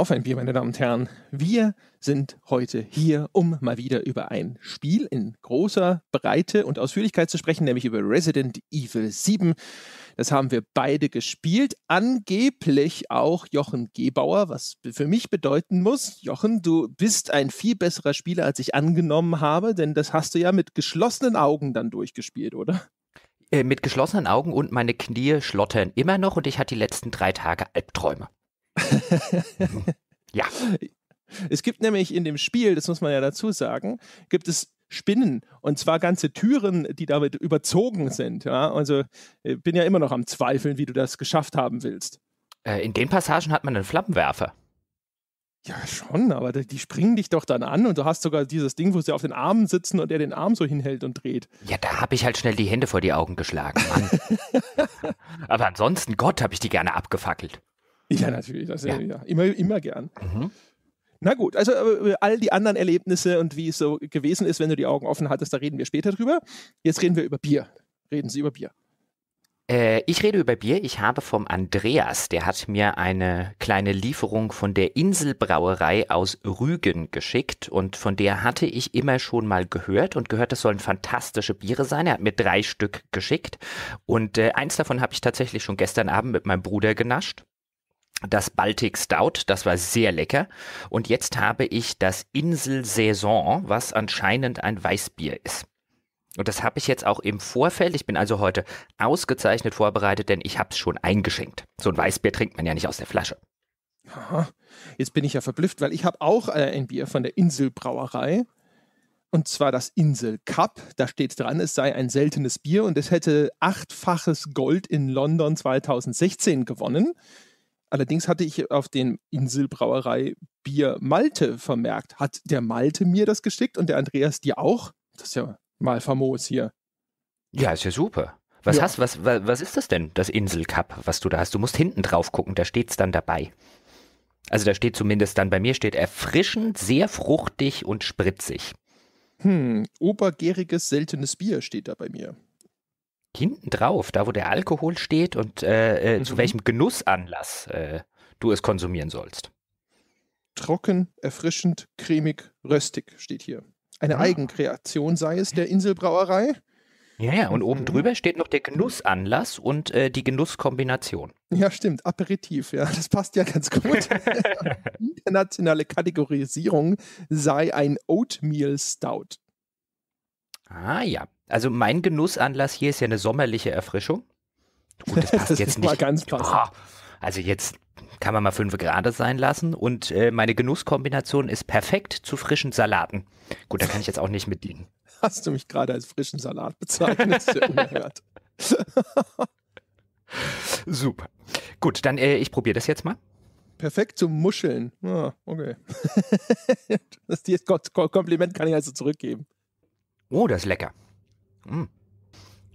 Auf ein Bier, meine Damen und Herren. Wir sind heute hier, um mal wieder über ein Spiel in großer Breite und Ausführlichkeit zu sprechen, nämlich über Resident Evil 7. Das haben wir beide gespielt, angeblich auch Jochen Gebauer, was für mich bedeuten muss, Jochen, du bist ein viel besserer Spieler, als ich angenommen habe, denn das hast du ja mit geschlossenen Augen dann durchgespielt, oder? Äh, mit geschlossenen Augen und meine Knie schlottern immer noch und ich hatte die letzten drei Tage Albträume. ja. Es gibt nämlich in dem Spiel, das muss man ja dazu sagen, gibt es Spinnen und zwar ganze Türen, die damit überzogen sind. Ja? Also äh, bin ja immer noch am Zweifeln, wie du das geschafft haben willst. Äh, in den Passagen hat man einen Flammenwerfer. Ja, schon, aber die springen dich doch dann an und du hast sogar dieses Ding, wo sie auf den Armen sitzen und er den Arm so hinhält und dreht. Ja, da habe ich halt schnell die Hände vor die Augen geschlagen, Mann. aber ansonsten, Gott, habe ich die gerne abgefackelt. Ja, natürlich. Das ja. ja immer, immer gern. Mhm. Na gut, also all die anderen Erlebnisse und wie es so gewesen ist, wenn du die Augen offen hattest, da reden wir später drüber. Jetzt reden wir über Bier. Reden Sie über Bier. Äh, ich rede über Bier. Ich habe vom Andreas, der hat mir eine kleine Lieferung von der Inselbrauerei aus Rügen geschickt und von der hatte ich immer schon mal gehört und gehört, das sollen fantastische Biere sein. Er hat mir drei Stück geschickt und äh, eins davon habe ich tatsächlich schon gestern Abend mit meinem Bruder genascht das Baltic Stout, das war sehr lecker. Und jetzt habe ich das Insel Saison, was anscheinend ein Weißbier ist. Und das habe ich jetzt auch im Vorfeld. Ich bin also heute ausgezeichnet vorbereitet, denn ich habe es schon eingeschenkt. So ein Weißbier trinkt man ja nicht aus der Flasche. Aha. Jetzt bin ich ja verblüfft, weil ich habe auch äh, ein Bier von der Inselbrauerei. Und zwar das Insel Cup. Da steht dran, es sei ein seltenes Bier und es hätte achtfaches Gold in London 2016 gewonnen. Allerdings hatte ich auf den Inselbrauerei Bier Malte vermerkt. Hat der Malte mir das geschickt und der Andreas dir auch? Das ist ja mal famos hier. Ja, ist ja super. Was ja. hast was, was was ist das denn? Das Inselcup, was du da hast? Du musst hinten drauf gucken, da steht's dann dabei. Also da steht zumindest dann bei mir steht erfrischend, sehr fruchtig und spritzig. Hm, obergäriges seltenes Bier steht da bei mir hinten drauf, da wo der Alkohol steht und äh, äh mhm. zu welchem Genussanlass äh, du es konsumieren sollst. Trocken, erfrischend, cremig, röstig steht hier. Eine ja. Ah. Eigenkreation sei es der Inselbrauerei. Ja, ja, und oben mhm. drüber steht noch der Genussanlass und äh, die Genusskombination. Ja, stimmt, Aperitif, ja, das passt ja ganz gut. Internationale Kategorisierung sei ein Oatmeal Stout. Ah ja. Also mein Genussanlass hier ist ja eine sommerliche Erfrischung. Gut, das passt das jetzt nicht. Mal ganz passend. Oh, also jetzt kann man mal fünf Grad sein lassen und äh, meine Genusskombination ist perfekt zu frischen Salaten. Gut, da kann ich jetzt auch nicht mit dienen. Hast du mich gerade als frischen Salat bezeichnet? Das ist ja unerhört. Super. Gut, dann äh, ich probiere das jetzt mal. Perfekt zum Muscheln. Ah, okay. das Kompliment kann ich also zurückgeben. Oh, das ist lecker. Mm.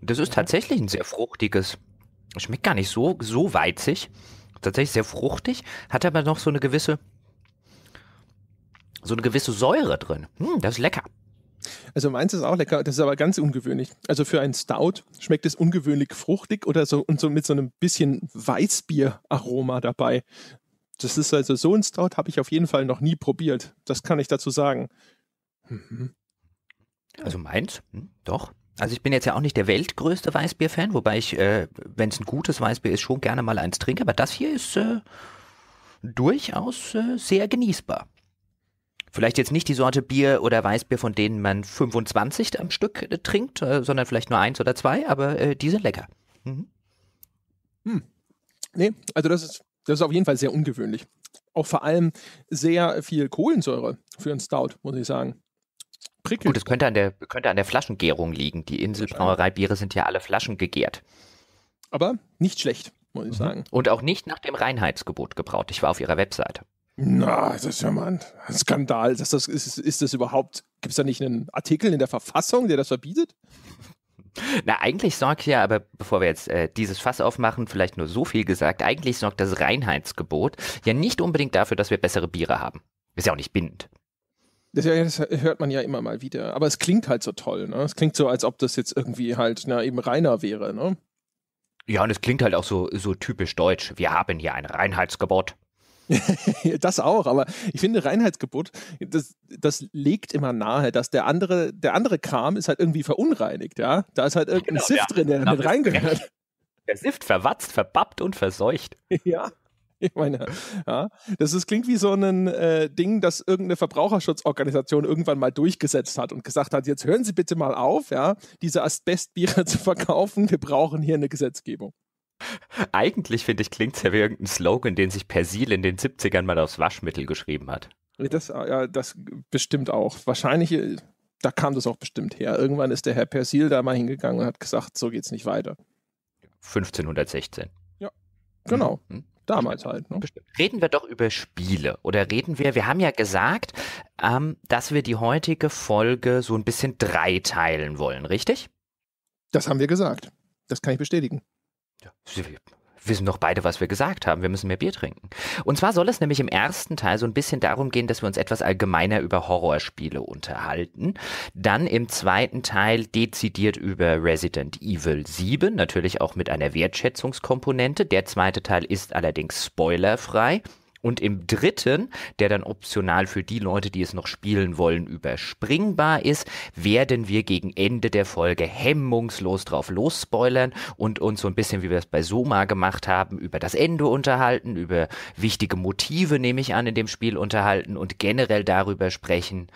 Das ist mhm. tatsächlich ein sehr fruchtiges. Schmeckt gar nicht so, so weizig. Tatsächlich sehr fruchtig, hat aber noch so eine gewisse, so eine gewisse Säure drin. Mm, das ist lecker. Also meins ist auch lecker, das ist aber ganz ungewöhnlich. Also für einen Stout schmeckt es ungewöhnlich fruchtig oder so und so mit so einem bisschen Weißbier-Aroma dabei. Das ist also so ein Stout habe ich auf jeden Fall noch nie probiert. Das kann ich dazu sagen. Mhm. Also meins, hm, doch. Also ich bin jetzt ja auch nicht der weltgrößte Weißbier-Fan, wobei ich, äh, wenn es ein gutes Weißbier ist, schon gerne mal eins trinke. Aber das hier ist äh, durchaus äh, sehr genießbar. Vielleicht jetzt nicht die Sorte Bier oder Weißbier, von denen man 25 am Stück äh, trinkt, äh, sondern vielleicht nur eins oder zwei, aber äh, die sind lecker. Mhm. Hm. Nee, also das ist, das ist auf jeden Fall sehr ungewöhnlich. Auch vor allem sehr viel Kohlensäure für einen Stout, muss ich sagen. Prickelt. Gut, es könnte an, der, könnte an der Flaschengärung liegen. Die Inselbrauerei-Biere sind ja alle flaschengegärt. Aber nicht schlecht, muss ich mhm. sagen. Und auch nicht nach dem Reinheitsgebot gebraut. Ich war auf ihrer Webseite. Na, das ist ja mal ein Skandal. Das, das, ist, ist das überhaupt, gibt es da nicht einen Artikel in der Verfassung, der das verbietet? Na, eigentlich sorgt ja, aber bevor wir jetzt äh, dieses Fass aufmachen, vielleicht nur so viel gesagt, eigentlich sorgt das Reinheitsgebot ja nicht unbedingt dafür, dass wir bessere Biere haben. Ist ja auch nicht bindend. Das, das, hört man ja immer mal wieder. Aber es klingt halt so toll, ne? Es klingt so, als ob das jetzt irgendwie halt, na, eben reiner wäre, ne? Ja, und es klingt halt auch so, so typisch deutsch. Wir haben hier ein Reinheitsgebot. das auch, aber ich finde Reinheitsgebot, das, das legt immer nahe, dass der andere, der andere Kram ist halt irgendwie verunreinigt, ja. Da ist halt irgendein genau, Sift ja. drin, der mit reingehört. Der Sift verwatzt, verbappt und verseucht. Ja. Ich meine, ja, das ist, klingt wie so ein äh, Ding, das irgendeine Verbraucherschutzorganisation irgendwann mal durchgesetzt hat und gesagt hat, jetzt hören Sie bitte mal auf, ja, diese Asbestbiere zu verkaufen, wir brauchen hier eine Gesetzgebung. Eigentlich, finde ich, klingt es ja wie irgendein Slogan, den sich Persil in den 70ern mal aufs Waschmittel geschrieben hat. Das, ah, ja, das bestimmt auch. Wahrscheinlich, äh, da kam das auch bestimmt her. Irgendwann ist der Herr Persil da mal hingegangen und hat gesagt, so geht's nicht weiter. 1516. Ja, genau. Mhm. Damals halt. Ne? Reden wir doch über Spiele oder reden wir, wir haben ja gesagt, ähm, dass wir die heutige Folge so ein bisschen dreiteilen wollen, richtig? Das haben wir gesagt. Das kann ich bestätigen. Ja wissen doch beide, was wir gesagt haben. Wir müssen mehr Bier trinken. Und zwar soll es nämlich im ersten Teil so ein bisschen darum gehen, dass wir uns etwas allgemeiner über Horrorspiele unterhalten. Dann im zweiten Teil dezidiert über Resident Evil 7, natürlich auch mit einer Wertschätzungskomponente. Der zweite Teil ist allerdings spoilerfrei. Und im dritten, der dann optional für die Leute, die es noch spielen wollen, überspringbar ist, werden wir gegen Ende der Folge hemmungslos drauf losspoilern und uns so ein bisschen, wie wir es bei Soma gemacht haben, über das Ende unterhalten, über wichtige Motive, nehme ich an, in dem Spiel unterhalten und generell darüber sprechen,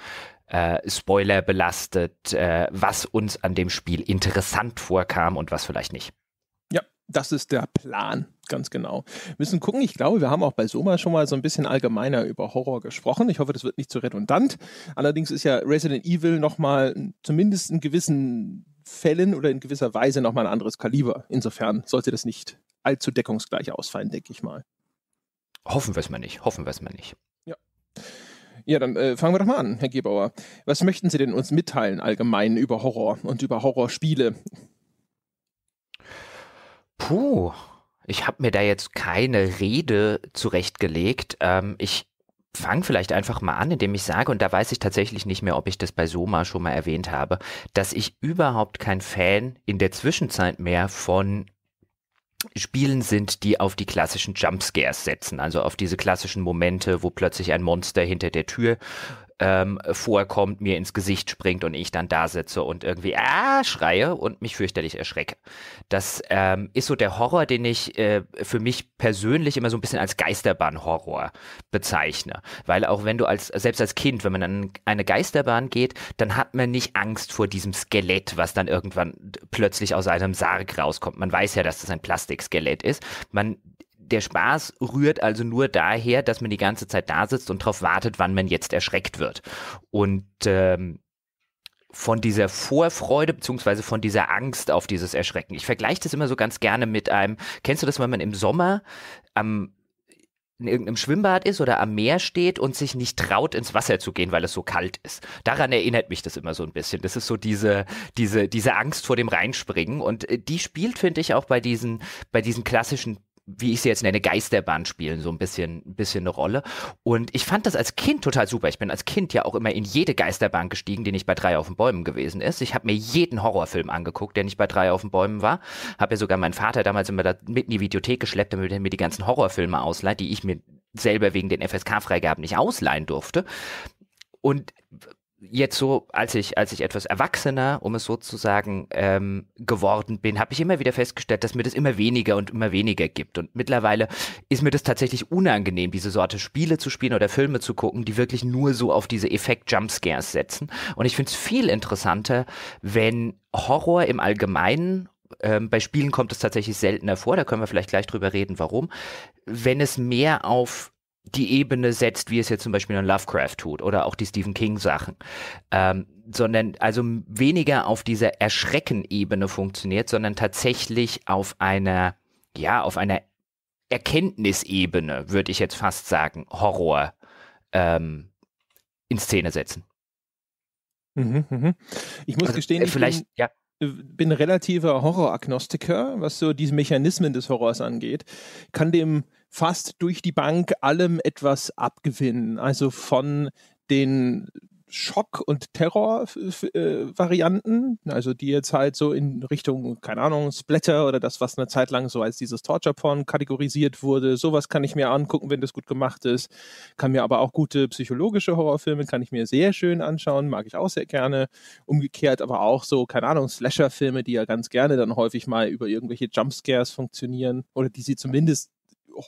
äh, Spoiler belastet, äh, was uns an dem Spiel interessant vorkam und was vielleicht nicht. Das ist der Plan, ganz genau. Wir müssen gucken, ich glaube, wir haben auch bei Soma schon mal so ein bisschen allgemeiner über Horror gesprochen. Ich hoffe, das wird nicht zu redundant. Allerdings ist ja Resident Evil nochmal zumindest in gewissen Fällen oder in gewisser Weise nochmal ein anderes Kaliber. Insofern sollte das nicht allzu deckungsgleich ausfallen, denke ich mal. Hoffen wir es mal nicht, hoffen wir es mal nicht. Ja. Ja, dann äh, fangen wir doch mal an, Herr Gebauer. Was möchten Sie denn uns mitteilen allgemein über Horror und über Horrorspiele? Puh, ich habe mir da jetzt keine Rede zurechtgelegt. Ähm, ich fange vielleicht einfach mal an, indem ich sage, und da weiß ich tatsächlich nicht mehr, ob ich das bei Soma schon mal erwähnt habe, dass ich überhaupt kein Fan in der Zwischenzeit mehr von Spielen sind, die auf die klassischen Jumpscares setzen, also auf diese klassischen Momente, wo plötzlich ein Monster hinter der Tür ähm, vorkommt, mir ins Gesicht springt und ich dann da sitze und irgendwie ah, schreie und mich fürchterlich erschrecke. Das ähm, ist so der Horror, den ich äh, für mich persönlich immer so ein bisschen als Geisterbahn-Horror bezeichne. Weil auch wenn du als, selbst als Kind, wenn man an eine Geisterbahn geht, dann hat man nicht Angst vor diesem Skelett, was dann irgendwann plötzlich aus einem Sarg rauskommt. Man weiß ja, dass das ein Plastikskelett ist. Man der Spaß rührt also nur daher, dass man die ganze Zeit da sitzt und darauf wartet, wann man jetzt erschreckt wird. Und ähm, von dieser Vorfreude beziehungsweise von dieser Angst auf dieses Erschrecken. Ich vergleiche das immer so ganz gerne mit einem, kennst du das, wenn man im Sommer am in irgendeinem Schwimmbad ist oder am Meer steht und sich nicht traut, ins Wasser zu gehen, weil es so kalt ist. Daran erinnert mich das immer so ein bisschen. Das ist so diese, diese, diese Angst vor dem Reinspringen. Und äh, die spielt, finde ich, auch bei diesen, bei diesen klassischen wie ich sie jetzt nenne, Geisterbahn spielen, so ein bisschen, ein bisschen eine Rolle. Und ich fand das als Kind total super. Ich bin als Kind ja auch immer in jede Geisterbahn gestiegen, die nicht bei drei auf den Bäumen gewesen ist. Ich habe mir jeden Horrorfilm angeguckt, der nicht bei drei auf den Bäumen war. Habe ja sogar meinen Vater damals immer da mit in die Videothek geschleppt, damit er mir die ganzen Horrorfilme ausleiht, die ich mir selber wegen den FSK-Freigaben nicht ausleihen durfte. Und jetzt so, als ich, als ich etwas erwachsener, um es so zu sagen, ähm, geworden bin, habe ich immer wieder festgestellt, dass mir das immer weniger und immer weniger gibt. Und mittlerweile ist mir das tatsächlich unangenehm, diese Sorte Spiele zu spielen oder Filme zu gucken, die wirklich nur so auf diese Effekt-Jumpscares setzen. Und ich finde es viel interessanter, wenn Horror im Allgemeinen ähm, bei Spielen kommt es tatsächlich seltener vor, da können wir vielleicht gleich drüber reden, warum. Wenn es mehr auf die Ebene setzt, wie es jetzt zum Beispiel in Lovecraft tut oder auch die Stephen King-Sachen. Ähm, sondern also weniger auf dieser Erschrecken-Ebene funktioniert, sondern tatsächlich auf einer, ja, auf einer Erkenntnisebene, würde ich jetzt fast sagen, Horror ähm, in Szene setzen. Mhm, mhm. Ich muss also, äh, gestehen, ich vielleicht, äh, bin, ja. bin relativer Horroragnostiker, was so diese Mechanismen des Horrors angeht. Kann dem fast durch die Bank allem etwas abgewinnen. Also von den Schock- und Terror-Varianten, also die jetzt halt so in Richtung, keine Ahnung, Splatter oder das, was eine Zeit lang so als dieses Torture-Porn kategorisiert wurde. Sowas kann ich mir angucken, wenn das gut gemacht ist. Kann mir aber auch gute psychologische Horrorfilme, kann ich mir sehr schön anschauen, mag ich auch sehr gerne. Umgekehrt aber auch so, keine Ahnung, Slasher-Filme, die ja ganz gerne dann häufig mal über irgendwelche Jumpscares funktionieren oder die sie zumindest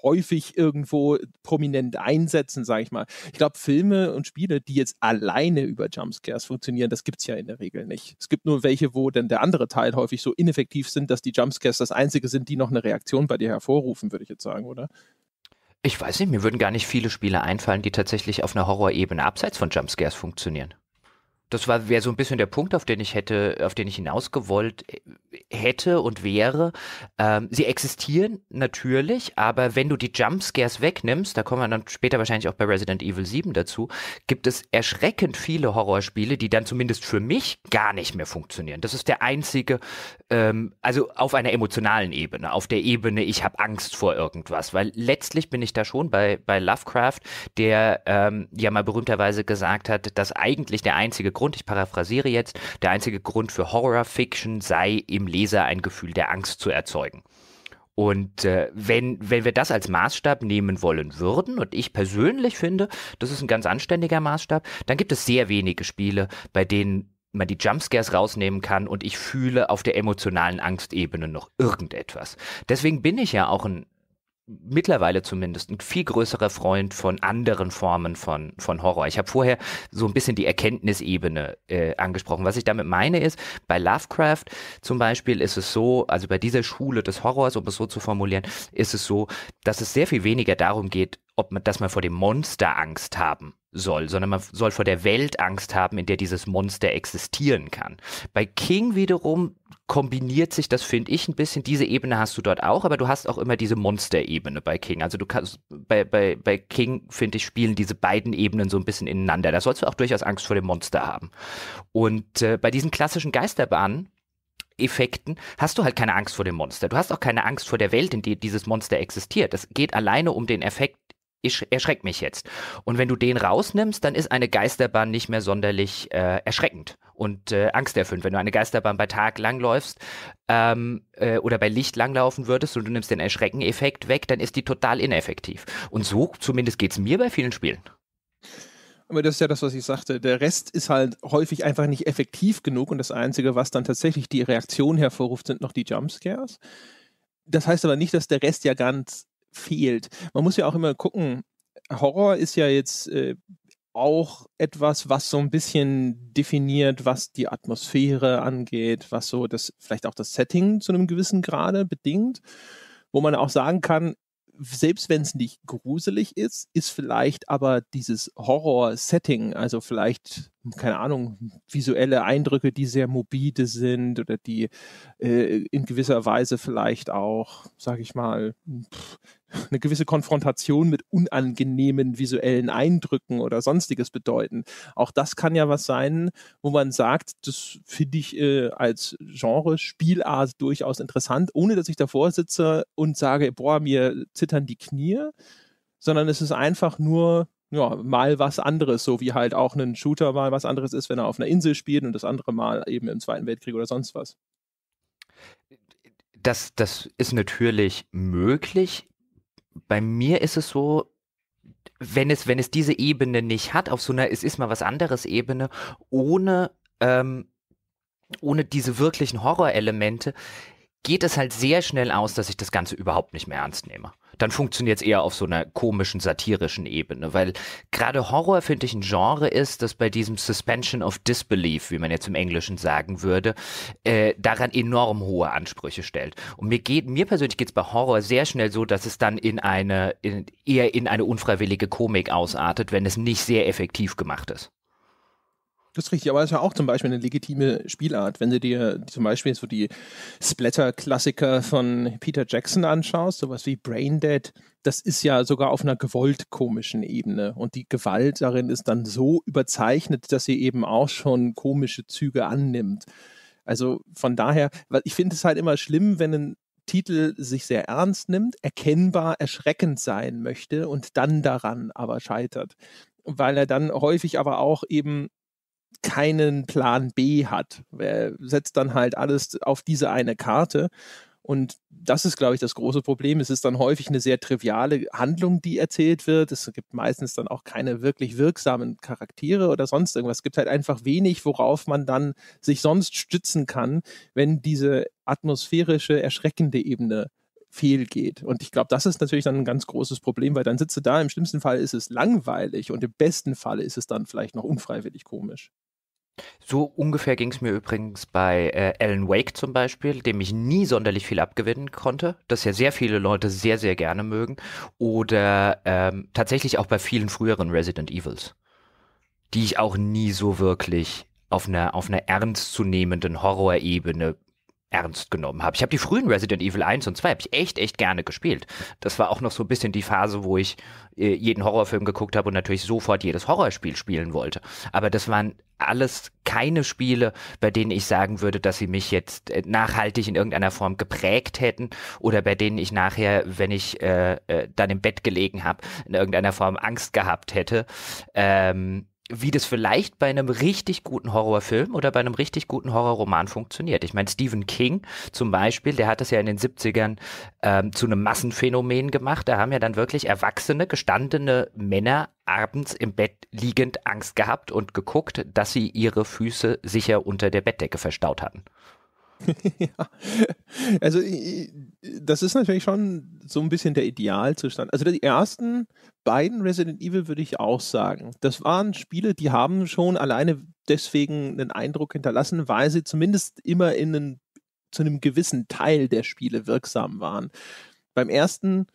häufig irgendwo prominent einsetzen, sage ich mal. Ich glaube, Filme und Spiele, die jetzt alleine über Jumpscares funktionieren, das gibt es ja in der Regel nicht. Es gibt nur welche, wo denn der andere Teil häufig so ineffektiv sind, dass die Jumpscares das einzige sind, die noch eine Reaktion bei dir hervorrufen, würde ich jetzt sagen, oder? Ich weiß nicht, mir würden gar nicht viele Spiele einfallen, die tatsächlich auf einer Horrorebene abseits von Jumpscares funktionieren das wäre so ein bisschen der Punkt, auf den ich hätte, auf den ich hinausgewollt äh, hätte und wäre. Ähm, sie existieren natürlich, aber wenn du die Jumpscares wegnimmst, da kommen wir dann später wahrscheinlich auch bei Resident Evil 7 dazu, gibt es erschreckend viele Horrorspiele, die dann zumindest für mich gar nicht mehr funktionieren. Das ist der einzige, ähm, also auf einer emotionalen Ebene, auf der Ebene, ich habe Angst vor irgendwas, weil letztlich bin ich da schon bei, bei Lovecraft, der ähm, ja mal berühmterweise gesagt hat, dass eigentlich der einzige Grund, ich paraphrasiere jetzt, der einzige Grund für Horrorfiction sei, im Leser ein Gefühl der Angst zu erzeugen. Und äh, wenn, wenn wir das als Maßstab nehmen wollen würden, und ich persönlich finde, das ist ein ganz anständiger Maßstab, dann gibt es sehr wenige Spiele, bei denen man die Jumpscares rausnehmen kann und ich fühle auf der emotionalen Angstebene noch irgendetwas. Deswegen bin ich ja auch ein mittlerweile zumindest ein viel größerer Freund von anderen Formen von, von Horror. Ich habe vorher so ein bisschen die Erkenntnisebene äh, angesprochen. Was ich damit meine ist, bei Lovecraft zum Beispiel ist es so, also bei dieser Schule des Horrors, um es so zu formulieren, ist es so, dass es sehr viel weniger darum geht, ob man, dass man vor dem Monster Angst haben soll, sondern man soll vor der Welt Angst haben, in der dieses Monster existieren kann. Bei King wiederum kombiniert sich das, finde ich, ein bisschen. Diese Ebene hast du dort auch, aber du hast auch immer diese Monster-Ebene bei King. Also du kannst, bei, bei, bei King, finde ich, spielen diese beiden Ebenen so ein bisschen ineinander. Da sollst du auch durchaus Angst vor dem Monster haben. Und äh, bei diesen klassischen Geisterbahnen, Effekten hast du halt keine Angst vor dem Monster. Du hast auch keine Angst vor der Welt, in der dieses Monster existiert. Es geht alleine um den Effekt, ich erschreck mich jetzt. Und wenn du den rausnimmst, dann ist eine Geisterbahn nicht mehr sonderlich äh, erschreckend und äh, angsterfüllend. Wenn du eine Geisterbahn bei Tag langläufst ähm, äh, oder bei Licht langlaufen würdest und du nimmst den Erschreckeneffekt weg, dann ist die total ineffektiv. Und so zumindest geht es mir bei vielen Spielen. Aber das ist ja das, was ich sagte. Der Rest ist halt häufig einfach nicht effektiv genug und das Einzige, was dann tatsächlich die Reaktion hervorruft, sind noch die Jumpscares. Das heißt aber nicht, dass der Rest ja ganz fehlt. Man muss ja auch immer gucken, Horror ist ja jetzt äh, auch etwas, was so ein bisschen definiert, was die Atmosphäre angeht, was so das vielleicht auch das Setting zu einem gewissen Grade bedingt, wo man auch sagen kann, selbst wenn es nicht gruselig ist, ist vielleicht aber dieses Horror-Setting, also vielleicht, keine Ahnung, visuelle Eindrücke, die sehr mobile sind oder die äh, in gewisser Weise vielleicht auch, sag ich mal, pff, eine gewisse Konfrontation mit unangenehmen visuellen Eindrücken oder sonstiges bedeuten. Auch das kann ja was sein, wo man sagt, das finde ich äh, als Genre Spielart durchaus interessant, ohne dass ich davor sitze und sage, boah, mir zittern die Knie, sondern es ist einfach nur ja, mal was anderes, so wie halt auch ein Shooter mal was anderes ist, wenn er auf einer Insel spielt und das andere Mal eben im Zweiten Weltkrieg oder sonst was. Das, das ist natürlich möglich bei mir ist es so, wenn es, wenn es diese Ebene nicht hat, auf so einer Es ist mal was anderes Ebene, ohne, ähm, ohne diese wirklichen Horrorelemente, geht es halt sehr schnell aus, dass ich das Ganze überhaupt nicht mehr ernst nehme. Dann funktioniert es eher auf so einer komischen, satirischen Ebene, weil gerade Horror, finde ich, ein Genre ist, das bei diesem Suspension of Disbelief, wie man jetzt im Englischen sagen würde, äh, daran enorm hohe Ansprüche stellt. Und mir geht, mir persönlich geht es bei Horror sehr schnell so, dass es dann in eine, in, eher in eine unfreiwillige Komik ausartet, wenn es nicht sehr effektiv gemacht ist. Das ist richtig, aber das ist ja auch zum Beispiel eine legitime Spielart. Wenn du dir zum Beispiel so die Splatter-Klassiker von Peter Jackson anschaust, sowas wie Braindead, das ist ja sogar auf einer gewollt komischen Ebene. Und die Gewalt darin ist dann so überzeichnet, dass sie eben auch schon komische Züge annimmt. Also von daher, ich finde es halt immer schlimm, wenn ein Titel sich sehr ernst nimmt, erkennbar erschreckend sein möchte und dann daran aber scheitert weil er dann häufig aber auch eben keinen Plan B hat. Er setzt dann halt alles auf diese eine Karte. Und das ist, glaube ich, das große Problem. Es ist dann häufig eine sehr triviale Handlung, die erzählt wird. Es gibt meistens dann auch keine wirklich wirksamen Charaktere oder sonst irgendwas. Es gibt halt einfach wenig, worauf man dann sich sonst stützen kann, wenn diese atmosphärische, erschreckende Ebene fehlgeht. Und ich glaube, das ist natürlich dann ein ganz großes Problem, weil dann sitzt du da, im schlimmsten Fall ist es langweilig und im besten Fall ist es dann vielleicht noch unfreiwillig komisch. So ungefähr ging es mir übrigens bei äh, Alan Wake zum Beispiel, dem ich nie sonderlich viel abgewinnen konnte, das ja sehr viele Leute sehr, sehr gerne mögen. Oder ähm, tatsächlich auch bei vielen früheren Resident Evils, die ich auch nie so wirklich auf einer, auf einer ernstzunehmenden Horrorebene ernst genommen habe. Ich habe die frühen Resident Evil 1 und 2 habe ich echt, echt gerne gespielt. Das war auch noch so ein bisschen die Phase, wo ich äh, jeden Horrorfilm geguckt habe und natürlich sofort jedes Horrorspiel spielen wollte. Aber das waren alles keine Spiele, bei denen ich sagen würde, dass sie mich jetzt äh, nachhaltig in irgendeiner Form geprägt hätten oder bei denen ich nachher, wenn ich äh, äh, dann im Bett gelegen habe, in irgendeiner Form Angst gehabt hätte. Ähm, wie das vielleicht bei einem richtig guten Horrorfilm oder bei einem richtig guten Horrorroman funktioniert. Ich meine, Stephen King zum Beispiel, der hat das ja in den 70ern ähm, zu einem Massenphänomen gemacht. Da haben ja dann wirklich erwachsene, gestandene Männer abends im Bett liegend Angst gehabt und geguckt, dass sie ihre Füße sicher unter der Bettdecke verstaut hatten. ja. Also das ist natürlich schon so ein bisschen der Idealzustand. Also die ersten beiden Resident Evil würde ich auch sagen. Das waren Spiele, die haben schon alleine deswegen einen Eindruck hinterlassen, weil sie zumindest immer in einen, zu einem gewissen Teil der Spiele wirksam waren. Beim ersten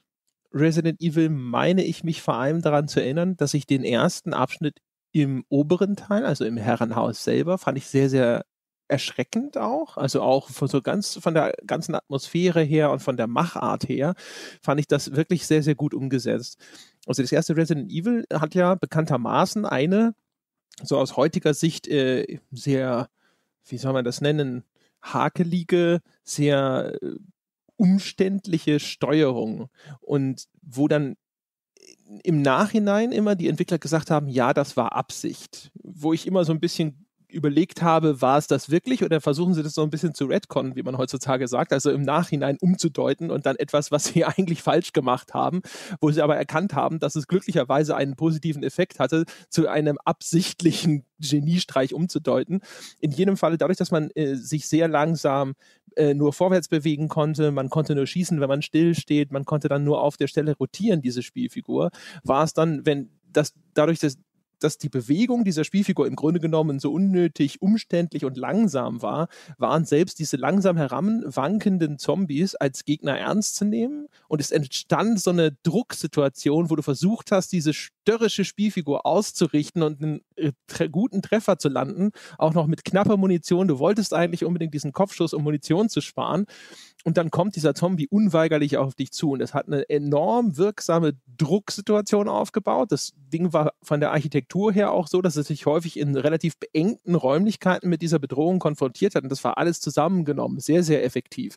Resident Evil meine ich mich vor allem daran zu erinnern, dass ich den ersten Abschnitt im oberen Teil, also im Herrenhaus selber, fand ich sehr, sehr erschreckend auch. Also auch von so ganz von der ganzen Atmosphäre her und von der Machart her fand ich das wirklich sehr, sehr gut umgesetzt. Also das erste Resident Evil hat ja bekanntermaßen eine, so aus heutiger Sicht, äh, sehr, wie soll man das nennen, hakelige, sehr äh, umständliche Steuerung. Und wo dann im Nachhinein immer die Entwickler gesagt haben, ja, das war Absicht. Wo ich immer so ein bisschen überlegt habe, war es das wirklich oder versuchen sie das so ein bisschen zu retconnen, wie man heutzutage sagt, also im Nachhinein umzudeuten und dann etwas, was sie eigentlich falsch gemacht haben, wo sie aber erkannt haben, dass es glücklicherweise einen positiven Effekt hatte, zu einem absichtlichen Geniestreich umzudeuten. In jedem Fall dadurch, dass man äh, sich sehr langsam äh, nur vorwärts bewegen konnte, man konnte nur schießen, wenn man still steht, man konnte dann nur auf der Stelle rotieren, diese Spielfigur, war es dann, wenn das dadurch, dass dass die Bewegung dieser Spielfigur im Grunde genommen so unnötig, umständlich und langsam war, waren selbst diese langsam heranwankenden Zombies als Gegner ernst zu nehmen. Und es entstand so eine Drucksituation, wo du versucht hast, diese störrische Spielfigur auszurichten und einen äh, tre guten Treffer zu landen, auch noch mit knapper Munition. Du wolltest eigentlich unbedingt diesen Kopfschuss, um Munition zu sparen. Und dann kommt dieser Zombie unweigerlich auf dich zu. Und das hat eine enorm wirksame Drucksituation aufgebaut. Das Ding war von der Architektur her auch so, dass es sich häufig in relativ beengten Räumlichkeiten mit dieser Bedrohung konfrontiert hat. Und das war alles zusammengenommen sehr, sehr effektiv.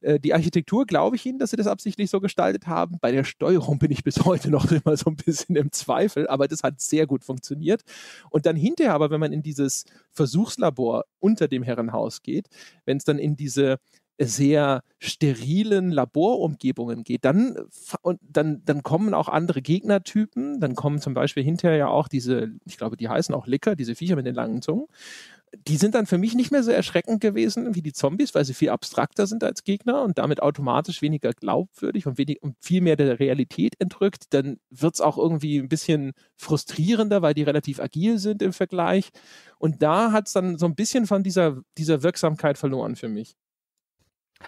Äh, die Architektur glaube ich Ihnen, dass Sie das absichtlich so gestaltet haben. Bei der Steuerung bin ich bis heute noch immer so ein bisschen im Zweifel, aber das hat sehr gut funktioniert. Und dann hinterher aber, wenn man in dieses Versuchslabor unter dem Herrenhaus geht, wenn es dann in diese sehr sterilen Laborumgebungen geht, dann, und dann, dann kommen auch andere Gegnertypen. Dann kommen zum Beispiel hinterher ja auch diese, ich glaube, die heißen auch Licker, diese Viecher mit den langen Zungen die sind dann für mich nicht mehr so erschreckend gewesen wie die Zombies, weil sie viel abstrakter sind als Gegner und damit automatisch weniger glaubwürdig und, wenig, und viel mehr der Realität entrückt. Dann wird es auch irgendwie ein bisschen frustrierender, weil die relativ agil sind im Vergleich. Und da hat es dann so ein bisschen von dieser, dieser Wirksamkeit verloren für mich.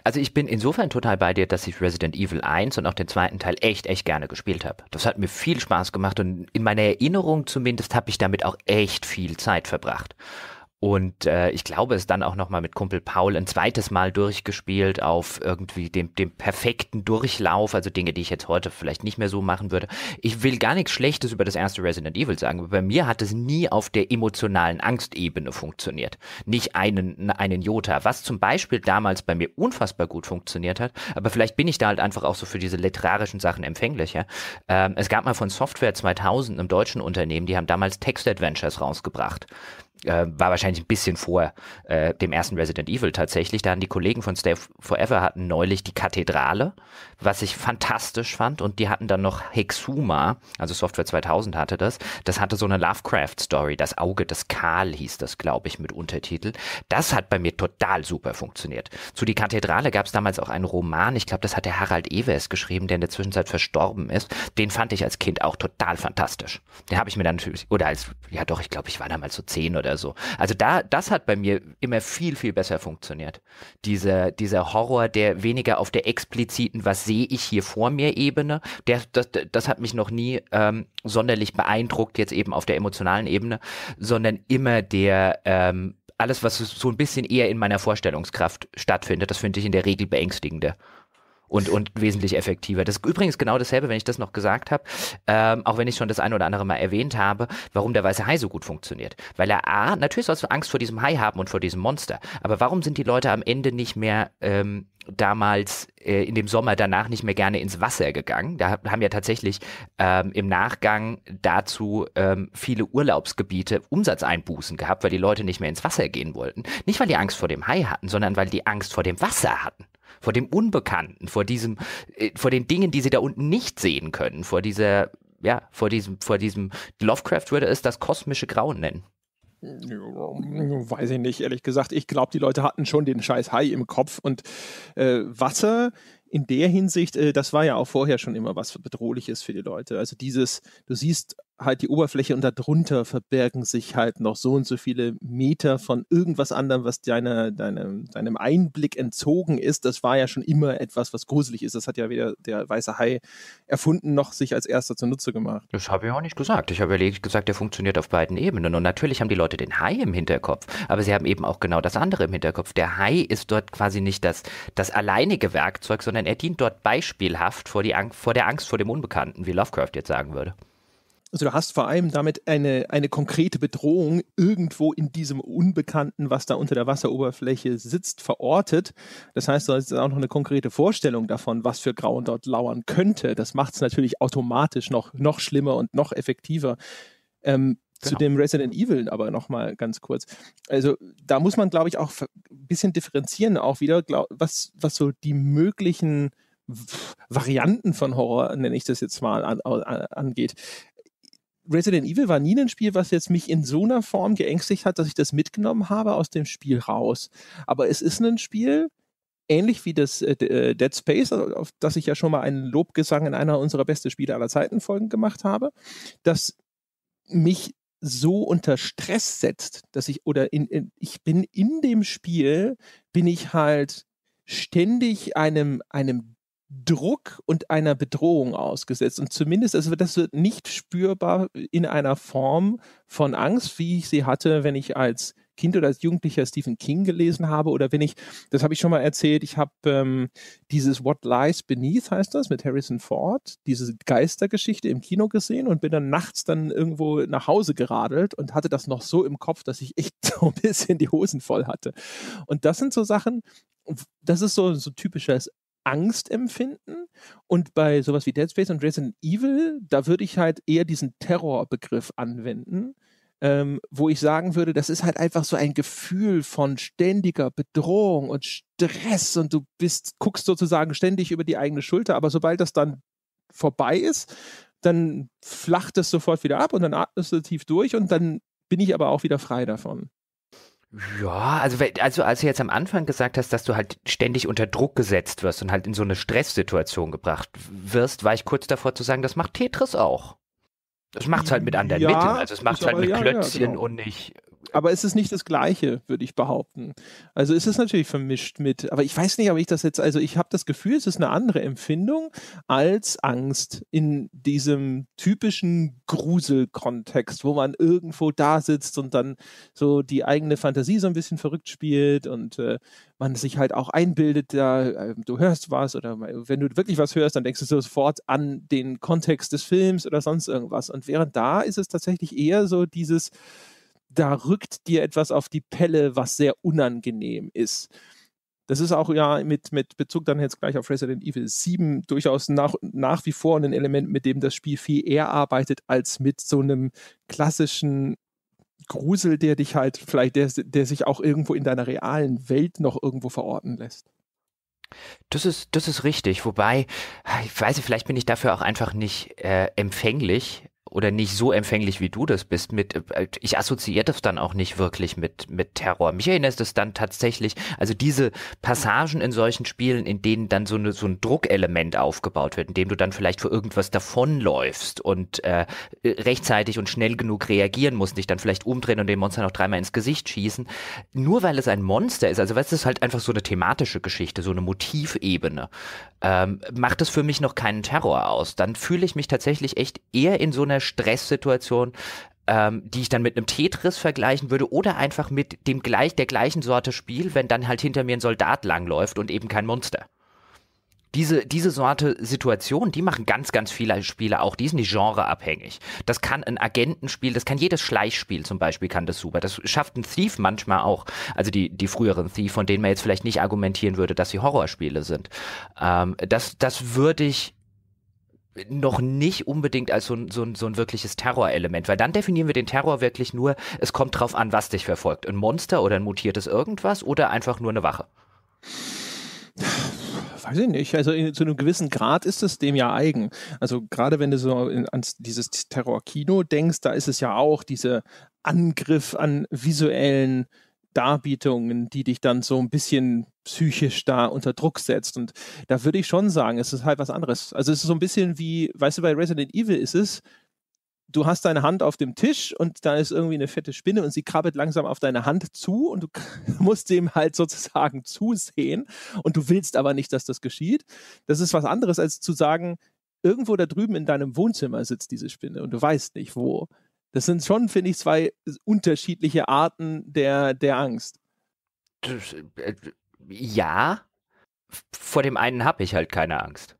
Also ich bin insofern total bei dir, dass ich Resident Evil 1 und auch den zweiten Teil echt, echt gerne gespielt habe. Das hat mir viel Spaß gemacht und in meiner Erinnerung zumindest habe ich damit auch echt viel Zeit verbracht. Und äh, ich glaube, es dann auch nochmal mit Kumpel Paul ein zweites Mal durchgespielt auf irgendwie dem, dem perfekten Durchlauf, also Dinge, die ich jetzt heute vielleicht nicht mehr so machen würde. Ich will gar nichts Schlechtes über das erste Resident Evil sagen, aber bei mir hat es nie auf der emotionalen Angstebene funktioniert. Nicht einen, einen Jota, was zum Beispiel damals bei mir unfassbar gut funktioniert hat, aber vielleicht bin ich da halt einfach auch so für diese literarischen Sachen empfänglicher. Ähm, es gab mal von Software 2000 einem deutschen Unternehmen, die haben damals Text-Adventures rausgebracht äh, war wahrscheinlich ein bisschen vor äh, dem ersten Resident Evil tatsächlich. Da haben die Kollegen von Stay Forever hatten neulich die Kathedrale was ich fantastisch fand. Und die hatten dann noch Hexuma, also Software 2000 hatte das. Das hatte so eine Lovecraft-Story, das Auge des Karl hieß das, glaube ich, mit Untertitel. Das hat bei mir total super funktioniert. Zu Die Kathedrale gab es damals auch einen Roman, ich glaube, das hat der Harald Evers geschrieben, der in der Zwischenzeit verstorben ist. Den fand ich als Kind auch total fantastisch. Den habe ich mir dann natürlich, oder als, ja doch, ich glaube, ich war damals so zehn oder so. Also da, das hat bei mir immer viel, viel besser funktioniert. Dieser, dieser Horror, der weniger auf der expliziten, was sie sehe ich hier vor mir Ebene. Der, das, das hat mich noch nie ähm, sonderlich beeindruckt, jetzt eben auf der emotionalen Ebene, sondern immer der ähm, alles, was so ein bisschen eher in meiner Vorstellungskraft stattfindet, das finde ich in der Regel beängstigender und, und wesentlich effektiver. Das ist übrigens genau dasselbe, wenn ich das noch gesagt habe, ähm, auch wenn ich schon das ein oder andere Mal erwähnt habe, warum der weiße Hai so gut funktioniert. Weil er A, natürlich sollst du Angst vor diesem Hai haben und vor diesem Monster, aber warum sind die Leute am Ende nicht mehr ähm, damals äh, in dem Sommer danach nicht mehr gerne ins Wasser gegangen. Da haben ja tatsächlich ähm, im Nachgang dazu ähm, viele Urlaubsgebiete Umsatzeinbußen gehabt, weil die Leute nicht mehr ins Wasser gehen wollten. Nicht, weil die Angst vor dem Hai hatten, sondern weil die Angst vor dem Wasser hatten. Vor dem Unbekannten, vor diesem, äh, vor den Dingen, die sie da unten nicht sehen können, vor dieser, ja, vor diesem, vor diesem, Lovecraft würde es das kosmische Grauen nennen. Hm, hm, weiß ich nicht, ehrlich gesagt. Ich glaube, die Leute hatten schon den scheiß Hai im Kopf und äh, Wasser in der Hinsicht, äh, das war ja auch vorher schon immer was Bedrohliches für die Leute. Also dieses, du siehst halt die Oberfläche und darunter verbergen sich halt noch so und so viele Meter von irgendwas anderem, was deiner, deinem, deinem Einblick entzogen ist. Das war ja schon immer etwas, was gruselig ist. Das hat ja weder der weiße Hai erfunden noch sich als erster zunutze gemacht. Das habe ich auch nicht gesagt. Ich habe lediglich gesagt, der funktioniert auf beiden Ebenen. Und natürlich haben die Leute den Hai im Hinterkopf, aber sie haben eben auch genau das andere im Hinterkopf. Der Hai ist dort quasi nicht das, das alleinige Werkzeug, sondern er dient dort beispielhaft vor, die vor der Angst vor dem Unbekannten, wie Lovecraft jetzt sagen würde. Also du hast vor allem damit eine, eine konkrete Bedrohung irgendwo in diesem Unbekannten, was da unter der Wasseroberfläche sitzt, verortet. Das heißt, du hast jetzt auch noch eine konkrete Vorstellung davon, was für Grauen dort lauern könnte. Das macht es natürlich automatisch noch, noch schlimmer und noch effektiver. Ähm, Genau. zu dem Resident Evil aber nochmal ganz kurz. Also da muss man, glaube ich, auch ein bisschen differenzieren, auch wieder, glaub, was, was so die möglichen Varianten von Horror, nenne ich das jetzt mal, an, an, angeht. Resident Evil war nie ein Spiel, was jetzt mich in so einer Form geängstigt hat, dass ich das mitgenommen habe aus dem Spiel raus. Aber es ist ein Spiel, ähnlich wie das äh, äh Dead Space, also auf das ich ja schon mal einen Lobgesang in einer unserer besten Spiele aller Zeiten Folgen gemacht habe, das mich so unter Stress setzt, dass ich oder in, in, ich bin in dem Spiel bin ich halt ständig einem einem Druck und einer Bedrohung ausgesetzt. Und zumindest, also das wird nicht spürbar in einer Form von Angst, wie ich sie hatte, wenn ich als Kind oder als Jugendlicher Stephen King gelesen habe oder wenn ich, das habe ich schon mal erzählt, ich habe ähm, dieses What Lies Beneath heißt das mit Harrison Ford, diese Geistergeschichte im Kino gesehen und bin dann nachts dann irgendwo nach Hause geradelt und hatte das noch so im Kopf, dass ich echt so ein bisschen die Hosen voll hatte. Und das sind so Sachen, das ist so, so typisches Angst empfinden. Und bei sowas wie Dead Space und Resident Evil, da würde ich halt eher diesen Terrorbegriff anwenden. Ähm, wo ich sagen würde, das ist halt einfach so ein Gefühl von ständiger Bedrohung und Stress und du bist, guckst sozusagen ständig über die eigene Schulter, aber sobald das dann vorbei ist, dann flacht es sofort wieder ab und dann atmest du tief durch und dann bin ich aber auch wieder frei davon. Ja, also, also als du jetzt am Anfang gesagt hast, dass du halt ständig unter Druck gesetzt wirst und halt in so eine Stresssituation gebracht wirst, war ich kurz davor zu sagen, das macht Tetris auch. Das macht's halt mit anderen ja, Mitteln. Also es macht's halt aber, mit ja, Klötzchen ja, genau. und nicht aber es ist nicht das Gleiche, würde ich behaupten. Also es ist natürlich vermischt mit, aber ich weiß nicht, ob ich das jetzt, also ich habe das Gefühl, es ist eine andere Empfindung als Angst in diesem typischen Gruselkontext, wo man irgendwo da sitzt und dann so die eigene Fantasie so ein bisschen verrückt spielt und äh, man sich halt auch einbildet, da ja, äh, du hörst was oder wenn du wirklich was hörst, dann denkst du sofort an den Kontext des Films oder sonst irgendwas. Und während da ist es tatsächlich eher so dieses, da rückt dir etwas auf die Pelle, was sehr unangenehm ist. Das ist auch ja mit, mit Bezug dann jetzt gleich auf Resident Evil 7 durchaus nach, nach wie vor ein Element, mit dem das Spiel viel eher arbeitet, als mit so einem klassischen Grusel, der dich halt vielleicht, der, der sich auch irgendwo in deiner realen Welt noch irgendwo verorten lässt. Das ist, das ist richtig. Wobei, ich weiß, nicht, vielleicht bin ich dafür auch einfach nicht äh, empfänglich oder nicht so empfänglich wie du das bist mit äh, ich assoziiere das dann auch nicht wirklich mit mit Terror. Mich erinnert es dann tatsächlich, also diese Passagen in solchen Spielen, in denen dann so eine so ein Druckelement aufgebaut wird, in dem du dann vielleicht vor irgendwas davonläufst und äh, rechtzeitig und schnell genug reagieren musst, dich dann vielleicht umdrehen und dem Monster noch dreimal ins Gesicht schießen, nur weil es ein Monster ist. Also weißt du, es ist halt einfach so eine thematische Geschichte, so eine Motivebene. Ähm, macht es für mich noch keinen Terror aus. Dann fühle ich mich tatsächlich echt eher in so einer Stresssituation, ähm, die ich dann mit einem Tetris vergleichen würde oder einfach mit dem gleich, der gleichen Sorte Spiel, wenn dann halt hinter mir ein Soldat langläuft und eben kein Monster. Diese, diese Sorte Situation, die machen ganz, ganz viele Spiele auch. Die sind nicht genreabhängig. Das kann ein Agentenspiel, das kann jedes Schleichspiel zum Beispiel, kann das super. Das schafft ein Thief manchmal auch. Also die, die früheren Thief, von denen man jetzt vielleicht nicht argumentieren würde, dass sie Horrorspiele sind. Ähm, das, das würde ich noch nicht unbedingt als so ein, so ein, so ein wirkliches Terrorelement, weil dann definieren wir den Terror wirklich nur, es kommt drauf an, was dich verfolgt. Ein Monster oder ein mutiertes irgendwas oder einfach nur eine Wache. Weiß ich nicht. Also in, zu einem gewissen Grad ist es dem ja eigen. Also gerade wenn du so an dieses Terrorkino denkst, da ist es ja auch dieser Angriff an visuellen Darbietungen, die dich dann so ein bisschen psychisch da unter Druck setzt. Und da würde ich schon sagen, es ist halt was anderes. Also es ist so ein bisschen wie, weißt du, bei Resident Evil ist es, du hast deine Hand auf dem Tisch und da ist irgendwie eine fette Spinne und sie krabbelt langsam auf deine Hand zu und du musst dem halt sozusagen zusehen und du willst aber nicht, dass das geschieht. Das ist was anderes als zu sagen, irgendwo da drüben in deinem Wohnzimmer sitzt diese Spinne und du weißt nicht wo. Das sind schon, finde ich, zwei unterschiedliche Arten der, der Angst. Äh, ja, vor dem einen habe ich halt keine Angst.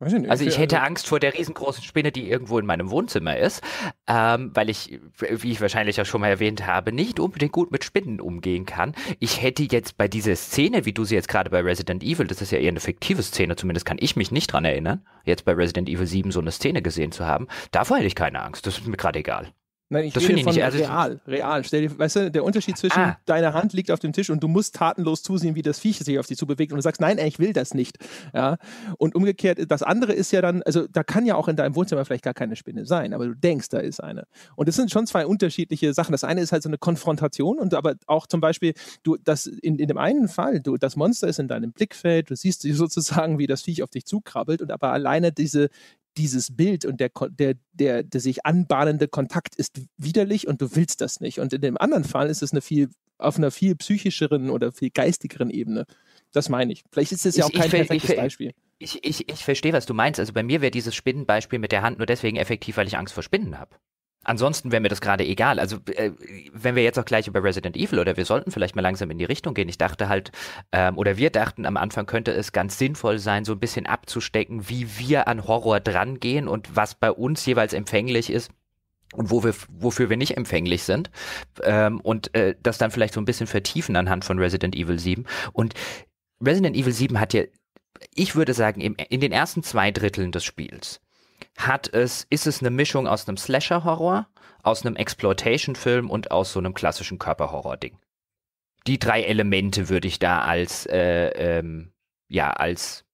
Weiß Ich nicht, also ich hätte also Angst vor der riesengroßen Spinne, die irgendwo in meinem Wohnzimmer ist, ähm, weil ich, wie ich wahrscheinlich auch schon mal erwähnt habe, nicht unbedingt gut mit Spinnen umgehen kann. Ich hätte jetzt bei dieser Szene, wie du sie jetzt gerade bei Resident Evil, das ist ja eher eine fiktive Szene, zumindest kann ich mich nicht dran erinnern, jetzt bei Resident Evil 7 so eine Szene gesehen zu haben, davor hätte ich keine Angst, das ist mir gerade egal. Nein, ich das rede von ich nicht. Also real. Real. Stell dir, weißt du, der Unterschied ah. zwischen ah. deiner Hand liegt auf dem Tisch und du musst tatenlos zusehen, wie das Viech sich auf dich zubewegt und du sagst, nein, ey, ich will das nicht. Ja? Und umgekehrt, das andere ist ja dann, also da kann ja auch in deinem Wohnzimmer vielleicht gar keine Spinne sein, aber du denkst, da ist eine. Und das sind schon zwei unterschiedliche Sachen. Das eine ist halt so eine Konfrontation und aber auch zum Beispiel, du, das in, in dem einen Fall, du, das Monster ist in deinem Blickfeld, du siehst sozusagen, wie das Viech auf dich zukrabbelt und aber alleine diese, dieses Bild und der, der, der, der sich anbahnende Kontakt ist widerlich und du willst das nicht. Und in dem anderen Fall ist es eine viel, auf einer viel psychischeren oder viel geistigeren Ebene. Das meine ich. Vielleicht ist es ja auch ich, kein ich, perfektes ich, Beispiel. Ich, ich, ich verstehe, was du meinst. Also bei mir wäre dieses Spinnenbeispiel mit der Hand nur deswegen effektiv, weil ich Angst vor Spinnen habe. Ansonsten wäre mir das gerade egal. Also äh, wenn wir jetzt auch gleich über Resident Evil oder wir sollten vielleicht mal langsam in die Richtung gehen. Ich dachte halt, ähm, oder wir dachten am Anfang könnte es ganz sinnvoll sein, so ein bisschen abzustecken, wie wir an Horror drangehen und was bei uns jeweils empfänglich ist und wo wir, wofür wir nicht empfänglich sind. Ähm, und äh, das dann vielleicht so ein bisschen vertiefen anhand von Resident Evil 7. Und Resident Evil 7 hat ja, ich würde sagen, im, in den ersten zwei Dritteln des Spiels hat es, ist es eine Mischung aus einem Slasher-Horror, aus einem Exploitation-Film und aus so einem klassischen Körperhorror-Ding. Die drei Elemente würde ich da als, äh, ähm, ja, als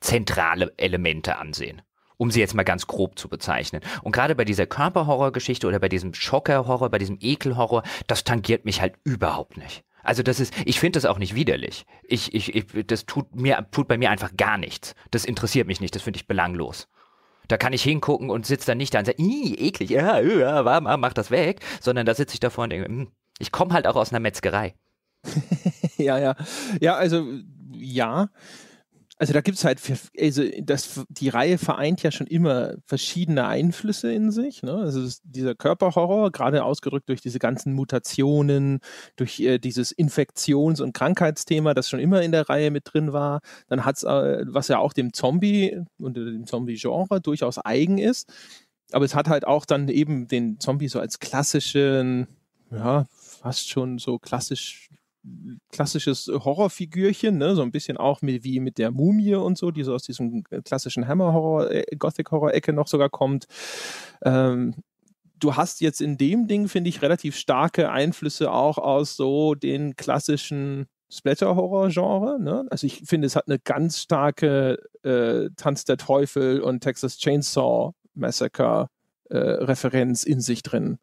zentrale Elemente ansehen um sie jetzt mal ganz grob zu bezeichnen. Und gerade bei dieser Körperhorror-Geschichte oder bei diesem Schocker-Horror, bei diesem Ekelhorror, das tangiert mich halt überhaupt nicht. Also das ist, ich finde das auch nicht widerlich. Ich, ich, ich, das tut mir, tut bei mir einfach gar nichts. Das interessiert mich nicht, das finde ich belanglos. Da kann ich hingucken und sitze dann nicht da und sage, ih, eklig, ja, ja, war, mach das weg, sondern da sitze ich davor und denke, hm, ich komme halt auch aus einer Metzgerei. ja, ja. Ja, also ja. Also da gibt es halt, also das, die Reihe vereint ja schon immer verschiedene Einflüsse in sich. Ne? Also dieser Körperhorror, gerade ausgedrückt durch diese ganzen Mutationen, durch äh, dieses Infektions- und Krankheitsthema, das schon immer in der Reihe mit drin war. Dann hat es, äh, was ja auch dem Zombie und dem Zombie-Genre durchaus eigen ist. Aber es hat halt auch dann eben den Zombie so als klassischen, ja, fast schon so klassisch klassisches Horrorfigürchen, ne? so ein bisschen auch mit, wie mit der Mumie und so, die so aus diesem äh, klassischen Hammer-Horror, äh, Gothic-Horror-Ecke noch sogar kommt. Ähm, du hast jetzt in dem Ding, finde ich, relativ starke Einflüsse auch aus so den klassischen Splatter-Horror-Genre. Ne? Also ich finde, es hat eine ganz starke äh, Tanz der Teufel und Texas Chainsaw Massacre äh, Referenz in sich drin.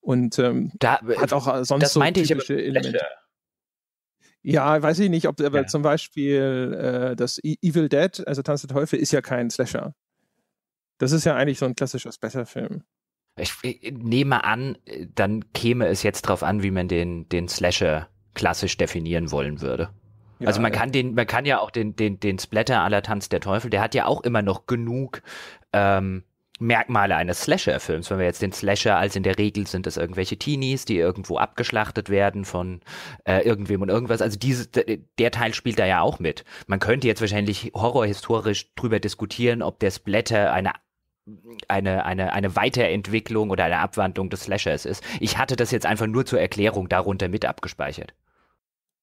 Und ähm, da, hat auch äh, sonst so typische Elemente. Ja, weiß ich nicht, ob aber ja. zum Beispiel äh, das e-, Evil Dead, also Tanz der Teufel, ist ja kein Slasher. Das ist ja eigentlich so ein klassischer Splatter-Film. Ich, ich, äh, nehme an, äh, dann käme es jetzt darauf an, wie man den, den Slasher klassisch definieren wollen würde. Ja, also man kann den, man kann ja auch den, den, den Splatter aller Tanz der Teufel, der hat ja auch immer noch genug ähm, Merkmale eines Slasher-Films. Wenn wir jetzt den Slasher als in der Regel sind es irgendwelche Teenies, die irgendwo abgeschlachtet werden von äh, irgendwem und irgendwas. Also diese, der Teil spielt da ja auch mit. Man könnte jetzt wahrscheinlich horrorhistorisch drüber diskutieren, ob der Splatter eine eine, eine, eine Weiterentwicklung oder eine Abwandlung des Slashers ist. Ich hatte das jetzt einfach nur zur Erklärung darunter mit abgespeichert.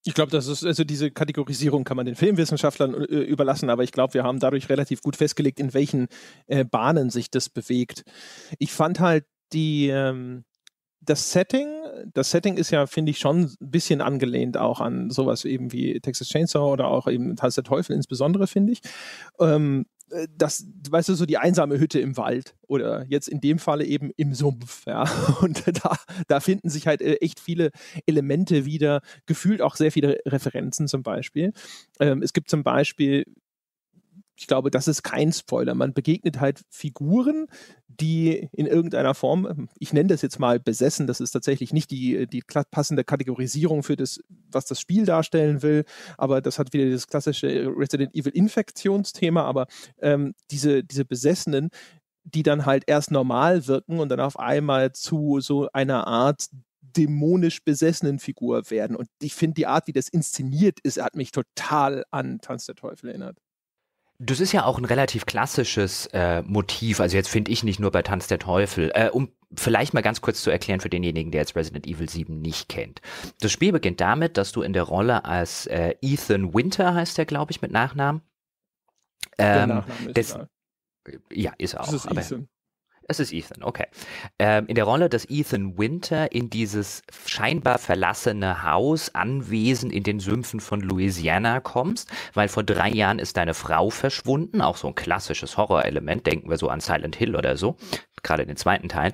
Ich glaube, das ist, also diese Kategorisierung kann man den Filmwissenschaftlern äh, überlassen, aber ich glaube, wir haben dadurch relativ gut festgelegt, in welchen äh, Bahnen sich das bewegt. Ich fand halt die, ähm, das Setting, das Setting ist ja, finde ich, schon ein bisschen angelehnt auch an sowas eben wie Texas Chainsaw oder auch eben Tanz der Teufel insbesondere, finde ich. Ähm, äh, das, weißt du, so die einsame Hütte im Wald oder jetzt in dem Falle eben im Sumpf, ja. Und da, da finden sich halt äh, echt viele Elemente wieder, gefühlt auch sehr viele Referenzen zum Beispiel. Ähm, es gibt zum Beispiel, ich glaube, das ist kein Spoiler, man begegnet halt Figuren, die in irgendeiner Form, ich nenne das jetzt mal besessen, das ist tatsächlich nicht die, die passende Kategorisierung für das, was das Spiel darstellen will, aber das hat wieder dieses klassische Resident Evil Infektionsthema, aber ähm, diese, diese Besessenen, die dann halt erst normal wirken und dann auf einmal zu so einer Art dämonisch besessenen Figur werden. Und ich finde, die Art, wie das inszeniert ist, hat mich total an Tanz der Teufel erinnert. Das ist ja auch ein relativ klassisches äh, Motiv, also jetzt finde ich nicht nur bei Tanz der Teufel, äh, um vielleicht mal ganz kurz zu erklären für denjenigen, der jetzt Resident Evil 7 nicht kennt. Das Spiel beginnt damit, dass du in der Rolle als äh, Ethan Winter heißt der, glaube ich, mit Nachnamen. Ähm, der Nachname ist des, ja, ist auch. Das ist aber, Ethan. Es ist Ethan, okay. Ähm, in der Rolle, dass Ethan Winter in dieses scheinbar verlassene Haus, Anwesen in den Sümpfen von Louisiana kommst, weil vor drei Jahren ist deine Frau verschwunden, auch so ein klassisches Horrorelement, denken wir so an Silent Hill oder so, gerade in den zweiten Teil.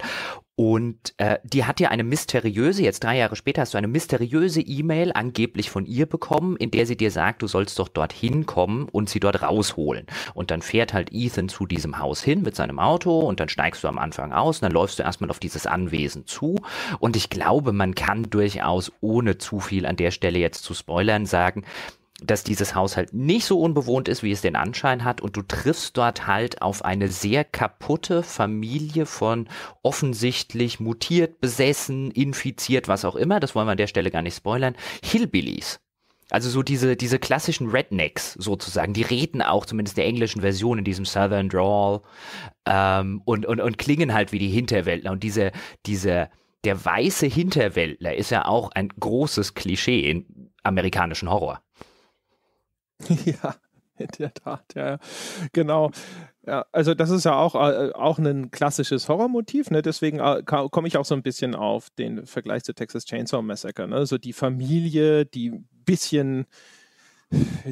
Und äh, die hat ja eine mysteriöse, jetzt drei Jahre später hast du eine mysteriöse E-Mail angeblich von ihr bekommen, in der sie dir sagt, du sollst doch dorthin kommen und sie dort rausholen. Und dann fährt halt Ethan zu diesem Haus hin mit seinem Auto und dann steigst du am Anfang aus und dann läufst du erstmal auf dieses Anwesen zu. Und ich glaube, man kann durchaus, ohne zu viel an der Stelle jetzt zu spoilern, sagen, dass dieses Haus halt nicht so unbewohnt ist, wie es den Anschein hat. Und du triffst dort halt auf eine sehr kaputte Familie von offensichtlich mutiert, besessen, infiziert, was auch immer. Das wollen wir an der Stelle gar nicht spoilern. Hillbillies. Also so diese, diese klassischen Rednecks sozusagen, die reden auch zumindest der englischen Version in diesem Southern Drawl ähm, und, und, und klingen halt wie die Hinterwäldler. Und diese, diese, der weiße Hinterwäldler ist ja auch ein großes Klischee im amerikanischen Horror. Ja, in der Tat, ja, genau. Ja, also das ist ja auch, äh, auch ein klassisches Horrormotiv, ne? deswegen äh, komme ich auch so ein bisschen auf den Vergleich zu Texas Chainsaw Massacre. Ne? So die Familie, die ein bisschen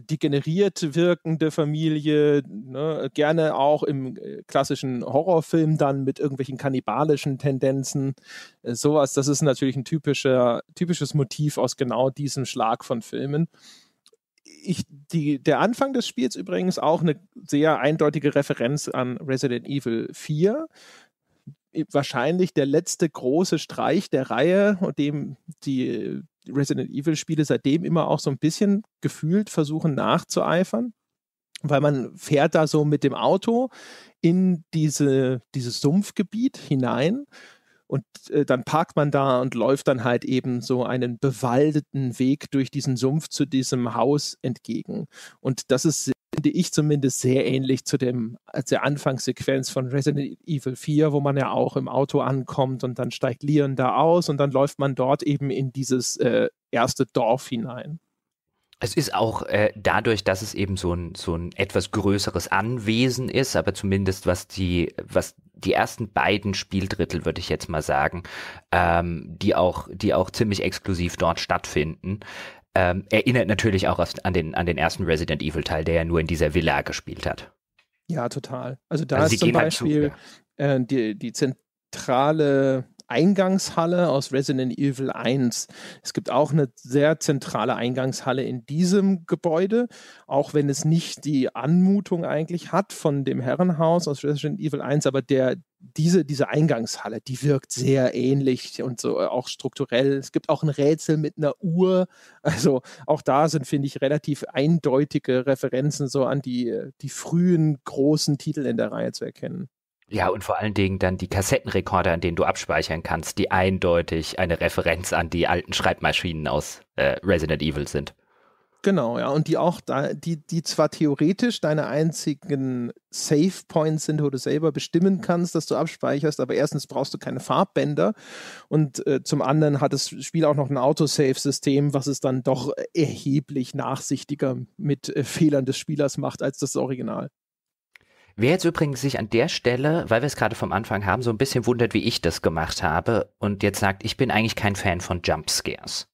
degeneriert wirkende Familie, ne? gerne auch im äh, klassischen Horrorfilm dann mit irgendwelchen kannibalischen Tendenzen, äh, sowas. Das ist natürlich ein typischer, typisches Motiv aus genau diesem Schlag von Filmen ich, die, der Anfang des Spiels übrigens auch eine sehr eindeutige Referenz an Resident Evil 4. Wahrscheinlich der letzte große Streich der Reihe und dem die Resident Evil-Spiele seitdem immer auch so ein bisschen gefühlt versuchen nachzueifern weil man fährt da so mit dem Auto in diese, dieses Sumpfgebiet hinein und äh, dann parkt man da und läuft dann halt eben so einen bewaldeten Weg durch diesen Sumpf zu diesem Haus entgegen. Und das ist finde ich zumindest sehr ähnlich zu dem, als äh, der Anfangssequenz von Resident Evil 4, wo man ja auch im Auto ankommt und dann steigt Leon da aus und dann läuft man dort eben in dieses äh, erste Dorf hinein. Es ist auch äh, dadurch, dass es eben so ein, so ein etwas größeres Anwesen ist, aber zumindest was die, was die ersten beiden Spieldrittel, würde ich jetzt mal sagen, ähm, die auch, die auch ziemlich exklusiv dort stattfinden. Ähm, erinnert natürlich auch an den, an den ersten Resident Evil Teil, der ja nur in dieser Villa gespielt hat. Ja, total. Also da also ist zum Beispiel halt zu, ja. äh, die, die zentrale Eingangshalle aus Resident Evil 1. Es gibt auch eine sehr zentrale Eingangshalle in diesem Gebäude, auch wenn es nicht die Anmutung eigentlich hat von dem Herrenhaus aus Resident Evil 1, aber der, diese, diese Eingangshalle, die wirkt sehr ähnlich und so äh, auch strukturell. Es gibt auch ein Rätsel mit einer Uhr. Also auch da sind, finde ich, relativ eindeutige Referenzen so an die, äh, die frühen großen Titel in der Reihe zu erkennen. Ja, und vor allen Dingen dann die Kassettenrekorder, an denen du abspeichern kannst, die eindeutig eine Referenz an die alten Schreibmaschinen aus äh, Resident Evil sind. Genau, ja, und die auch da, die, die zwar theoretisch deine einzigen Save Points sind, wo du selber bestimmen kannst, dass du abspeicherst, aber erstens brauchst du keine Farbbänder und äh, zum anderen hat das Spiel auch noch ein Autosave-System, was es dann doch erheblich nachsichtiger mit äh, Fehlern des Spielers macht als das Original. Wer jetzt übrigens sich an der Stelle, weil wir es gerade vom Anfang haben, so ein bisschen wundert, wie ich das gemacht habe und jetzt sagt, ich bin eigentlich kein Fan von Jumpscares.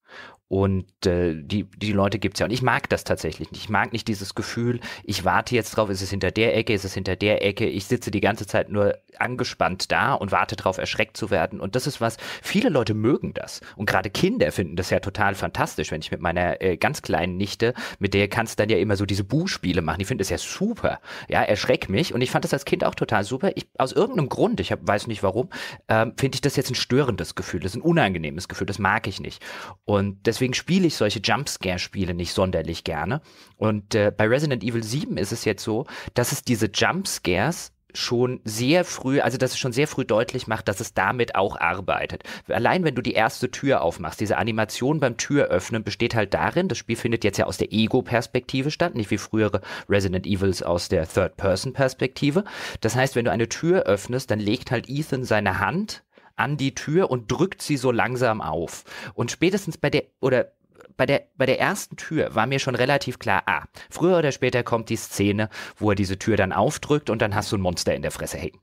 Und äh, die, die Leute gibt's ja. Und ich mag das tatsächlich nicht. Ich mag nicht dieses Gefühl, ich warte jetzt drauf, ist es hinter der Ecke, ist es hinter der Ecke. Ich sitze die ganze Zeit nur angespannt da und warte drauf, erschreckt zu werden. Und das ist was, viele Leute mögen das. Und gerade Kinder finden das ja total fantastisch, wenn ich mit meiner äh, ganz kleinen Nichte, mit der kannst du dann ja immer so diese Buh-Spiele machen. Die finden das ja super. Ja, erschreck mich. Und ich fand das als Kind auch total super. Ich, aus irgendeinem Grund, ich hab, weiß nicht warum, ähm, finde ich das jetzt ein störendes Gefühl. Das ist ein unangenehmes Gefühl. Das mag ich nicht. Und deswegen Deswegen spiele ich solche Jumpscare-Spiele nicht sonderlich gerne. Und äh, bei Resident Evil 7 ist es jetzt so, dass es diese Jumpscares schon sehr früh, also dass es schon sehr früh deutlich macht, dass es damit auch arbeitet. Allein wenn du die erste Tür aufmachst, diese Animation beim Türöffnen besteht halt darin, das Spiel findet jetzt ja aus der Ego-Perspektive statt, nicht wie frühere Resident Evils aus der Third-Person-Perspektive. Das heißt, wenn du eine Tür öffnest, dann legt halt Ethan seine Hand an die Tür und drückt sie so langsam auf. Und spätestens bei der, oder bei der, bei der ersten Tür war mir schon relativ klar, ah, früher oder später kommt die Szene, wo er diese Tür dann aufdrückt und dann hast du ein Monster in der Fresse hängen.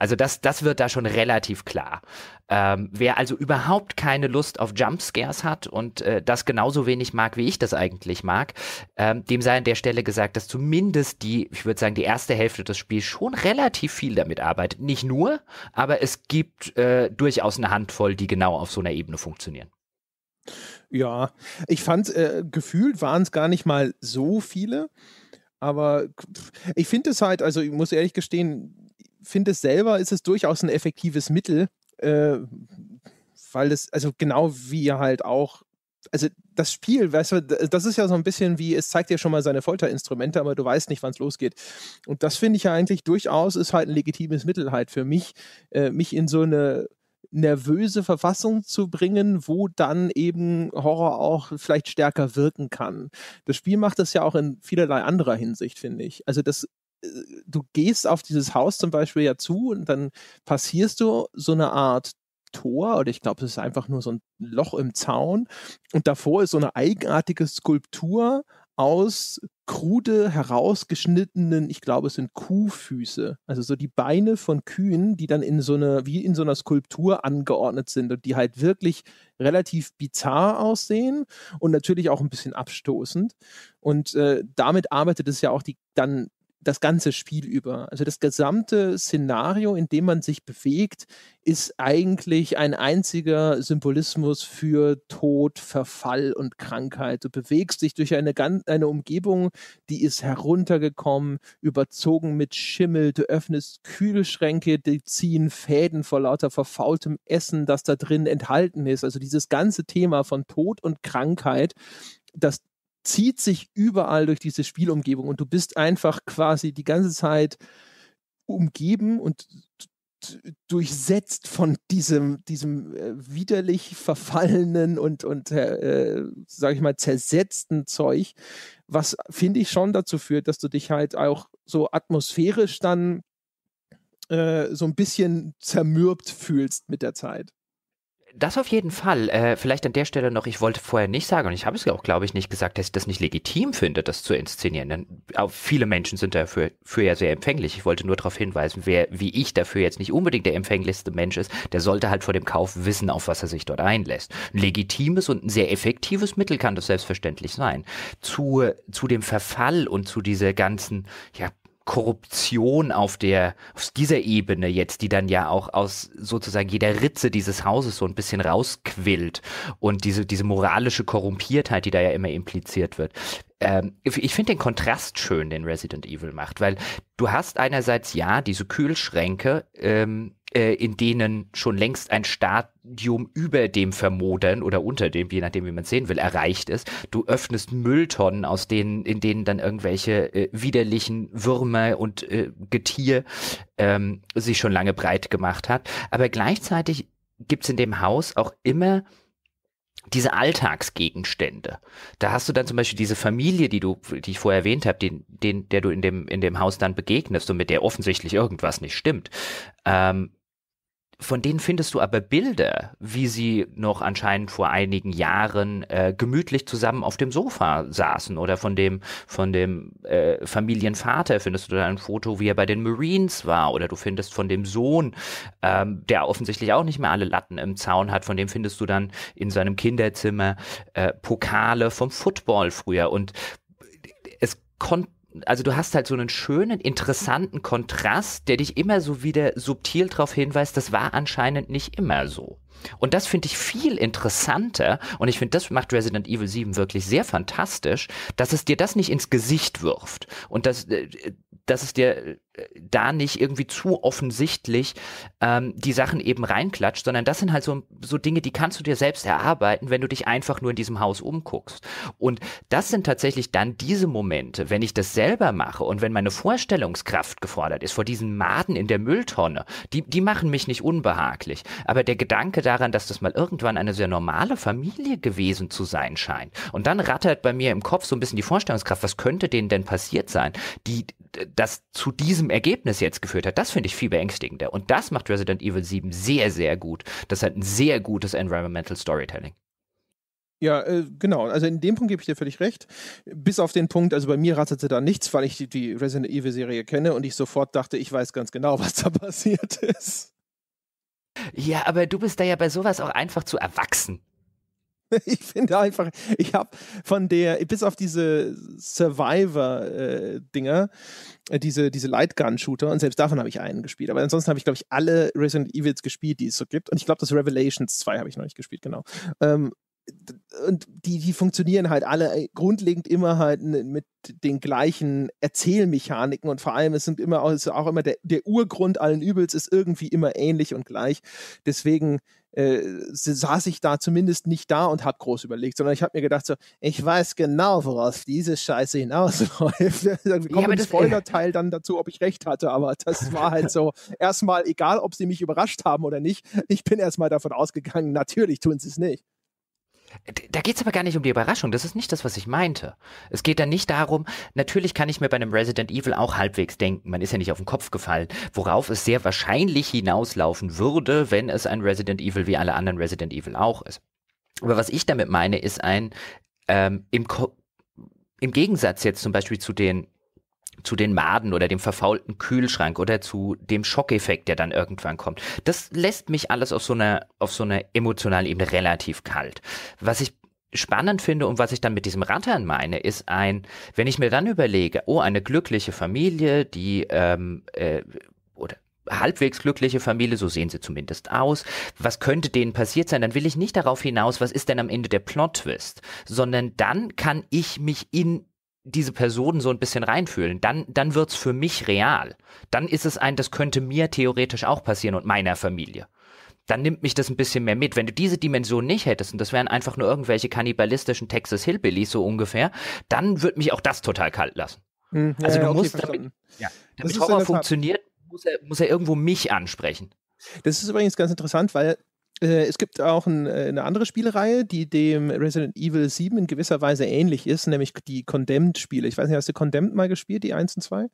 Also das, das wird da schon relativ klar. Ähm, wer also überhaupt keine Lust auf Jumpscares hat und äh, das genauso wenig mag, wie ich das eigentlich mag, ähm, dem sei an der Stelle gesagt, dass zumindest die, ich würde sagen, die erste Hälfte des Spiels schon relativ viel damit arbeitet. Nicht nur, aber es gibt äh, durchaus eine Handvoll, die genau auf so einer Ebene funktionieren. Ja, ich fand, äh, gefühlt waren es gar nicht mal so viele. Aber ich finde es halt, also ich muss ehrlich gestehen, finde es selber, ist es durchaus ein effektives Mittel, äh, weil es, also genau wie halt auch, also das Spiel, weißt du, das ist ja so ein bisschen wie, es zeigt dir schon mal seine Folterinstrumente, aber du weißt nicht, wann es losgeht. Und das finde ich ja eigentlich durchaus, ist halt ein legitimes Mittel halt für mich, äh, mich in so eine nervöse Verfassung zu bringen, wo dann eben Horror auch vielleicht stärker wirken kann. Das Spiel macht das ja auch in vielerlei anderer Hinsicht, finde ich. Also das du gehst auf dieses Haus zum Beispiel ja zu und dann passierst du so eine Art Tor oder ich glaube, es ist einfach nur so ein Loch im Zaun und davor ist so eine eigenartige Skulptur aus krude herausgeschnittenen, ich glaube, es sind Kuhfüße, also so die Beine von Kühen, die dann in so eine wie in so einer Skulptur angeordnet sind und die halt wirklich relativ bizarr aussehen und natürlich auch ein bisschen abstoßend und äh, damit arbeitet es ja auch die dann das ganze Spiel über. Also das gesamte Szenario, in dem man sich bewegt, ist eigentlich ein einziger Symbolismus für Tod, Verfall und Krankheit. Du bewegst dich durch eine, eine Umgebung, die ist heruntergekommen, überzogen mit Schimmel. Du öffnest Kühlschränke, die ziehen Fäden vor lauter verfaultem Essen, das da drin enthalten ist. Also dieses ganze Thema von Tod und Krankheit das zieht sich überall durch diese Spielumgebung und du bist einfach quasi die ganze Zeit umgeben und durchsetzt von diesem, diesem äh, widerlich verfallenen und, und äh, äh sage ich mal, zersetzten Zeug, was, finde ich, schon dazu führt, dass du dich halt auch so atmosphärisch dann äh, so ein bisschen zermürbt fühlst mit der Zeit. Das auf jeden Fall. Äh, vielleicht an der Stelle noch, ich wollte vorher nicht sagen, und ich habe es auch, glaube ich, nicht gesagt, dass ich das nicht legitim finde, das zu inszenieren. Denn auch viele Menschen sind dafür für ja sehr empfänglich. Ich wollte nur darauf hinweisen, wer wie ich dafür jetzt nicht unbedingt der empfänglichste Mensch ist, der sollte halt vor dem Kauf wissen, auf was er sich dort einlässt. Ein legitimes und ein sehr effektives Mittel kann das selbstverständlich sein. Zu, zu dem Verfall und zu dieser ganzen ja, Korruption auf der, auf dieser Ebene jetzt, die dann ja auch aus sozusagen jeder Ritze dieses Hauses so ein bisschen rausquillt und diese, diese moralische Korrumpiertheit, die da ja immer impliziert wird. Ähm, ich finde den Kontrast schön, den Resident Evil macht, weil du hast einerseits ja diese Kühlschränke, ähm, äh, in denen schon längst ein Stadium über dem Vermodern oder unter dem, je nachdem, wie man es sehen will, erreicht ist. Du öffnest Mülltonnen, aus denen, in denen dann irgendwelche äh, widerlichen Würmer und äh, Getier ähm, sich schon lange breit gemacht hat. Aber gleichzeitig gibt es in dem Haus auch immer diese Alltagsgegenstände. Da hast du dann zum Beispiel diese Familie, die du, die ich vorher erwähnt habe, den, den, der du in dem, in dem Haus dann begegnest und mit der offensichtlich irgendwas nicht stimmt. Ähm, von denen findest du aber Bilder, wie sie noch anscheinend vor einigen Jahren äh, gemütlich zusammen auf dem Sofa saßen oder von dem von dem äh, Familienvater findest du da ein Foto, wie er bei den Marines war oder du findest von dem Sohn, ähm, der offensichtlich auch nicht mehr alle Latten im Zaun hat, von dem findest du dann in seinem Kinderzimmer äh, Pokale vom Football früher und es konnte also du hast halt so einen schönen, interessanten Kontrast, der dich immer so wieder subtil darauf hinweist, das war anscheinend nicht immer so. Und das finde ich viel interessanter und ich finde, das macht Resident Evil 7 wirklich sehr fantastisch, dass es dir das nicht ins Gesicht wirft und dass, äh, dass es dir da nicht irgendwie zu offensichtlich ähm, die Sachen eben reinklatscht, sondern das sind halt so, so Dinge, die kannst du dir selbst erarbeiten, wenn du dich einfach nur in diesem Haus umguckst. Und das sind tatsächlich dann diese Momente, wenn ich das selber mache und wenn meine Vorstellungskraft gefordert ist vor diesen Maden in der Mülltonne, die, die machen mich nicht unbehaglich. Aber der Gedanke daran, dass das mal irgendwann eine sehr normale Familie gewesen zu sein scheint und dann rattert bei mir im Kopf so ein bisschen die Vorstellungskraft, was könnte denen denn passiert sein, die das zu diesem diesem Ergebnis jetzt geführt hat, das finde ich viel beängstigender. Und das macht Resident Evil 7 sehr, sehr gut. Das hat ein sehr gutes Environmental Storytelling. Ja, äh, genau. Also in dem Punkt gebe ich dir völlig recht. Bis auf den Punkt, also bei mir ratterte da nichts, weil ich die Resident Evil-Serie kenne und ich sofort dachte, ich weiß ganz genau, was da passiert ist. Ja, aber du bist da ja bei sowas auch einfach zu erwachsen. Ich finde einfach, ich habe von der, bis auf diese Survivor-Dinger, äh, äh, diese, diese Lightgun-Shooter, und selbst davon habe ich einen gespielt. Aber ansonsten habe ich, glaube ich, alle Resident Evils gespielt, die es so gibt. Und ich glaube, das Revelations 2 habe ich noch nicht gespielt, genau. Ähm, und die, die funktionieren halt alle äh, grundlegend immer halt mit den gleichen Erzählmechaniken und vor allem es sind immer auch, also auch immer der, der Urgrund allen Übels ist irgendwie immer ähnlich und gleich. Deswegen äh, saß ich da zumindest nicht da und habe groß überlegt, sondern ich habe mir gedacht, so, ich weiß genau, woraus diese Scheiße hinausläuft. Dann kommen ja, im äh, Spoiler-Teil dann dazu, ob ich recht hatte, aber das war halt so, erstmal egal, ob sie mich überrascht haben oder nicht, ich bin erstmal davon ausgegangen, natürlich tun sie es nicht. Da geht es aber gar nicht um die Überraschung. Das ist nicht das, was ich meinte. Es geht da nicht darum, natürlich kann ich mir bei einem Resident Evil auch halbwegs denken. Man ist ja nicht auf den Kopf gefallen. Worauf es sehr wahrscheinlich hinauslaufen würde, wenn es ein Resident Evil wie alle anderen Resident Evil auch ist. Aber was ich damit meine, ist ein ähm, im, Ko im Gegensatz jetzt zum Beispiel zu den zu den Maden oder dem verfaulten Kühlschrank oder zu dem Schockeffekt, der dann irgendwann kommt. Das lässt mich alles auf so einer, auf so einer emotionalen Ebene relativ kalt. Was ich spannend finde und was ich dann mit diesem Rattern meine, ist ein, wenn ich mir dann überlege, oh, eine glückliche Familie, die ähm, äh, oder halbwegs glückliche Familie, so sehen sie zumindest aus. Was könnte denen passiert sein? Dann will ich nicht darauf hinaus, was ist denn am Ende der Plot-Twist, sondern dann kann ich mich in diese Personen so ein bisschen reinfühlen, dann, dann es für mich real. Dann ist es ein, das könnte mir theoretisch auch passieren und meiner Familie dann nimmt mich das ein bisschen mehr mit. Wenn du diese Dimension nicht hättest, und das wären einfach nur irgendwelche kannibalistischen Texas Hillbillies so ungefähr, dann würde mich auch das total kalt lassen. Hm, also ja, du ja, musst, okay, damit, ja, damit Horror funktioniert, muss er, muss er irgendwo mich ansprechen. Das ist übrigens ganz interessant, weil äh, es gibt auch ein, äh, eine andere Spielereihe, die dem Resident Evil 7 in gewisser Weise ähnlich ist, nämlich die Condemned-Spiele. Ich weiß nicht, hast du Condemned mal gespielt, die 1 und 2?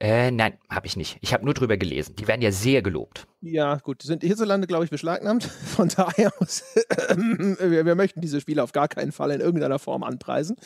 Äh, nein, habe ich nicht. Ich habe nur drüber gelesen. Die werden ja sehr gelobt. Ja, gut. Die sind hierzulande, glaube ich, beschlagnahmt. Von daher, ähm, wir, wir, möchten diese Spiele auf gar keinen Fall in irgendeiner Form anpreisen.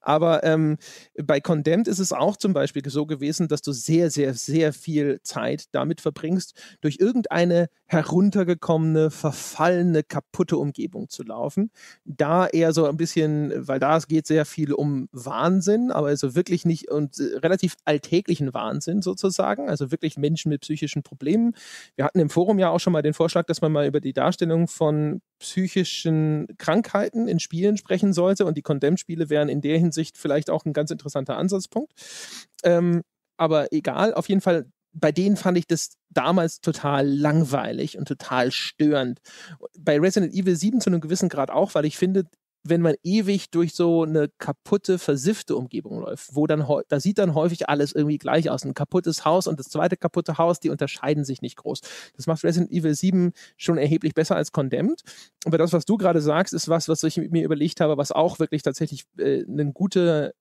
Aber ähm, bei Condemned ist es auch zum Beispiel so gewesen, dass du sehr, sehr, sehr viel Zeit damit verbringst, durch irgendeine heruntergekommene, verfallene, kaputte Umgebung zu laufen. Da eher so ein bisschen, weil da es geht sehr viel um Wahnsinn, aber also wirklich nicht und äh, relativ alltäglichen Wahnsinn angetan sind sozusagen, also wirklich Menschen mit psychischen Problemen. Wir hatten im Forum ja auch schon mal den Vorschlag, dass man mal über die Darstellung von psychischen Krankheiten in Spielen sprechen sollte und die Condemn-Spiele wären in der Hinsicht vielleicht auch ein ganz interessanter Ansatzpunkt. Ähm, aber egal, auf jeden Fall bei denen fand ich das damals total langweilig und total störend. Bei Resident Evil 7 zu einem gewissen Grad auch, weil ich finde, wenn man ewig durch so eine kaputte, versiffte Umgebung läuft, wo dann da sieht dann häufig alles irgendwie gleich aus. Ein kaputtes Haus und das zweite kaputte Haus, die unterscheiden sich nicht groß. Das macht Resident Evil 7 schon erheblich besser als Condemned. Aber das, was du gerade sagst, ist was, was ich mir überlegt habe, was auch wirklich tatsächlich äh, ein guter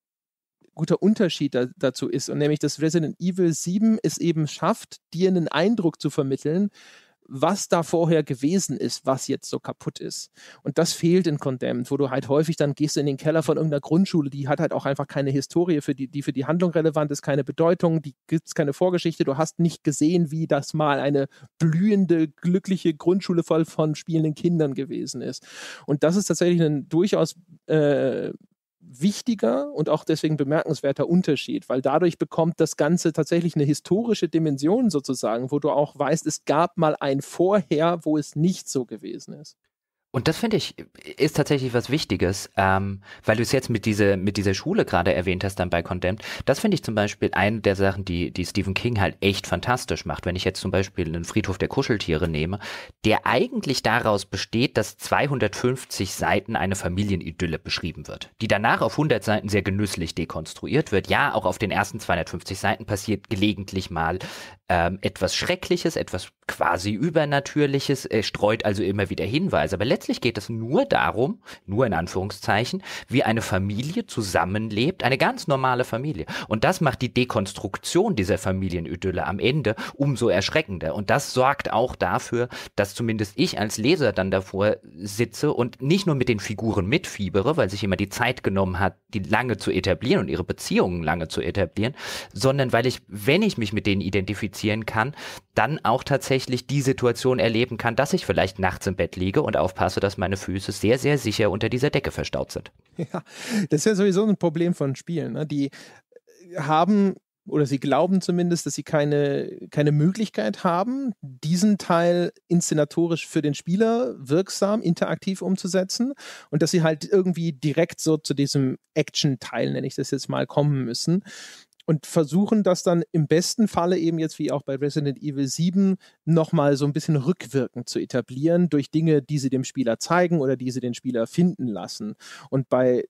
guter Unterschied da, dazu ist. Und nämlich, dass Resident Evil 7 es eben schafft, dir einen Eindruck zu vermitteln, was da vorher gewesen ist, was jetzt so kaputt ist. Und das fehlt in Condemned, wo du halt häufig dann gehst in den Keller von irgendeiner Grundschule, die hat halt auch einfach keine Historie, für die, die für die Handlung relevant ist, keine Bedeutung, die gibt es keine Vorgeschichte, du hast nicht gesehen, wie das mal eine blühende, glückliche Grundschule voll von spielenden Kindern gewesen ist. Und das ist tatsächlich ein durchaus äh, wichtiger und auch deswegen bemerkenswerter Unterschied, weil dadurch bekommt das Ganze tatsächlich eine historische Dimension sozusagen, wo du auch weißt, es gab mal ein Vorher, wo es nicht so gewesen ist. Und das finde ich ist tatsächlich was Wichtiges, ähm, weil du es jetzt mit, diese, mit dieser Schule gerade erwähnt hast, dann bei Condemned. Das finde ich zum Beispiel eine der Sachen, die, die Stephen King halt echt fantastisch macht. Wenn ich jetzt zum Beispiel einen Friedhof der Kuscheltiere nehme, der eigentlich daraus besteht, dass 250 Seiten eine Familienidylle beschrieben wird, die danach auf 100 Seiten sehr genüsslich dekonstruiert wird. Ja, auch auf den ersten 250 Seiten passiert gelegentlich mal ähm, etwas Schreckliches, etwas quasi Übernatürliches. Er äh, streut also immer wieder Hinweise. Aber letztlich geht es nur darum, nur in Anführungszeichen, wie eine Familie zusammenlebt, eine ganz normale Familie. Und das macht die Dekonstruktion dieser Familienidylle am Ende umso erschreckender. Und das sorgt auch dafür, dass zumindest ich als Leser dann davor sitze und nicht nur mit den Figuren mitfiebere, weil sich immer die Zeit genommen hat, die lange zu etablieren und ihre Beziehungen lange zu etablieren, sondern weil ich, wenn ich mich mit denen identifiziere, kommunizieren kann, dann auch tatsächlich die Situation erleben kann, dass ich vielleicht nachts im Bett liege und aufpasse, dass meine Füße sehr, sehr sicher unter dieser Decke verstaut sind. Ja, das ist ja sowieso ein Problem von Spielen. Ne? Die äh, haben oder sie glauben zumindest, dass sie keine, keine Möglichkeit haben, diesen Teil inszenatorisch für den Spieler wirksam, interaktiv umzusetzen und dass sie halt irgendwie direkt so zu diesem Action-Teil, nenne ich das jetzt mal, kommen müssen und versuchen das dann im besten Falle eben jetzt wie auch bei Resident Evil 7 nochmal so ein bisschen rückwirkend zu etablieren durch Dinge, die sie dem Spieler zeigen oder die sie den Spieler finden lassen. Und bei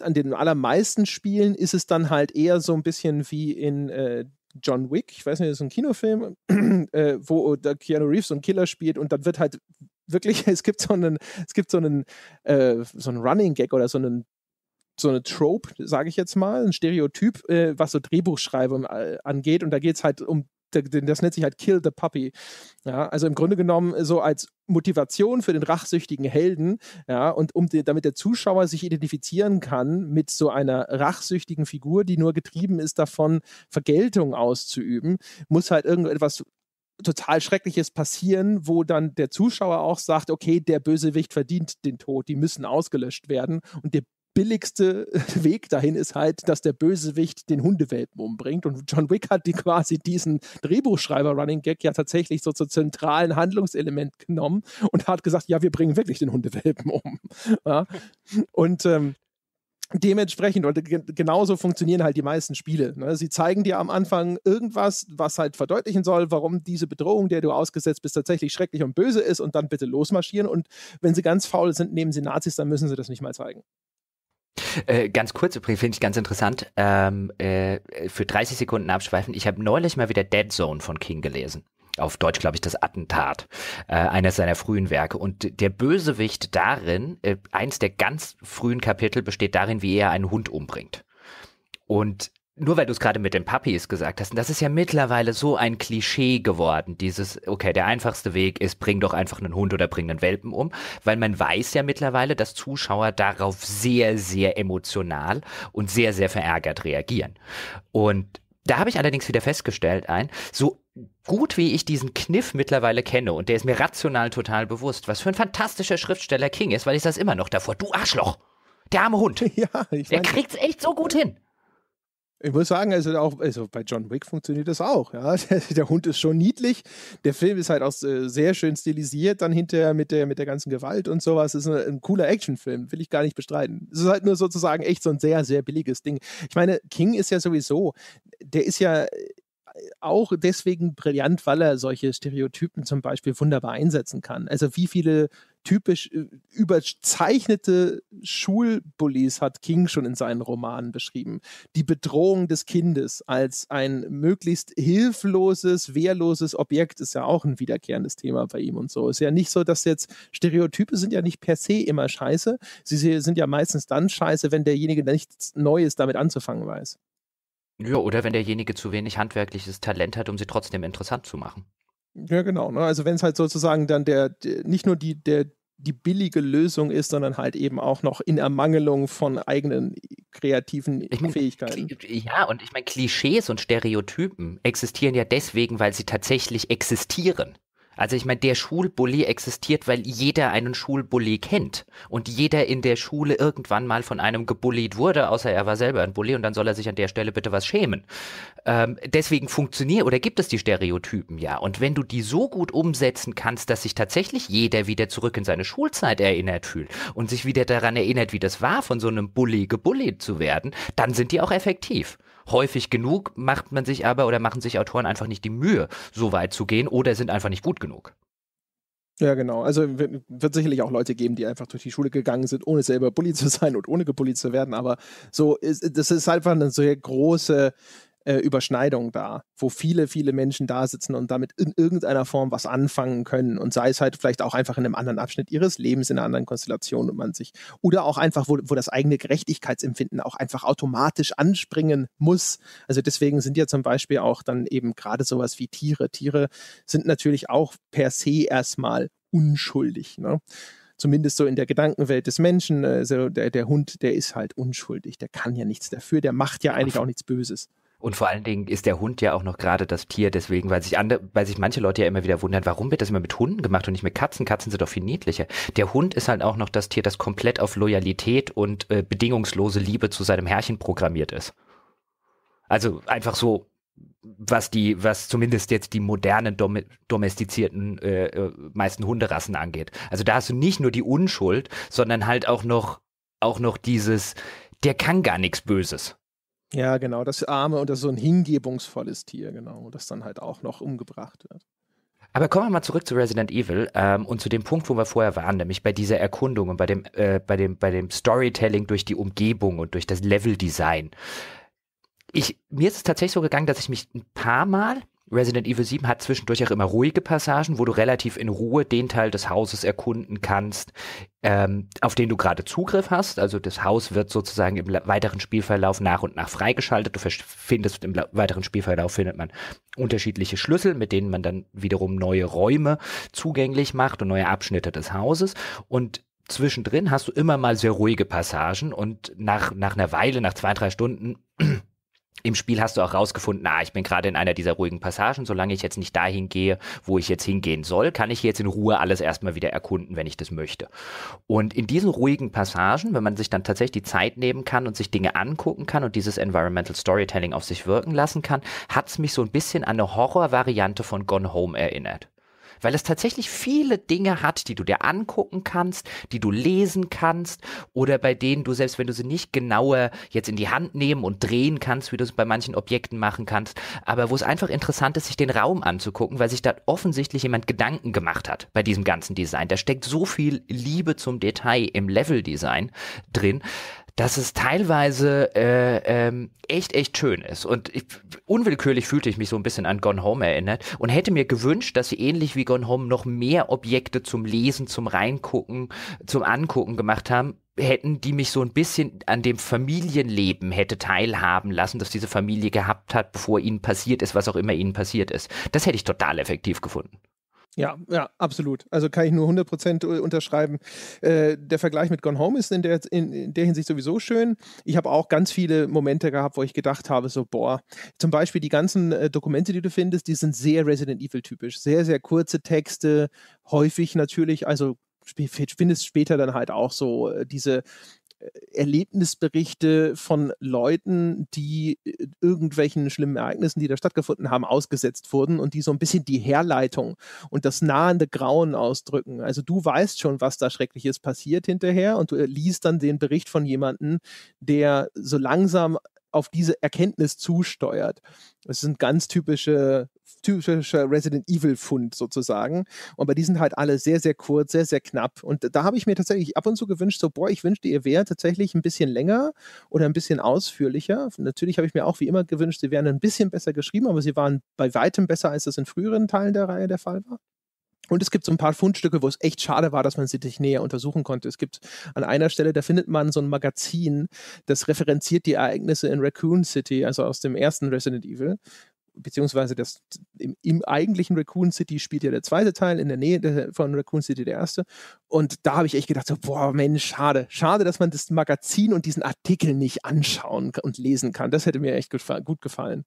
an den allermeisten Spielen ist es dann halt eher so ein bisschen wie in äh, John Wick, ich weiß nicht, das ist ein Kinofilm, äh, wo oh, Keanu Reeves so einen Killer spielt und dann wird halt wirklich, es gibt so einen, es gibt so einen, äh, so einen Running Gag oder so einen so eine Trope, sage ich jetzt mal, ein Stereotyp, äh, was so Drehbuchschreibung äh, angeht. Und da geht es halt um, das nennt sich halt Kill the Puppy. Ja, also im Grunde genommen äh, so als Motivation für den rachsüchtigen Helden, ja, und um die, damit der Zuschauer sich identifizieren kann mit so einer rachsüchtigen Figur, die nur getrieben ist davon, Vergeltung auszuüben, muss halt irgendetwas total Schreckliches passieren, wo dann der Zuschauer auch sagt, okay, der Bösewicht verdient den Tod, die müssen ausgelöscht werden und der billigste Weg dahin ist halt, dass der Bösewicht den Hundewelpen umbringt. Und John Wick hat die quasi diesen Drehbuchschreiber-Running Gag ja tatsächlich so zum zentralen Handlungselement genommen und hat gesagt, ja, wir bringen wirklich den Hundewelpen um. Ja? Und ähm, dementsprechend und genauso funktionieren halt die meisten Spiele. Ne? Sie zeigen dir am Anfang irgendwas, was halt verdeutlichen soll, warum diese Bedrohung, der du ausgesetzt bist, tatsächlich schrecklich und böse ist und dann bitte losmarschieren. Und wenn sie ganz faul sind, nehmen sie Nazis, dann müssen sie das nicht mal zeigen. Äh, ganz kurz übrigens, finde ich ganz interessant, ähm, äh, für 30 Sekunden abschweifen. Ich habe neulich mal wieder Dead Zone von King gelesen. Auf Deutsch, glaube ich, das Attentat, äh, eines seiner frühen Werke. Und der Bösewicht darin, äh, eins der ganz frühen Kapitel besteht darin, wie er einen Hund umbringt. Und nur weil du es gerade mit den Puppies gesagt hast, das ist ja mittlerweile so ein Klischee geworden, dieses, okay, der einfachste Weg ist, bring doch einfach einen Hund oder bring einen Welpen um, weil man weiß ja mittlerweile, dass Zuschauer darauf sehr, sehr emotional und sehr, sehr verärgert reagieren. Und da habe ich allerdings wieder festgestellt, ein, so gut wie ich diesen Kniff mittlerweile kenne, und der ist mir rational total bewusst, was für ein fantastischer Schriftsteller King ist, weil ich das immer noch davor, du Arschloch, der arme Hund, ja, ich der kriegt's echt so gut hin. Ich muss sagen, also auch also bei John Wick funktioniert das auch. Ja? Der, Hund ist schon niedlich. Der Film ist halt auch äh, sehr schön stilisiert, dann hinterher mit der, mit der ganzen Gewalt und sowas. Ist ein cooler Actionfilm, will ich gar nicht bestreiten. Es ist halt nur sozusagen echt so ein sehr, sehr billiges Ding. Ich meine, King ist ja sowieso, der ist ja auch deswegen brillant, weil er solche Stereotypen zum Beispiel wunderbar einsetzen kann. Also wie viele typisch äh, überzeichnete Schulbullies hat King schon in seinen Romanen beschrieben. Die Bedrohung des Kindes als ein möglichst hilfloses, wehrloses Objekt ist ja auch ein wiederkehrendes Thema bei ihm und so. Ist ja nicht so, dass jetzt Stereotype sind ja nicht per se immer scheiße. Sie sind ja meistens dann scheiße, wenn derjenige nichts Neues damit anzufangen weiß. Ja, oder wenn derjenige zu wenig handwerkliches Talent hat, um sie trotzdem interessant zu machen. Ja, genau. Ne? Also wenn es halt sozusagen dann der, der, nicht nur die, der, die billige Lösung ist, sondern halt eben auch noch in Ermangelung von eigenen kreativen ich mein, Fähigkeiten. Ja, und ich meine, Klischees und Stereotypen existieren ja deswegen, weil sie tatsächlich existieren. Also ich meine, der Schulbully existiert, weil jeder einen Schulbully kennt und jeder in der Schule irgendwann mal von einem gebullied wurde, außer er war selber ein Bully und dann soll er sich an der Stelle bitte was schämen. Ähm, deswegen funktioniert oder gibt es die Stereotypen ja. Und wenn du die so gut umsetzen kannst, dass sich tatsächlich jeder wieder zurück in seine Schulzeit erinnert fühlt und sich wieder daran erinnert, wie das war, von so einem Bully gebullied zu werden, dann sind die auch effektiv häufig genug, macht man sich aber oder machen sich Autoren einfach nicht die Mühe, so weit zu gehen oder sind einfach nicht gut genug. Ja, genau. Also wird, wird, sicherlich auch Leute geben, die einfach durch die Schule gegangen sind, ohne selber Bulli zu sein und ohne gebullied zu werden. Aber so ist, das ist einfach eine sehr große äh, Überschneidung da, wo viele, viele Menschen da sitzen und damit in irgendeiner Form was anfangen können und sei es halt vielleicht auch einfach in einem anderen Abschnitt ihres Lebens, in einer anderen Konstellation und man sich oder auch einfach, wo, wo das eigene Gerechtigkeitsempfinden auch einfach automatisch anspringen muss. Also deswegen sind ja zum Beispiel auch dann eben gerade sowas wie Tiere. Tiere sind natürlich auch per se erstmal unschuldig. Ne? zumindest so in der Gedankenwelt des Menschen, also der, der Hund, der ist halt unschuldig, der kann ja nichts dafür, der macht ja eigentlich auch nichts Böses. Und vor allen Dingen ist der Hund ja auch noch gerade das Tier, deswegen, weil sich andere, weil sich manche Leute ja immer wieder wundern, warum wird das immer mit Hunden gemacht und nicht mit Katzen? Katzen sind doch viel niedlicher. Der Hund ist halt auch noch das Tier, das komplett auf Loyalität und äh, bedingungslose Liebe zu seinem Herrchen programmiert ist. Also einfach so, was die, was zumindest jetzt die modernen dom domestizierten äh, äh, meisten Hunderassen angeht. Also da hast du nicht nur die Unschuld, sondern halt auch noch, auch noch dieses, der kann gar nichts Böses. Ja, genau, das arme und das so ein hingebungsvolles Tier, genau, das dann halt auch noch umgebracht wird. Aber kommen wir mal zurück zu Resident Evil ähm, und zu dem Punkt, wo wir vorher waren, nämlich bei dieser Erkundung und bei dem, äh, bei dem, bei dem Storytelling durch die Umgebung und durch das Leveldesign. Ich, mir ist es tatsächlich so gegangen, dass ich mich ein paar Mal Resident Evil 7 hat zwischendurch auch immer ruhige Passagen, wo du relativ in Ruhe den Teil des Hauses erkunden kannst, ähm, auf den du gerade Zugriff hast. Also das Haus wird sozusagen im weiteren Spielverlauf nach und nach freigeschaltet. Du findest im weiteren Spielverlauf findet man unterschiedliche Schlüssel, mit denen man dann wiederum neue Räume zugänglich macht und neue Abschnitte des Hauses. Und zwischendrin hast du immer mal sehr ruhige Passagen und nach, nach einer Weile, nach zwei, drei Stunden im Spiel hast du auch rausgefunden, na, ah, ich bin gerade in einer dieser ruhigen Passagen, solange ich jetzt nicht dahin gehe, wo ich jetzt hingehen soll, kann ich jetzt in Ruhe alles erstmal wieder erkunden, wenn ich das möchte. Und in diesen ruhigen Passagen, wenn man sich dann tatsächlich die Zeit nehmen kann und sich Dinge angucken kann und dieses Environmental Storytelling auf sich wirken lassen kann, hat es mich so ein bisschen an eine Horrorvariante von Gone Home erinnert weil es tatsächlich viele Dinge hat, die du dir angucken kannst, die du lesen kannst oder bei denen du, selbst wenn du sie nicht genauer jetzt in die Hand nehmen und drehen kannst, wie du es bei manchen Objekten machen kannst, aber wo es einfach interessant ist, sich den Raum anzugucken, weil sich da offensichtlich jemand Gedanken gemacht hat bei diesem ganzen Design. Da steckt so viel Liebe zum Detail im Leveldesign drin dass es teilweise äh, ähm, echt, echt schön ist. Und ich, unwillkürlich fühlte ich mich so ein bisschen an Gone Home erinnert und hätte mir gewünscht, dass sie ähnlich wie Gone Home noch mehr Objekte zum Lesen, zum Reingucken, zum Angucken gemacht haben hätten, die mich so ein bisschen an dem Familienleben hätte teilhaben lassen, dass diese Familie gehabt hat, bevor ihnen passiert ist, was auch immer ihnen passiert ist. Das hätte ich total effektiv gefunden. Ja, ja, absolut. Also kann ich nur 100% unterschreiben. Äh, der Vergleich mit Gone Home ist in der, in, in der Hinsicht sowieso schön. Ich habe auch ganz viele Momente gehabt, wo ich gedacht habe, so, boah, zum Beispiel die ganzen äh, Dokumente, die du findest, die sind sehr Resident Evil typisch. Sehr, sehr kurze Texte, häufig natürlich, also findest später dann halt auch so äh, diese Erlebnisberichte von Leuten, die äh, irgendwelchen schlimmen Ereignissen, die da stattgefunden haben, ausgesetzt wurden und die so ein bisschen die Herleitung und das nahende Grauen ausdrücken. Also du weißt schon, was da Schreckliches passiert hinterher und du äh, liest dann den Bericht von jemandem, der so langsam auf diese Erkenntnis zusteuert. Es sind ganz typische, typischer Resident Evil-Fund sozusagen. Und bei diesen halt alle sehr, sehr kurz, sehr, sehr knapp. Und da habe ich mir tatsächlich ab und zu gewünscht, so, boah, ich wünschte, ihr wäre tatsächlich ein bisschen länger oder ein bisschen ausführlicher. Natürlich habe ich mir auch wie immer gewünscht, sie wären ein bisschen besser geschrieben, aber sie waren bei weitem besser, als das in früheren Teilen der Reihe der Fall war. Und es gibt so ein paar Fundstücke, wo es echt schade war, dass man sie nicht näher untersuchen konnte. Es gibt an einer Stelle, da findet man so ein Magazin, das referenziert die Ereignisse in Raccoon City, also aus dem ersten Resident Evil. Beziehungsweise das, im, im eigentlichen Raccoon City spielt ja der zweite Teil, in der Nähe der, von Raccoon City der erste. Und da habe ich echt gedacht, so, boah, Mensch, schade. Schade, dass man das Magazin und diesen Artikel nicht anschauen und lesen kann. Das hätte mir echt gefa gut gefallen.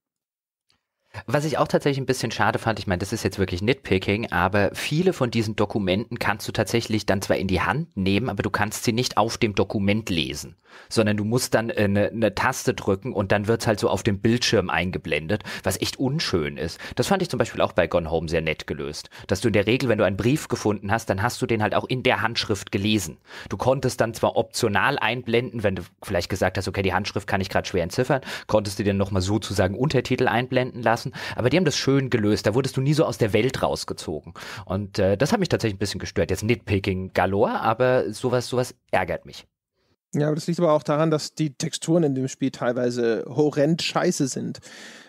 Was ich auch tatsächlich ein bisschen schade fand, ich meine, das ist jetzt wirklich Nitpicking, aber viele von diesen Dokumenten kannst du tatsächlich dann zwar in die Hand nehmen, aber du kannst sie nicht auf dem Dokument lesen, sondern du musst dann eine, äh, eine Taste drücken und dann wird's halt so auf dem Bildschirm eingeblendet, was echt unschön ist. Das fand ich zum Beispiel auch bei Gone Home sehr nett gelöst, dass du in der Regel, wenn du einen Brief gefunden hast, dann hast du den halt auch in der Handschrift gelesen. Du konntest dann zwar optional einblenden, wenn du vielleicht gesagt hast, okay, die Handschrift kann ich gerade schwer entziffern, konntest du dir dann nochmal sozusagen Untertitel einblenden lassen lassen. Aber die haben das schön gelöst. Da wurdest du nie so aus der Welt rausgezogen. Und äh, das hat mich tatsächlich ein bisschen gestört. Jetzt Nitpicking galore, aber sowas, sowas ärgert mich. Ja, aber das liegt aber auch daran, dass die Texturen in dem Spiel teilweise horrend scheiße sind.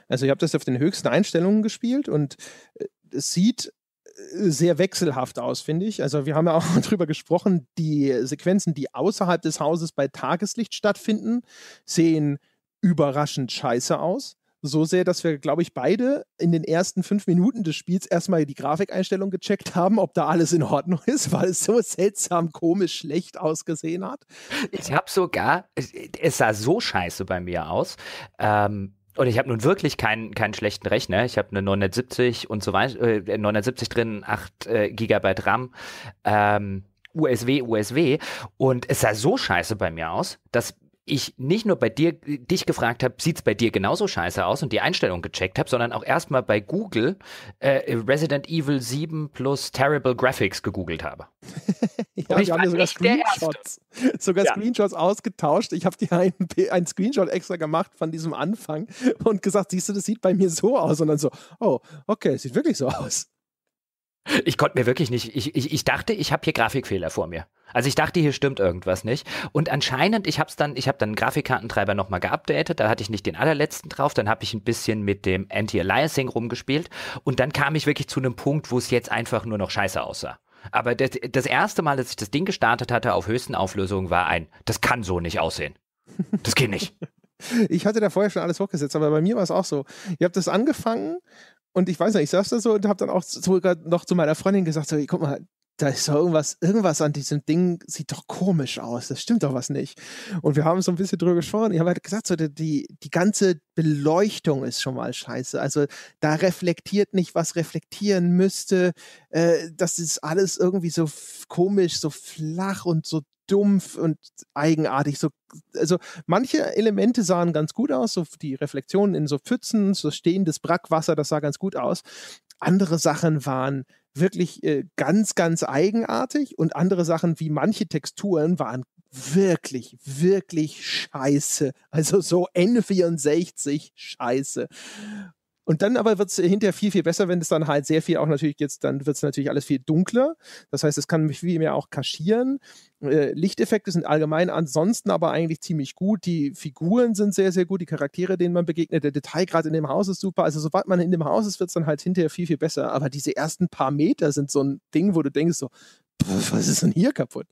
Also ich habe das auf den höchsten Einstellungen gespielt und äh, es sieht äh, sehr wechselhaft aus, finde ich. Also wir haben ja auch drüber gesprochen, die Sequenzen, die außerhalb des Hauses bei Tageslicht stattfinden, sehen überraschend scheiße aus so sehr, dass wir, glaube ich, beide in den ersten fünf Minuten des Spiels erstmal die Grafikeinstellung gecheckt haben, ob da alles in Ordnung ist, weil es so seltsam komisch schlecht ausgesehen hat. Ich habe sogar, es sah so scheiße bei mir aus. Ähm, und ich habe nun wirklich keinen, keinen schlechten Rechner. Ich habe eine 970 und so weiter, äh, 970 drin, 8 äh, GB RAM. Ähm, USW, USW. Und es sah so scheiße bei mir aus, dass ich nicht nur bei dir äh, dich gefragt habe, sieht es bei dir genauso scheiße aus und die Einstellung gecheckt habe, sondern auch erstmal bei Google äh, Resident Evil 7 plus Terrible Graphics gegoogelt habe. ja, und ich habe haben ja sogar Screenshots, ja. ausgetauscht. Ich habe dir einen, einen Screenshot extra gemacht von diesem Anfang und gesagt, siehst du, das sieht bei mir so aus. Und dann so, oh, okay, sieht wirklich so aus. Ich konnte mir wirklich nicht, ich, ich, ich dachte, ich habe hier Grafikfehler vor mir. Also ich dachte, hier stimmt irgendwas nicht. Und anscheinend, ich habe dann, ich habe dann einen Grafikkartentreiber nochmal geupdatet, da hatte ich nicht den allerletzten drauf, dann habe ich ein bisschen mit dem Anti-Aliasing rumgespielt und dann kam ich wirklich zu einem Punkt, wo es jetzt einfach nur noch scheiße aussah. Aber das, das erste Mal, dass ich das Ding gestartet hatte auf höchsten Auflösungen, war ein, das kann so nicht aussehen. Das geht nicht. ich hatte da vorher schon alles hochgesetzt, aber bei mir war es auch so. Ihr habt das angefangen und ich weiß nicht, ich saß da so und habe dann auch sogar noch zu meiner Freundin gesagt, so, guck mal, da ist doch irgendwas, irgendwas an diesem Ding sieht doch komisch aus, das stimmt doch was nicht. Und wir haben so ein bisschen drüber gesprochen. Ich habe halt gesagt, so die, die ganze Beleuchtung ist schon mal scheiße. Also da reflektiert nicht, was reflektieren müsste. Äh, das ist alles irgendwie so komisch, so flach und so dumpf und eigenartig. So, also manche Elemente sahen ganz gut aus, so die Reflexionen in so Pfützen, so stehendes Brackwasser, das sah ganz gut aus. Andere Sachen waren wirklich äh, ganz, ganz eigenartig und andere Sachen wie manche Texturen waren wirklich, wirklich scheiße. Also so N64 scheiße. Und dann aber wird es hinterher viel, viel besser, wenn es dann halt sehr viel auch natürlich jetzt, dann wird es natürlich alles viel dunkler. Das heißt, es kann mich viel mehr auch kaschieren. Äh, Lichteffekte sind allgemein ansonsten aber eigentlich ziemlich gut. Die Figuren sind sehr, sehr gut, die Charaktere, denen man begegnet, der Detailgrad in dem Haus ist super. Also sobald man in dem Haus ist, wird es dann halt hinterher viel, viel besser. Aber diese ersten paar Meter sind so ein Ding, wo du denkst so, was ist denn hier kaputt?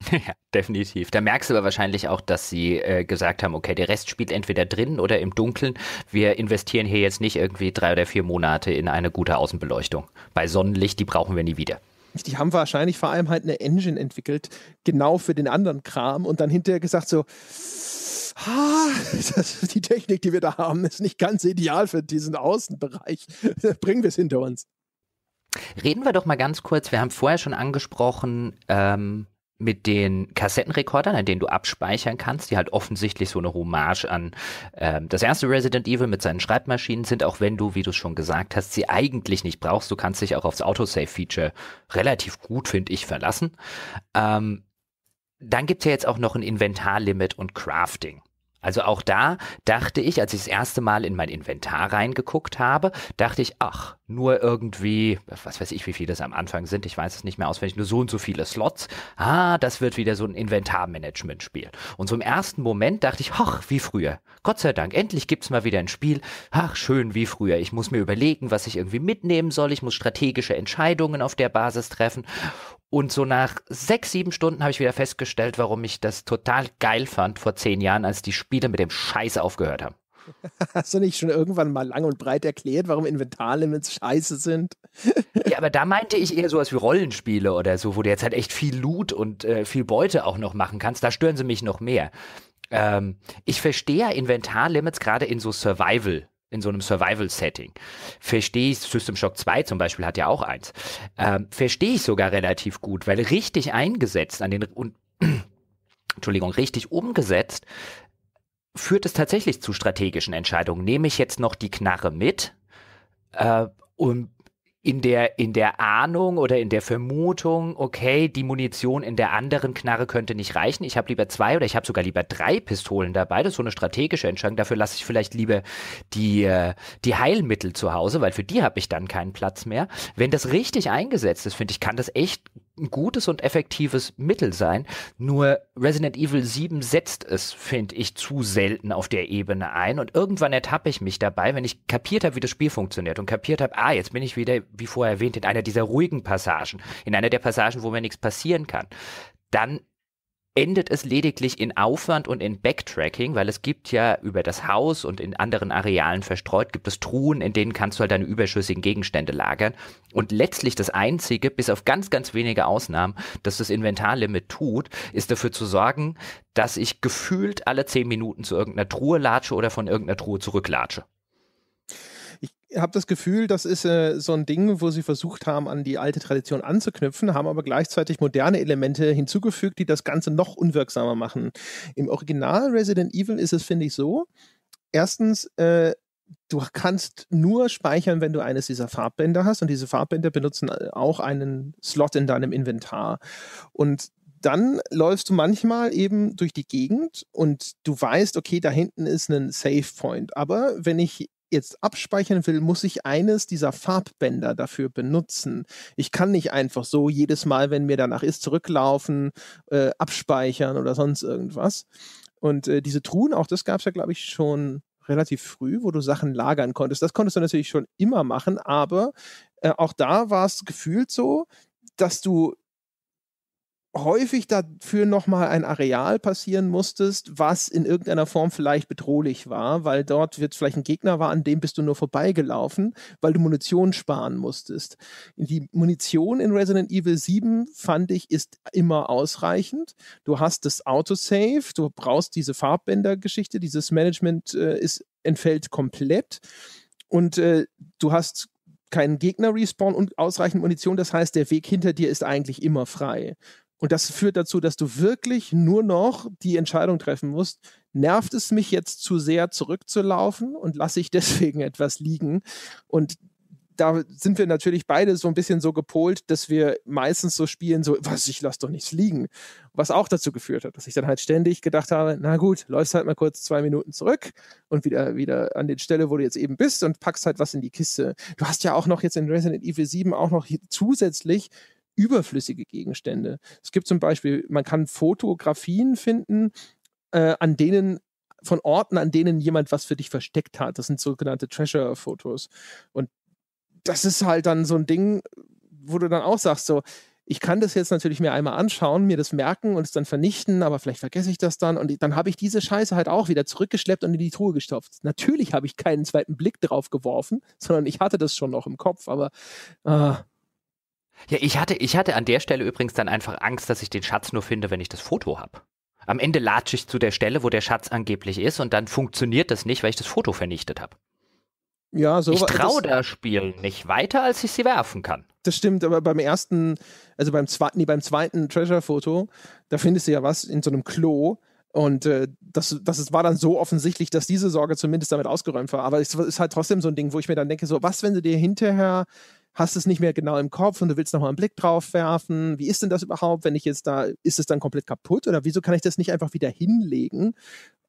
Ja, definitiv. Da merkst du aber wahrscheinlich auch, dass sie äh, gesagt haben, okay, der Rest spielt entweder drin oder im Dunkeln. Wir investieren hier jetzt nicht irgendwie drei oder vier Monate in eine gute Außenbeleuchtung. Bei Sonnenlicht, die brauchen wir nie wieder. Die haben wahrscheinlich vor allem halt eine Engine entwickelt, genau für den anderen Kram und dann hinterher gesagt so, ah, das, die Technik, die wir da haben, ist nicht ganz ideal für diesen Außenbereich. Bringen wir es hinter uns. Reden wir doch mal ganz kurz, wir haben vorher schon angesprochen, ähm, mit den Kassettenrekordern, an denen du abspeichern kannst, die halt offensichtlich so eine Hommage an ähm, das erste Resident Evil mit seinen Schreibmaschinen sind, auch wenn du, wie du schon gesagt hast, sie eigentlich nicht brauchst. Du kannst dich auch aufs Autosave-Feature relativ gut, finde ich, verlassen. Ähm, dann gibt's ja jetzt auch noch ein Inventarlimit und Crafting. Also auch da dachte ich, als ich das erste Mal in mein Inventar reingeguckt habe, dachte ich, ach, nur irgendwie, was weiß ich, wie viele das am Anfang sind, ich weiß es nicht mehr auswendig, nur so und so viele Slots. Ah, das wird wieder so ein Inventarmanagement-Spiel. Und so im ersten Moment dachte ich, ach, wie früher. Gott sei Dank, endlich gibt's mal wieder ein Spiel. Ach, schön wie früher. Ich muss mir überlegen, was ich irgendwie mitnehmen soll. Ich muss strategische Entscheidungen auf der Basis treffen. Und so nach sechs, sieben Stunden habe ich wieder festgestellt, warum ich das total geil fand vor zehn Jahren, als die Spiele mit dem Scheiß aufgehört haben. Hast du nicht schon irgendwann mal lang und breit erklärt, warum Inventarlimits scheiße sind? ja, aber da meinte ich eher sowas wie Rollenspiele oder so, wo du jetzt halt echt viel Loot und äh, viel Beute auch noch machen kannst. Da stören sie mich noch mehr. Ähm, ich verstehe ja Inventarlimits gerade in so Survival in so einem Survival-Setting. Verstehe ich, System Shock 2 zum Beispiel hat ja auch eins. Ähm, Verstehe ich sogar relativ gut, weil richtig eingesetzt an den und Entschuldigung, richtig umgesetzt, führt es tatsächlich zu strategischen Entscheidungen. Nehme ich jetzt noch die Knarre mit? Äh, und in der, in der Ahnung oder in der Vermutung, okay, die Munition in der anderen Knarre könnte nicht reichen. Ich habe lieber zwei oder ich habe sogar lieber drei Pistolen dabei. Das ist so eine strategische Entscheidung. Dafür lasse ich vielleicht lieber die, äh, die Heilmittel zu Hause, weil für die habe ich dann keinen Platz mehr. Wenn das richtig eingesetzt ist, finde ich, kann das echt ein gutes und effektives Mittel sein. Nur Resident Evil 7 setzt es, finde ich, zu selten auf der Ebene ein. Und irgendwann ertappe ich mich dabei, wenn ich kapiert habe, wie das Spiel funktioniert und kapiert habe, ah, jetzt bin ich wieder, wie vorher erwähnt, in einer dieser ruhigen Passagen, in einer der Passagen, wo mir nichts passieren kann. Dann endet es lediglich in Aufwand und in Backtracking, weil es gibt ja über das Haus und in anderen Arealen verstreut, gibt es Truhen, in denen kannst du halt deine überschüssigen Gegenstände lagern. Und letztlich das Einzige, bis auf ganz, ganz wenige Ausnahmen, dass das Inventarlimit tut, ist dafür zu sorgen, dass ich gefühlt alle zehn Minuten zu irgendeiner Truhe latsche oder von irgendeiner Truhe zurücklatsche habe das Gefühl, das ist äh, so ein Ding, wo sie versucht haben, an die alte Tradition anzuknüpfen, haben aber gleichzeitig moderne Elemente hinzugefügt, die das Ganze noch unwirksamer machen. Im Original Resident Evil ist es, finde ich, so. Erstens, äh, du kannst nur speichern, wenn du eines dieser Farbbänder hast und diese Farbbänder benutzen äh, auch einen Slot in deinem Inventar. Und dann läufst du manchmal eben durch die Gegend und du weißt, okay, da hinten ist ein Save Point. Aber wenn ich jetzt abspeichern will, muss ich eines dieser Farbbänder dafür benutzen. Ich kann nicht einfach so jedes Mal, wenn mir danach ist, zurücklaufen, äh, abspeichern oder sonst irgendwas. Und äh, diese Truhen, auch das gab es ja, glaube ich, schon relativ früh, wo du Sachen lagern konntest. Das konntest du natürlich schon immer machen, aber äh, auch da war es gefühlt so, dass du häufig dafür nochmal ein Areal passieren musstest, was in irgendeiner Form vielleicht bedrohlich war, weil dort wird vielleicht ein Gegner war, an dem bist du nur vorbeigelaufen, weil du Munition sparen musstest. Die Munition in Resident Evil 7, fand ich, ist immer ausreichend. Du hast das Autosave, du brauchst diese Farbbänder-Geschichte, dieses Management äh, ist, entfällt komplett. Und äh, du hast keinen Gegner-Respawn und ausreichend Munition. Das heißt, der Weg hinter dir ist eigentlich immer frei. Und das führt dazu, dass du wirklich nur noch die Entscheidung treffen musst, nervt es mich jetzt zu sehr zurückzulaufen und lasse ich deswegen etwas liegen? Und da sind wir natürlich beide so ein bisschen so gepolt, dass wir meistens so spielen, so, was, ich lasse doch nichts liegen. Was auch dazu geführt hat, dass ich dann halt ständig gedacht habe, na gut, läufst halt mal kurz zwei Minuten zurück und wieder, wieder an den Stelle, wo du jetzt eben bist und packst halt was in die Kiste. Du hast ja auch noch jetzt in Resident Evil 7 auch noch zusätzlich überflüssige Gegenstände. Es gibt zum Beispiel, man kann Fotografien finden, äh, an denen von Orten, an denen jemand was für dich versteckt hat. Das sind sogenannte Treasure-Fotos. Und das ist halt dann so ein Ding, wo du dann auch sagst, so, ich kann das jetzt natürlich mir einmal anschauen, mir das merken und es dann vernichten, aber vielleicht vergesse ich das dann und dann habe ich diese Scheiße halt auch wieder zurückgeschleppt und in die Truhe gestopft. Natürlich habe ich keinen zweiten Blick drauf geworfen, sondern ich hatte das schon noch im Kopf, aber ah, ja, ich hatte, ich hatte an der Stelle übrigens dann einfach Angst, dass ich den Schatz nur finde, wenn ich das Foto habe. Am Ende latsche ich zu der Stelle, wo der Schatz angeblich ist und dann funktioniert das nicht, weil ich das Foto vernichtet habe. Ja, so. Ich traue das Spiel nicht weiter, als ich sie werfen kann. Das stimmt, aber beim ersten, also beim zweiten, nee, beim zweiten Treasure-Foto, da findest du ja was in so einem Klo. Und äh, das, das war dann so offensichtlich, dass diese Sorge zumindest damit ausgeräumt war. Aber es ist halt trotzdem so ein Ding, wo ich mir dann denke, so, was, wenn du dir hinterher hast es nicht mehr genau im Kopf und du willst nochmal einen Blick drauf werfen. Wie ist denn das überhaupt, wenn ich jetzt da, ist es dann komplett kaputt oder wieso kann ich das nicht einfach wieder hinlegen?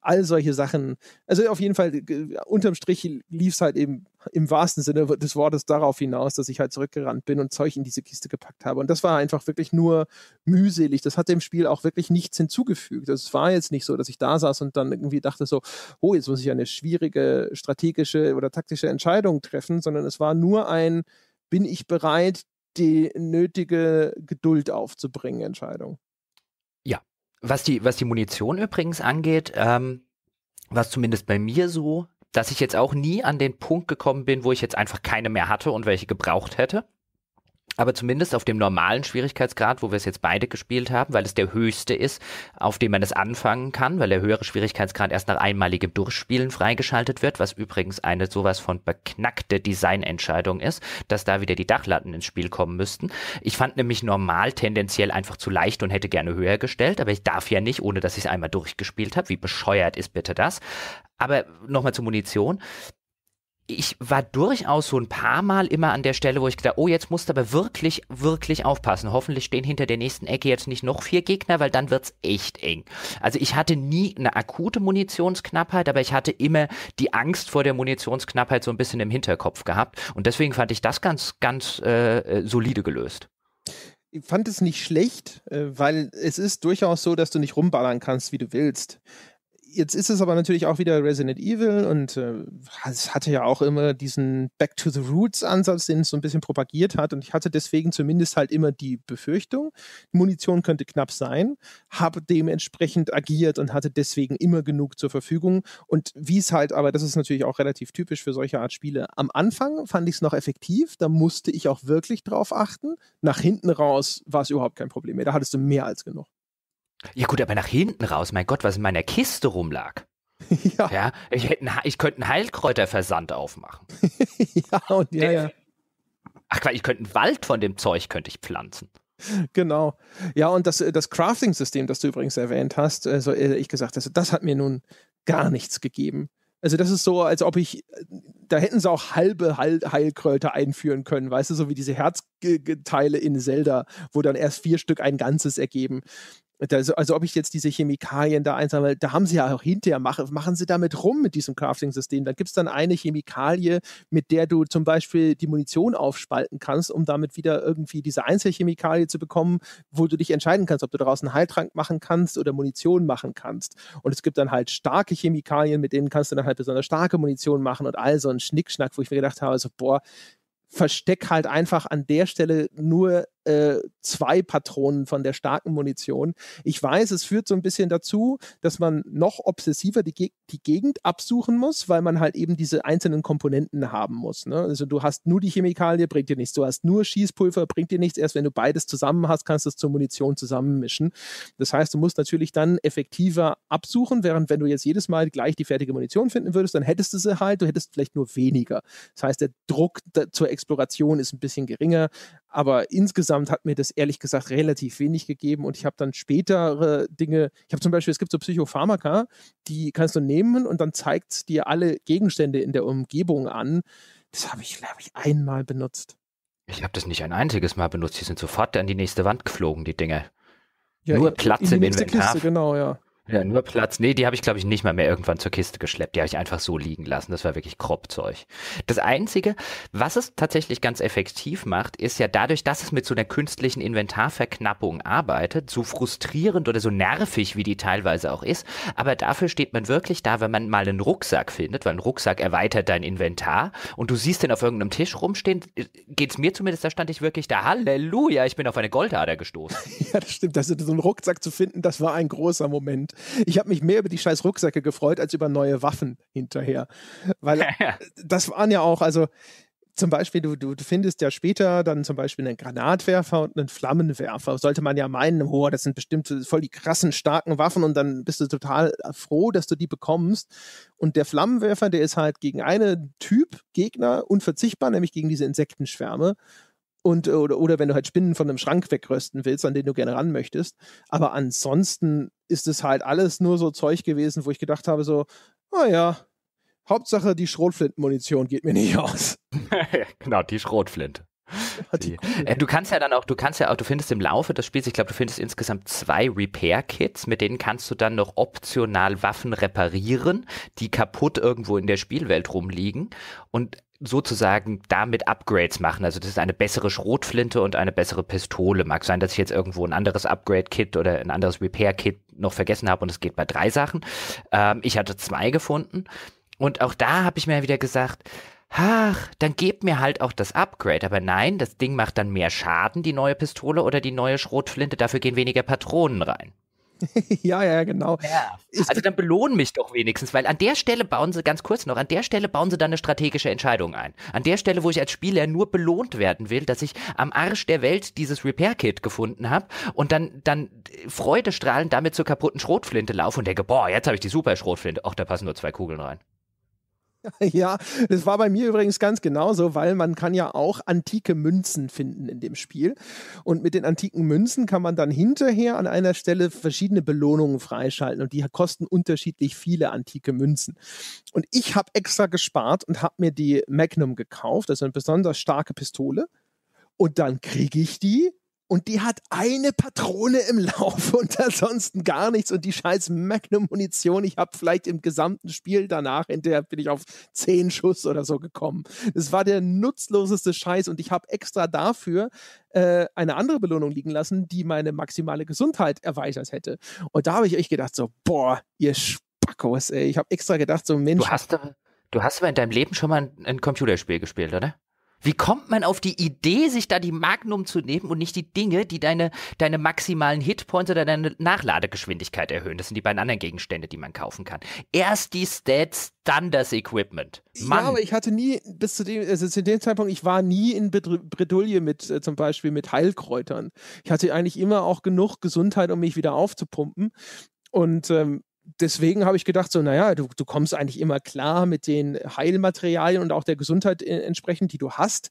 All solche Sachen. Also auf jeden Fall, äh, unterm Strich lief es halt eben im wahrsten Sinne des Wortes darauf hinaus, dass ich halt zurückgerannt bin und Zeug in diese Kiste gepackt habe. Und das war einfach wirklich nur mühselig. Das hat dem Spiel auch wirklich nichts hinzugefügt. Also es war jetzt nicht so, dass ich da saß und dann irgendwie dachte so, oh, jetzt muss ich eine schwierige strategische oder taktische Entscheidung treffen, sondern es war nur ein, bin ich bereit, die nötige Geduld aufzubringen, Entscheidung. Ja, was die, was die Munition übrigens angeht, ähm, es zumindest bei mir so, dass ich jetzt auch nie an den Punkt gekommen bin, wo ich jetzt einfach keine mehr hatte und welche gebraucht hätte. Aber zumindest auf dem normalen Schwierigkeitsgrad, wo wir es jetzt beide gespielt haben, weil es der höchste ist, auf dem man es anfangen kann, weil der höhere Schwierigkeitsgrad erst nach einmaligem Durchspielen freigeschaltet wird, was übrigens eine sowas von beknackte Designentscheidung ist, dass da wieder die Dachlatten ins Spiel kommen müssten. Ich fand nämlich normal tendenziell einfach zu leicht und hätte gerne höher gestellt, aber ich darf ja nicht, ohne dass ich es einmal durchgespielt habe. Wie bescheuert ist bitte das? Aber nochmal zur Munition ich war durchaus so ein paar Mal immer an der Stelle, wo ich gedacht, oh, jetzt musst du aber wirklich, wirklich aufpassen. Hoffentlich stehen hinter der nächsten Ecke jetzt nicht noch vier Gegner, weil dann wird es echt eng. Also ich hatte nie eine akute Munitionsknappheit, aber ich hatte immer die Angst vor der Munitionsknappheit so ein bisschen im Hinterkopf gehabt. Und deswegen fand ich das ganz, ganz äh, äh solide gelöst. Ich fand es nicht schlecht, äh, weil es ist durchaus so, dass du nicht rumballern kannst, wie du willst jetzt ist es aber natürlich auch wieder Resident Evil und äh, es hatte ja auch immer diesen Back to the Roots Ansatz, den es so ein bisschen propagiert hat. Und ich hatte deswegen zumindest halt immer die Befürchtung, Munition könnte knapp sein, habe dementsprechend agiert und hatte deswegen immer genug zur Verfügung. Und wie es halt, aber das ist natürlich auch relativ typisch für solche Art Spiele. Am Anfang fand ich es noch effektiv, da musste ich auch wirklich drauf achten. Nach hinten raus war es überhaupt kein Problem mehr. Da hattest du mehr als genug. Ja gut, aber nach hinten raus, mein Gott, was in meiner Kiste rumlag. Ja. ja ich, hätte einen, ich könnte einen Heilkräuterversand aufmachen. ja, und ja, ja. Ach, ich könnte einen Wald von dem Zeug könnte ich pflanzen. Genau. Ja, und das, äh, das Crafting-System, das du übrigens erwähnt hast, also äh, ich gesagt, also das hat mir nun gar nichts gegeben. Also das ist so, als ob ich, äh, da hätten sie auch halbe Heil Heilkräuter einführen können, weißt du, so wie diese Herzteile in Zelda, wo dann erst vier Stück ein Ganzes ergeben. Also, also ob ich jetzt diese Chemikalien da einsammle, da haben sie ja auch hinterher, machen, machen sie damit rum mit diesem Crafting-System. Da gibt es dann eine Chemikalie, mit der du zum Beispiel die Munition aufspalten kannst, um damit wieder irgendwie diese Einzelchemikalie zu bekommen, wo du dich entscheiden kannst, ob du daraus einen Heiltrank machen kannst oder Munition machen kannst. Und es gibt dann halt starke Chemikalien, mit denen kannst du dann halt besonders starke Munition machen und all so ein Schnickschnack, wo ich mir gedacht habe, so, boah, versteck halt einfach an der Stelle nur äh, zwei Patronen von der starken Munition. Ich weiß, es führt so ein bisschen dazu, dass man noch obsessiver die, Geg die Gegend absuchen muss, weil man halt eben diese einzelnen Komponenten haben muss. Ne? Also du hast nur die Chemikalie, bringt dir nichts. Du hast nur Schießpulver, bringt dir nichts. Erst wenn du beides zusammen hast, kannst du es zur Munition zusammenmischen. Das heißt, du musst natürlich dann effektiver absuchen, während wenn du jetzt jedes Mal gleich die fertige Munition finden würdest, dann hättest du sie halt, du hättest vielleicht nur weniger. Das heißt, der Druck zur Exploration ist ein bisschen geringer, aber insgesamt hat mir das ehrlich gesagt relativ wenig gegeben und ich habe dann spätere Dinge, ich habe zum Beispiel, es gibt so Psychopharmaka, die kannst du nehmen und dann zeigt es dir alle Gegenstände in der Umgebung an. Das habe ich, glaube ich, einmal benutzt. Ich habe das nicht ein einziges Mal benutzt. Die sind sofort an die nächste Wand geflogen, die Dinge. Ja, Nur Platz in im Inventar. Kiste, genau, ja. Ja, nur Platz. Nee, die habe ich, glaube ich, nicht mal mehr irgendwann zur Kiste geschleppt. Die habe ich einfach so liegen lassen. Das war wirklich Kroppzeug. Das Einzige, was es tatsächlich ganz effektiv macht, ist ja dadurch, dass es mit so einer künstlichen Inventarverknappung arbeitet, so frustrierend oder so nervig, wie die teilweise auch ist. Aber dafür steht man wirklich da, wenn man mal einen Rucksack findet, weil ein Rucksack erweitert dein Inventar und du siehst den auf irgendeinem Tisch rumstehen, äh, geht es mir zumindest, da stand ich wirklich da. Halleluja, ich bin auf eine Goldader gestoßen. ja, das stimmt. Also so einen Rucksack zu finden, das war ein großer Moment ich habe mich mehr über die scheiß Rucksäcke gefreut als über neue Waffen hinterher. Weil das waren ja auch, also zum Beispiel, du, du, du findest ja später dann zum Beispiel einen Granatwerfer und einen Flammenwerfer. Sollte man ja meinen, oh, das sind bestimmt voll die krassen, starken Waffen und dann bist du total froh, dass du die bekommst. Und der Flammenwerfer, der ist halt gegen einen Typ Gegner unverzichtbar, nämlich gegen diese Insektenschwärme und äh, oder, oder wenn du halt Spinnen von einem Schrank wegrösten willst, an den du gerne ran möchtest. Aber ansonsten ist es halt alles nur so Zeug gewesen, wo ich gedacht habe, so, naja, oh Hauptsache die Schrotflint-Munition geht mir nicht aus. genau, die Schrotflinte. Die, äh, du kannst ja dann auch, du kannst ja auch, du findest im Laufe des Spiels, ich glaube, du findest insgesamt zwei Repair-Kits, mit denen kannst du dann noch optional Waffen reparieren, die kaputt irgendwo in der Spielwelt rumliegen. Und sozusagen damit Upgrades machen. Also das ist eine bessere Schrotflinte und eine bessere Pistole. Mag sein, dass ich jetzt irgendwo ein anderes Upgrade-Kit oder ein anderes Repair-Kit noch vergessen habe und es geht bei drei Sachen. Ähm, ich hatte zwei gefunden und auch da habe ich mir wieder gesagt, ach, dann gebt mir halt auch das Upgrade. Aber nein, das Ding macht dann mehr Schaden, die neue Pistole oder die neue Schrotflinte. Dafür gehen weniger Patronen rein. ja, ja, genau. Ja. Also dann belohnen mich doch wenigstens, weil an der Stelle bauen sie, ganz kurz noch, an der Stelle bauen sie dann eine strategische Entscheidung ein. An der Stelle, wo ich als Spieler nur belohnt werden will, dass ich am Arsch der Welt dieses Repair-Kit gefunden habe und dann, dann freudestrahlend damit zur kaputten Schrotflinte laufe und denke, boah, jetzt habe ich die super Schrotflinte. Och, da passen nur zwei Kugeln rein. Ja, das war bei mir übrigens ganz genauso, weil man kann ja auch antike Münzen finden in dem Spiel. Und mit den antiken Münzen kann man dann hinterher an einer Stelle verschiedene Belohnungen freischalten und die kosten unterschiedlich viele antike Münzen. Und ich habe extra gespart und habe mir die Magnum gekauft, also eine besonders starke Pistole. Und dann kriege ich die und die hat eine Patrone im Lauf und ansonsten gar nichts und die scheiß Magnum-Munition, ich habe vielleicht im gesamten Spiel danach, hinterher bin ich auf zehn Schuss oder so gekommen. Das war der nutzloseste Scheiß und ich habe extra dafür äh, eine andere Belohnung liegen lassen, die meine maximale Gesundheit erweitert hätte. Und da habe ich echt gedacht so, boah, ihr Spackos, ey. Ich habe extra gedacht so, Mensch... Du hast, du hast aber in deinem Leben schon mal ein, ein Computerspiel gespielt, oder? Wie kommt man auf die Idee, sich da die Magnum zu nehmen und nicht die Dinge, die deine, deine maximalen Hitpoints oder deine Nachladegeschwindigkeit erhöhen? Das sind die beiden anderen Gegenstände, die man kaufen kann. Erst die Stats, dann das Equipment. Mann. Ja, aber ich hatte nie, bis zu dem, also zu dem Zeitpunkt, ich war nie in Bredouille mit äh, zum Beispiel mit Heilkräutern. Ich hatte eigentlich immer auch genug Gesundheit, um mich wieder aufzupumpen. Und ähm, deswegen habe ich gedacht, so, naja, du, du kommst eigentlich immer klar mit den Heilmaterialien und auch der Gesundheit äh, entsprechend, die du hast.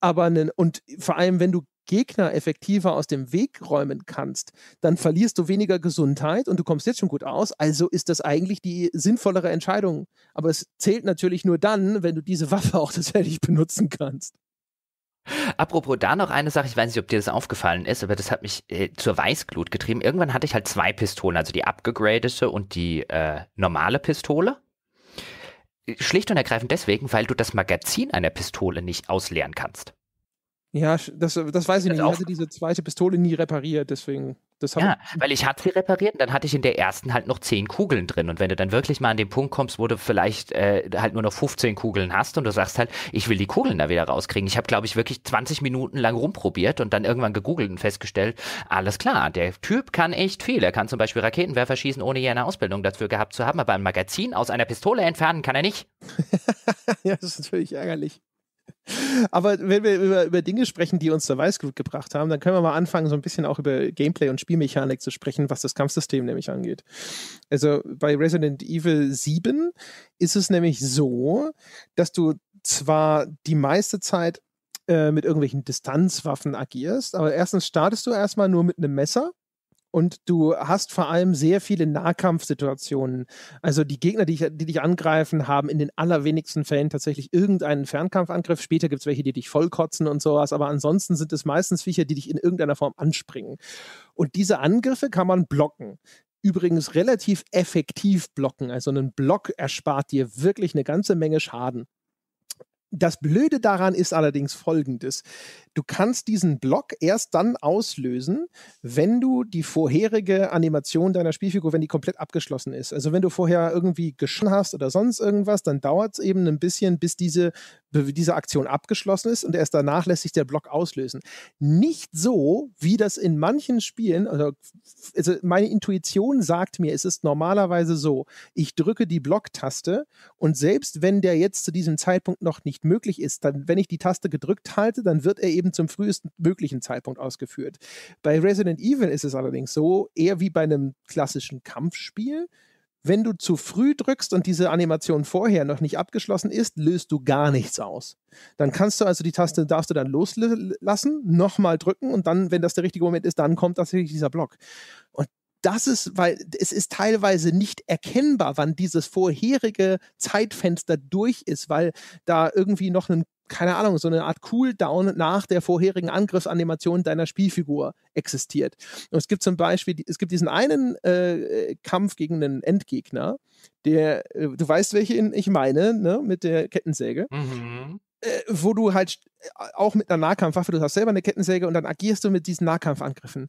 Aber ne, und vor allem, wenn du Gegner effektiver aus dem Weg räumen kannst, dann verlierst du weniger Gesundheit und du kommst jetzt schon gut aus. Also ist das eigentlich die sinnvollere Entscheidung. Aber es zählt natürlich nur dann, wenn du diese Waffe auch tatsächlich benutzen kannst. Apropos da noch eine Sache, ich weiß nicht, ob dir das aufgefallen ist, aber das hat mich äh, zur Weißglut getrieben. Irgendwann hatte ich halt zwei Pistolen, also die abgegradete und die äh, normale Pistole. Schlicht und ergreifend deswegen, weil du das Magazin einer Pistole nicht ausleeren kannst. Ja, das, das weiß ich nicht. Ich hatte diese zweite Pistole nie repariert, deswegen das ja, weil ich hatte sie repariert und dann hatte ich in der ersten halt noch zehn Kugeln drin. Und wenn du dann wirklich mal an den Punkt kommst, wo du vielleicht äh, halt nur noch 15 Kugeln hast und du sagst halt, ich will die Kugeln da wieder rauskriegen. Ich habe, glaube ich, wirklich 20 Minuten lang rumprobiert und dann irgendwann gegoogelt und festgestellt, alles klar, der Typ kann echt viel. Er kann zum Beispiel Raketenwerfer schießen, ohne je eine Ausbildung dafür gehabt zu haben, aber ein Magazin aus einer Pistole entfernen kann er nicht. ja, das ist natürlich ärgerlich. Aber wenn wir über, über Dinge sprechen, die uns zur Weißglut gebracht haben, dann können wir mal anfangen, so ein bisschen auch über Gameplay und Spielmechanik zu sprechen, was das Kampfsystem nämlich angeht. Also bei Resident Evil 7 ist es nämlich so, dass du zwar die meiste Zeit äh, mit irgendwelchen Distanzwaffen agierst, aber erstens startest du erstmal nur mit einem Messer und du hast vor allem sehr viele Nahkampfsituationen. Also die Gegner, die, die dich angreifen, haben in den allerwenigsten Fällen tatsächlich irgendeinen Fernkampfangriff. Später gibt es welche, die dich vollkotzen und sowas, aber ansonsten sind es meistens Viecher, die dich in irgendeiner Form anspringen. Und diese Angriffe kann man blocken übrigens relativ effektiv blocken. Also ein Block erspart dir wirklich eine ganze Menge Schaden. Das Blöde daran ist allerdings folgendes. Du kannst diesen Block erst dann auslösen, wenn du die vorherige Animation deiner Spielfigur, wenn die komplett abgeschlossen ist. Also wenn du vorher irgendwie geschossen hast oder sonst irgendwas, dann dauert es eben ein bisschen, bis diese diese Aktion abgeschlossen ist und erst danach lässt sich der Block auslösen. Nicht so, wie das in manchen Spielen, also, also meine Intuition sagt mir, es ist normalerweise so, ich drücke die Block-Taste und selbst wenn der jetzt zu diesem Zeitpunkt noch nicht möglich ist, dann, wenn ich die Taste gedrückt halte, dann wird er eben zum frühesten möglichen Zeitpunkt ausgeführt. Bei Resident Evil ist es allerdings so, eher wie bei einem klassischen Kampfspiel, wenn du zu früh drückst und diese Animation vorher noch nicht abgeschlossen ist, löst du gar nichts aus. Dann kannst du also die Taste, darfst du dann loslassen, nochmal drücken und dann, wenn das der richtige Moment ist, dann kommt tatsächlich dieser Block. Und das ist, weil es ist teilweise nicht erkennbar, wann dieses vorherige Zeitfenster durch ist, weil da irgendwie noch ein keine Ahnung, so eine Art Cooldown nach der vorherigen Angriffsanimation deiner Spielfigur existiert. Und es gibt zum Beispiel, es gibt diesen einen äh, Kampf gegen einen Endgegner, der, äh, du weißt, welchen ich meine, ne, mit der Kettensäge. Mhm. Äh, wo du halt äh, auch mit einer Nahkampfwaffe, du hast selber eine Kettensäge und dann agierst du mit diesen Nahkampfangriffen.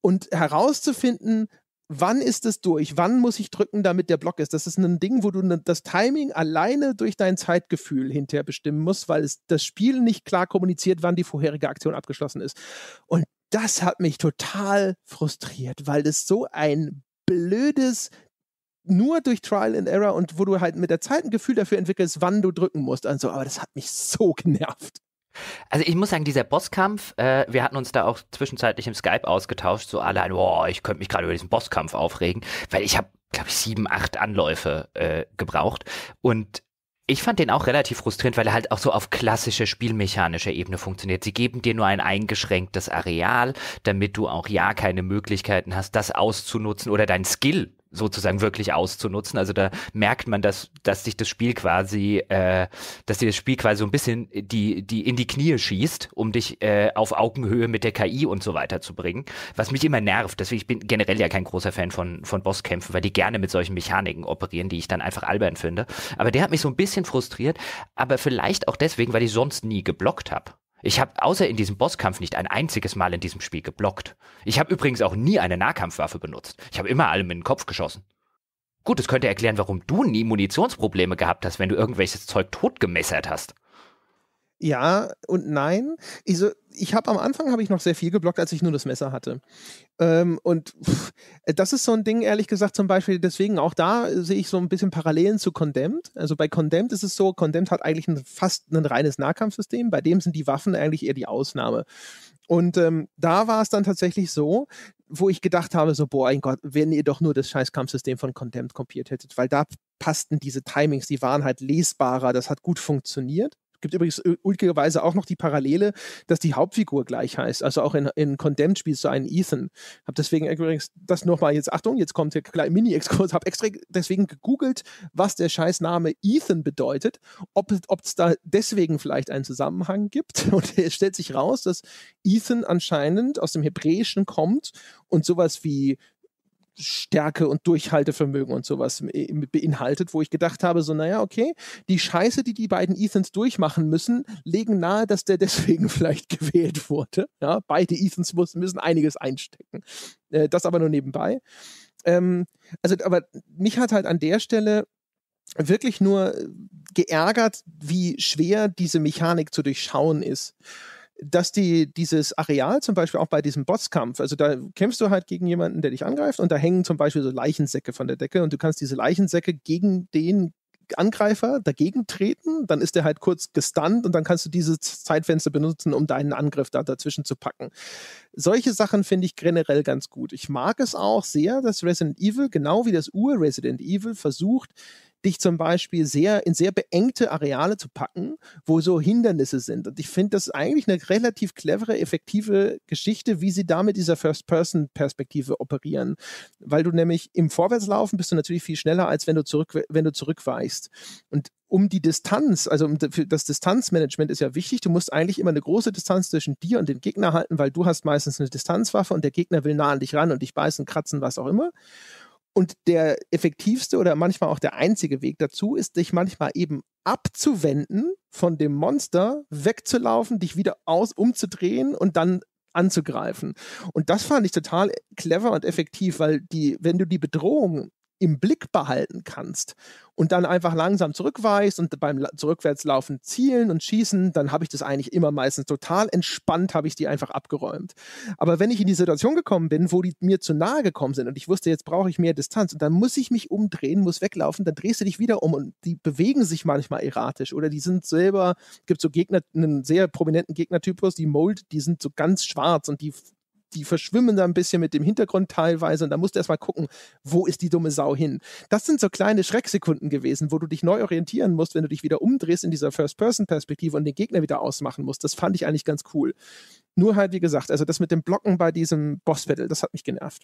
Und herauszufinden, wann ist es durch? Wann muss ich drücken, damit der Block ist? Das ist ein Ding, wo du ne, das Timing alleine durch dein Zeitgefühl hinterher bestimmen musst, weil es, das Spiel nicht klar kommuniziert, wann die vorherige Aktion abgeschlossen ist. Und das hat mich total frustriert, weil das so ein blödes nur durch Trial and Error und wo du halt mit der Zeit ein Gefühl dafür entwickelst, wann du drücken musst. Also, aber das hat mich so genervt. Also ich muss sagen, dieser Bosskampf, äh, wir hatten uns da auch zwischenzeitlich im Skype ausgetauscht, so allein, boah, ich könnte mich gerade über diesen Bosskampf aufregen, weil ich habe, glaube ich, sieben, acht Anläufe äh, gebraucht und ich fand den auch relativ frustrierend, weil er halt auch so auf klassischer spielmechanischer Ebene funktioniert. Sie geben dir nur ein eingeschränktes Areal, damit du auch ja keine Möglichkeiten hast, das auszunutzen oder dein Skill sozusagen wirklich auszunutzen. Also da merkt man, dass, dass sich das Spiel quasi, äh, dass dir das Spiel quasi so ein bisschen die, die in die Knie schießt, um dich äh, auf Augenhöhe mit der KI und so weiter zu bringen. Was mich immer nervt, deswegen ich bin generell ja kein großer Fan von, von Bosskämpfen, weil die gerne mit solchen Mechaniken operieren, die ich dann einfach albern finde. Aber der hat mich so ein bisschen frustriert, aber vielleicht auch deswegen, weil ich sonst nie geblockt habe. Ich habe außer in diesem Bosskampf nicht ein einziges Mal in diesem Spiel geblockt. Ich habe übrigens auch nie eine Nahkampfwaffe benutzt. Ich habe immer allem in den Kopf geschossen. Gut, es könnte erklären, warum du nie Munitionsprobleme gehabt hast, wenn du irgendwelches Zeug totgemessert hast. Ja und nein. Ich, so, ich habe am Anfang habe ich noch sehr viel geblockt, als ich nur das Messer hatte. Ähm, und pff, äh, das ist so ein Ding, ehrlich gesagt, zum Beispiel, deswegen auch da äh, sehe ich so ein bisschen Parallelen zu Condemned. Also bei Condemned ist es so, Condemned hat eigentlich ein, fast ein reines Nahkampfsystem, bei dem sind die Waffen eigentlich eher die Ausnahme. Und ähm, da war es dann tatsächlich so, wo ich gedacht habe, so, boah, mein Gott, wenn ihr doch nur das scheiß Kampfsystem von Condemned kopiert hättet, weil da passten diese Timings, die waren halt lesbarer, das hat gut funktioniert. Gibt übrigens ulkigerweise auch noch die Parallele, dass die Hauptfigur gleich heißt. Also auch in, in Condemned spielst so einen Ethan. Hab deswegen übrigens das nochmal jetzt, Achtung, jetzt kommt der kleine Mini-Exkurs. Hab extra deswegen gegoogelt, was der Scheißname Ethan bedeutet, ob es da deswegen vielleicht einen Zusammenhang gibt. Und es stellt sich raus, dass Ethan anscheinend aus dem Hebräischen kommt und sowas wie Stärke und Durchhaltevermögen und sowas beinhaltet, wo ich gedacht habe, so, naja, okay, die Scheiße, die die beiden Ethans durchmachen müssen, legen nahe, dass der deswegen vielleicht gewählt wurde. Ja, beide Ethans muss, müssen einiges einstecken. Äh, das aber nur nebenbei. Ähm, also, aber mich hat halt an der Stelle wirklich nur geärgert, wie schwer diese Mechanik zu durchschauen ist dass die dieses Areal zum Beispiel auch bei diesem Bosskampf, also da kämpfst du halt gegen jemanden, der dich angreift und da hängen zum Beispiel so Leichensäcke von der Decke und du kannst diese Leichensäcke gegen den Angreifer dagegen treten, dann ist der halt kurz gestunt und dann kannst du dieses Zeitfenster benutzen, um deinen Angriff da dazwischen zu packen. Solche Sachen finde ich generell ganz gut. Ich mag es auch sehr, dass Resident Evil, genau wie das Ur-Resident Evil, versucht, dich zum Beispiel sehr in sehr beengte Areale zu packen, wo so Hindernisse sind. Und ich finde das eigentlich eine relativ clevere, effektive Geschichte, wie sie da mit dieser First-Person-Perspektive operieren. Weil du nämlich im Vorwärtslaufen bist du natürlich viel schneller, als wenn du zurück, wenn du zurückweichst. Und um die Distanz, also das Distanzmanagement ist ja wichtig. Du musst eigentlich immer eine große Distanz zwischen dir und dem Gegner halten, weil du hast meistens eine Distanzwaffe und der Gegner will nah an dich ran und dich beißen, kratzen, was auch immer. Und der effektivste oder manchmal auch der einzige Weg dazu ist, dich manchmal eben abzuwenden von dem Monster, wegzulaufen, dich wieder aus, umzudrehen und dann anzugreifen. Und das fand ich total clever und effektiv, weil die, wenn du die Bedrohung im Blick behalten kannst und dann einfach langsam zurückweist und beim Zurückwärtslaufen zielen und schießen, dann habe ich das eigentlich immer meistens total entspannt, habe ich die einfach abgeräumt. Aber wenn ich in die Situation gekommen bin, wo die mir zu nahe gekommen sind und ich wusste, jetzt brauche ich mehr Distanz und dann muss ich mich umdrehen, muss weglaufen, dann drehst du dich wieder um und die bewegen sich manchmal erratisch oder die sind selber, gibt so Gegner, einen sehr prominenten Gegnertypus, die Mold, die sind so ganz schwarz und die die verschwimmen da ein bisschen mit dem Hintergrund teilweise und da musst du erstmal gucken, wo ist die dumme Sau hin. Das sind so kleine Schrecksekunden gewesen, wo du dich neu orientieren musst, wenn du dich wieder umdrehst in dieser First-Person-Perspektive und den Gegner wieder ausmachen musst. Das fand ich eigentlich ganz cool. Nur halt, wie gesagt, also das mit dem Blocken bei diesem Boss-Battle, das hat mich genervt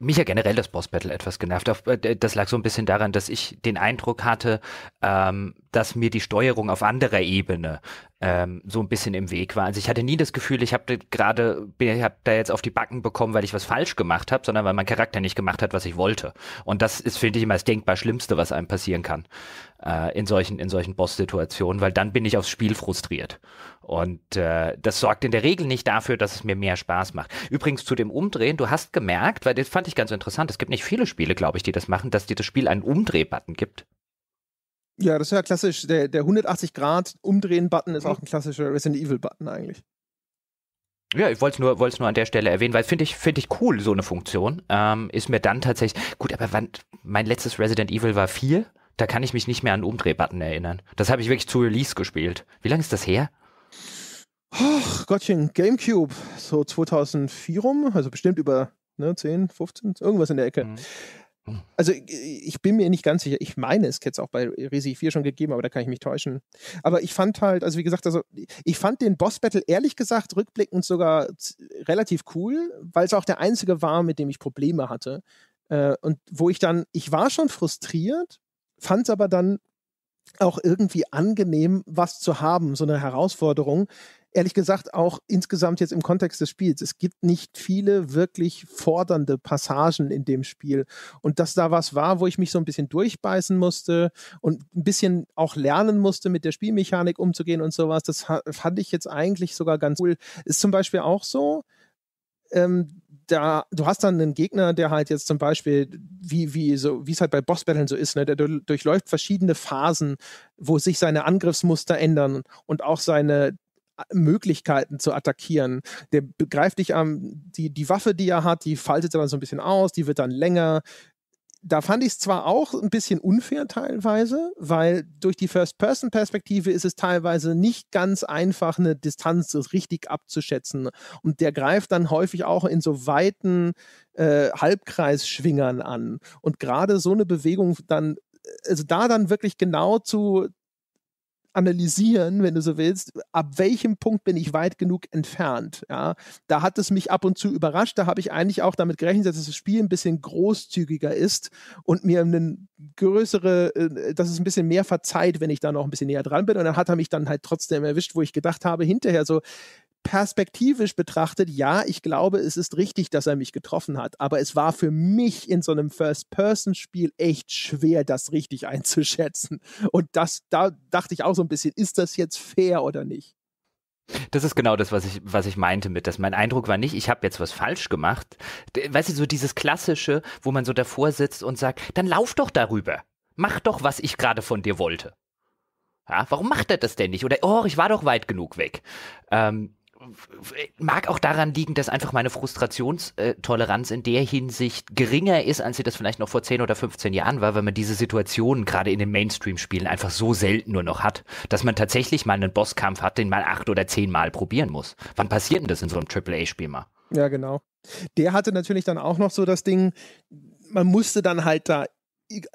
mich ja generell das Boss Battle etwas genervt. Äh, das lag so ein bisschen daran, dass ich den Eindruck hatte, ähm, dass mir die Steuerung auf anderer Ebene ähm, so ein bisschen im Weg war. Also ich hatte nie das Gefühl, ich habe gerade, ich habe da jetzt auf die Backen bekommen, weil ich was falsch gemacht habe, sondern weil mein Charakter nicht gemacht hat, was ich wollte. Und das ist finde ich immer das denkbar Schlimmste, was einem passieren kann äh, in solchen, in solchen Boss-Situationen, weil dann bin ich aufs Spiel frustriert. Und äh, das sorgt in der Regel nicht dafür, dass es mir mehr Spaß macht. Übrigens zu dem Umdrehen, du hast gemerkt, weil das fand ich ganz interessant, es gibt nicht viele Spiele, glaube ich, die das machen, dass dir das Spiel einen Umdrehbutton gibt. Ja, das ist ja klassisch. Der, der 180-Grad-Umdrehen-Button ist mhm. auch ein klassischer Resident Evil-Button eigentlich. Ja, ich wollte es nur, nur an der Stelle erwähnen, weil finde ich, find ich cool, so eine Funktion. Ähm, ist mir dann tatsächlich. Gut, aber wann, mein letztes Resident Evil war 4. Da kann ich mich nicht mehr an Umdrehbutton erinnern. Das habe ich wirklich zu Release gespielt. Wie lange ist das her? Ach, Gottchen, Gamecube, so 2004 rum, also bestimmt über ne, 10, 15, irgendwas in der Ecke. Mhm. mhm. Also ich bin mir nicht ganz sicher. Ich meine, es hätte es auch bei Resi 4 schon gegeben, aber da kann ich mich täuschen. Aber ich fand halt, also wie gesagt, also ich fand den Boss-Battle ehrlich gesagt rückblickend sogar relativ cool, weil es auch der einzige war, mit dem ich Probleme hatte. Äh, und wo ich dann, ich war schon frustriert, fand es aber dann auch irgendwie angenehm, was zu haben, so eine Herausforderung. Ehrlich gesagt, auch insgesamt jetzt im Kontext des Spiels. Es gibt nicht viele wirklich fordernde Passagen in dem Spiel. Und dass da was war, wo ich mich so ein bisschen durchbeißen musste und ein bisschen auch lernen musste, mit der Spielmechanik umzugehen und sowas, das fand ich jetzt eigentlich sogar ganz cool. Ist zum Beispiel auch so, ähm, da, du hast dann einen Gegner, der halt jetzt zum Beispiel, wie, wie so, wie es halt bei Bossbattlen so ist, ne, der durchläuft verschiedene Phasen, wo sich seine Angriffsmuster ändern und auch seine äh, Möglichkeiten zu attackieren. Der begreift dich am, die, die Waffe, die er hat, die faltet er dann so ein bisschen aus, die wird dann länger, da fand ich es zwar auch ein bisschen unfair teilweise, weil durch die First-Person-Perspektive ist es teilweise nicht ganz einfach, eine Distanz richtig abzuschätzen. Und der greift dann häufig auch in so weiten äh, Halbkreisschwingern an. Und gerade so eine Bewegung dann äh, also da dann wirklich genau zu, analysieren, wenn du so willst, ab welchem Punkt bin ich weit genug entfernt. Ja? Da hat es mich ab und zu überrascht. Da habe ich eigentlich auch damit gerechnet, dass das Spiel ein bisschen großzügiger ist und mir eine größere, äh, dass es ein bisschen mehr verzeiht, wenn ich da noch ein bisschen näher dran bin. Und dann hat er mich dann halt trotzdem erwischt, wo ich gedacht habe, hinterher so, perspektivisch betrachtet, ja, ich glaube, es ist richtig, dass er mich getroffen hat, aber es war für mich in so einem First-Person-Spiel echt schwer, das richtig einzuschätzen. Und das, da dachte ich auch so ein bisschen, ist das jetzt fair oder nicht? Das ist genau das, was ich, was ich meinte mit, dass mein Eindruck war nicht, ich habe jetzt was falsch gemacht. Weißt du, so dieses klassische, wo man so davor sitzt und sagt, dann lauf doch darüber. Mach doch, was ich gerade von dir wollte. Ja, warum macht er das denn nicht? Oder, oh, ich war doch weit genug weg. Ähm, mag auch daran liegen, dass einfach meine Frustrationstoleranz in der Hinsicht geringer ist, als sie das vielleicht noch vor 10 oder 15 Jahren war, weil man diese Situationen gerade in den Mainstream-Spielen einfach so selten nur noch hat, dass man tatsächlich mal einen Bosskampf hat, den man acht oder zehn Mal probieren muss. Wann passiert denn das in so einem AAA-Spiel mal? Ja, genau. Der hatte natürlich dann auch noch so das Ding, man musste dann halt da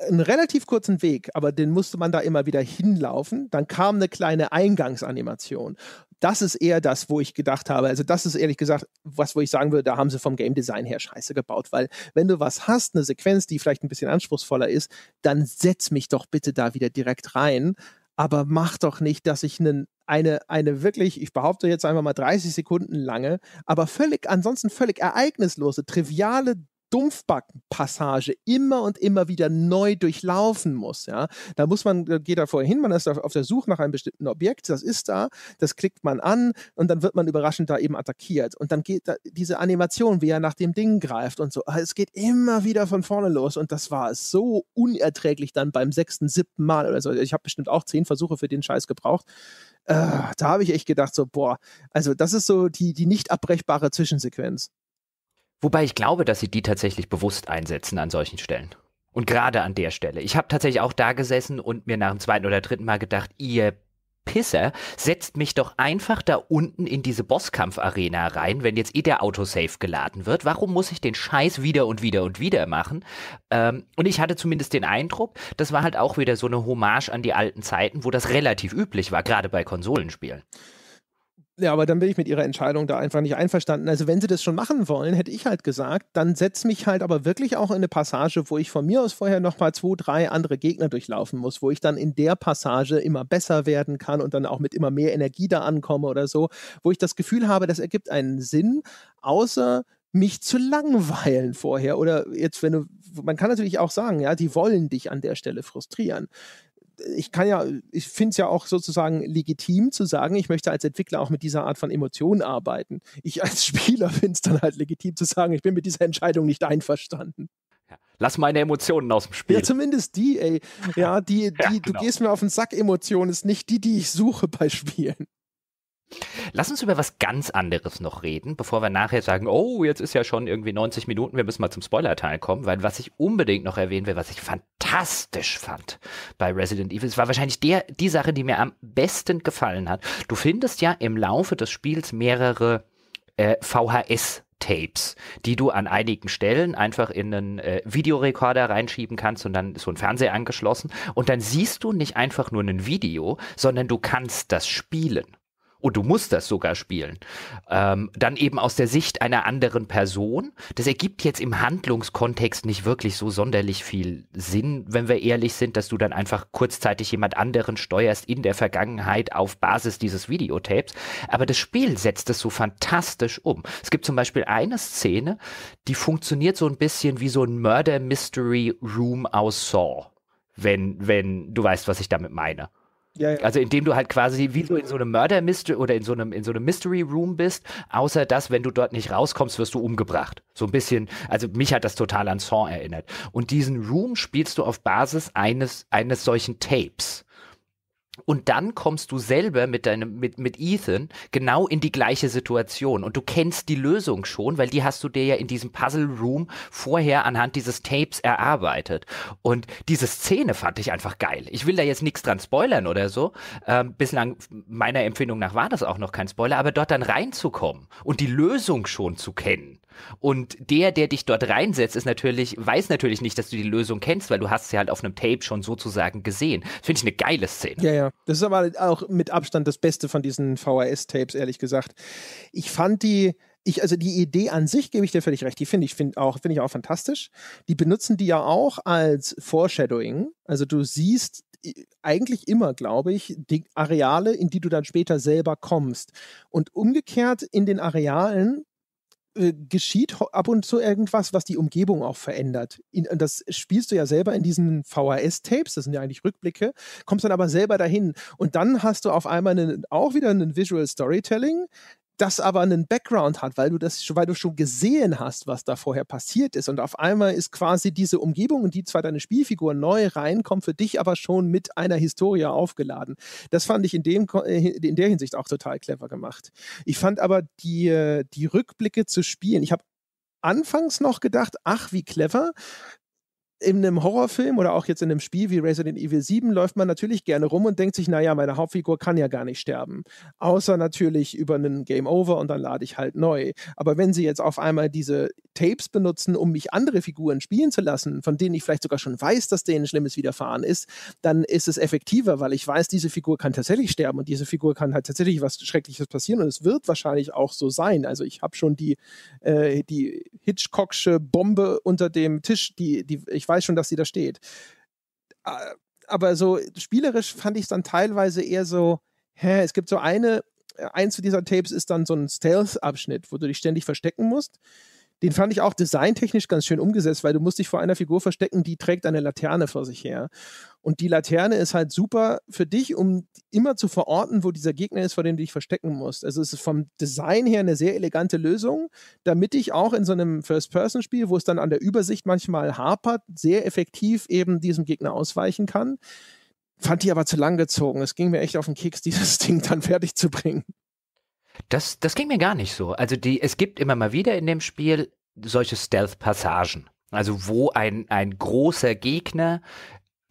einen relativ kurzen Weg, aber den musste man da immer wieder hinlaufen. Dann kam eine kleine Eingangsanimation. Das ist eher das, wo ich gedacht habe. Also, das ist ehrlich gesagt, was, wo ich sagen würde, da haben sie vom Game Design her scheiße gebaut, weil wenn du was hast, eine Sequenz, die vielleicht ein bisschen anspruchsvoller ist, dann setz mich doch bitte da wieder direkt rein. Aber mach doch nicht, dass ich einen eine, eine wirklich, ich behaupte jetzt einfach mal 30 Sekunden lange, aber völlig, ansonsten völlig ereignislose, triviale dumpfbacken immer und immer wieder neu durchlaufen muss. Ja? Da muss man, geht da vorher hin, man ist auf der Suche nach einem bestimmten Objekt, das ist da, das klickt man an und dann wird man überraschend da eben attackiert. Und dann geht da diese Animation, wie er nach dem Ding greift und so. Ah, es geht immer wieder von vorne los und das war so unerträglich dann beim sechsten, siebten Mal oder so. Ich habe bestimmt auch zehn Versuche für den Scheiß gebraucht. Äh, da habe ich echt gedacht, so, boah, also das ist so die, die nicht abbrechbare Zwischensequenz. Wobei ich glaube, dass sie die tatsächlich bewusst einsetzen an solchen Stellen. Und gerade an der Stelle. Ich habe tatsächlich auch da gesessen und mir nach dem zweiten oder dritten Mal gedacht, ihr Pisser, setzt mich doch einfach da unten in diese Bosskampfarena rein, wenn jetzt eh der Autosave geladen wird. Warum muss ich den Scheiß wieder und wieder und wieder machen? Ähm, und ich hatte zumindest den Eindruck, das war halt auch wieder so eine Hommage an die alten Zeiten, wo das relativ üblich war, gerade bei Konsolenspielen. Ja, aber dann bin ich mit ihrer Entscheidung da einfach nicht einverstanden. Also wenn sie das schon machen wollen, hätte ich halt gesagt, dann setz mich halt aber wirklich auch in eine Passage, wo ich von mir aus vorher nochmal zwei, drei andere Gegner durchlaufen muss, wo ich dann in der Passage immer besser werden kann und dann auch mit immer mehr Energie da ankomme oder so, wo ich das Gefühl habe, das ergibt einen Sinn, außer mich zu langweilen vorher. Oder jetzt, wenn du, man kann natürlich auch sagen, ja, die wollen dich an der Stelle frustrieren ich kann ja, ich finde es ja auch sozusagen legitim zu sagen, ich möchte als Entwickler auch mit dieser Art von Emotionen arbeiten. Ich als Spieler finde es dann halt legitim zu sagen, ich bin mit dieser Entscheidung nicht einverstanden. Ja. Lass meine Emotionen aus dem Spiel. Ja, zumindest die, ey. Ja, die, die, ja, genau. du gehst mir auf den Sack, Emotionen ist nicht die, die ich suche bei Spielen. Lass uns über was ganz anderes noch reden, bevor wir nachher sagen, oh, jetzt ist ja schon irgendwie 90 Minuten, wir müssen mal zum Spoiler-Teil kommen, weil was ich unbedingt noch erwähnen will, was ich fantastisch fand bei Resident Evil, es war wahrscheinlich der, die Sache, die mir am besten gefallen hat. Du findest ja im Laufe des Spiels mehrere äh, VHS- Tapes, die du an einigen Stellen einfach in einen äh, Videorekorder reinschieben kannst und dann ist so ein Fernseher angeschlossen und dann siehst du nicht einfach nur ein Video, sondern du kannst das spielen und du musst das sogar spielen, ähm, dann eben aus der Sicht einer anderen Person. Das ergibt jetzt im Handlungskontext nicht wirklich so sonderlich viel Sinn, wenn wir ehrlich sind, dass du dann einfach kurzzeitig jemand anderen steuerst in der Vergangenheit auf Basis dieses Videotapes. Aber das Spiel setzt es so fantastisch um. Es gibt zum Beispiel eine Szene, die funktioniert so ein bisschen wie so ein Murder Mystery Room aus Saw wenn, wenn du weißt, was ich damit meine. Ja, ja. Also indem du halt quasi wie so in so einem Murder Mystery oder in so einem in so einem Mystery Room bist, außer dass wenn du dort nicht rauskommst, wirst du umgebracht. So ein bisschen, also mich hat das total an Saw erinnert. Und diesen Room spielst du auf Basis eines eines solchen Tapes. Und dann kommst du selber mit deinem, mit, mit Ethan genau in die gleiche Situation. Und du kennst die Lösung schon, weil die hast du dir ja in diesem Puzzle Room vorher anhand dieses Tapes erarbeitet. Und diese Szene fand ich einfach geil. Ich will da jetzt nichts dran spoilern oder so. Ähm, bislang, meiner Empfindung nach, war das auch noch kein Spoiler, aber dort dann reinzukommen und die Lösung schon zu kennen, und der, der dich dort reinsetzt, ist natürlich, weiß natürlich nicht, dass du die Lösung kennst, weil du hast sie halt auf einem Tape schon sozusagen gesehen. Finde ich eine geile Szene. Ja, ja. Das ist aber auch mit Abstand das Beste von diesen VHS-Tapes, ehrlich gesagt. Ich fand die, ich, also die Idee an sich gebe ich dir völlig recht. Die finde ich, find auch, find ich auch fantastisch. Die benutzen die ja auch als Foreshadowing. Also du siehst äh, eigentlich immer, glaube ich, die Areale, in die du dann später selber kommst. Und umgekehrt in den Arealen äh, geschieht ab und zu irgendwas, was die Umgebung auch verändert. In, äh, das spielst du ja selber in diesen VHS-Tapes, das sind ja eigentlich Rückblicke, kommst dann aber selber dahin. Und dann hast du auf einmal einen, auch wieder ein Visual Storytelling, das aber einen Background hat, weil du das, weil du schon gesehen hast, was da vorher passiert ist. Und auf einmal ist quasi diese Umgebung, in die zwar deine Spielfigur neu reinkommt, für dich aber schon mit einer Historie aufgeladen. Das fand ich in, dem, äh, in der Hinsicht auch total clever gemacht. Ich fand aber die, äh, die Rückblicke zu spielen, ich habe anfangs noch gedacht, ach, wie clever in einem Horrorfilm oder auch jetzt in einem Spiel wie Resident Evil 7 läuft man natürlich gerne rum und denkt sich, naja, meine Hauptfigur kann ja gar nicht sterben. Außer natürlich über einen Game Over und dann lade ich halt neu. Aber wenn sie jetzt auf einmal diese Tapes benutzen, um mich andere Figuren spielen zu lassen, von denen ich vielleicht sogar schon weiß, dass denen Schlimmes widerfahren ist, dann ist es effektiver, weil ich weiß, diese Figur kann tatsächlich sterben und diese Figur kann halt tatsächlich was Schreckliches passieren und es wird wahrscheinlich auch so sein. Also ich habe schon die, äh, die Hitchcock'sche Bombe unter dem Tisch, die, die ich weiß, weiß schon, dass sie da steht. Aber so spielerisch fand ich es dann teilweise eher so, hä, es gibt so eine, äh, eins dieser Tapes ist dann so ein Stealth-Abschnitt, wo du dich ständig verstecken musst. Den fand ich auch designtechnisch ganz schön umgesetzt, weil du musst dich vor einer Figur verstecken, die trägt eine Laterne vor sich her. Und die Laterne ist halt super für dich, um immer zu verorten, wo dieser Gegner ist, vor dem du dich verstecken musst. Also es ist vom Design her eine sehr elegante Lösung, damit ich auch in so einem First-Person-Spiel, wo es dann an der Übersicht manchmal hapert, sehr effektiv eben diesem Gegner ausweichen kann. Fand die aber zu lang gezogen. Es ging mir echt auf den Keks, dieses Ding dann fertig zu bringen. Das, das ging mir gar nicht so. Also die, es gibt immer mal wieder in dem Spiel solche Stealth-Passagen. Also wo ein, ein großer Gegner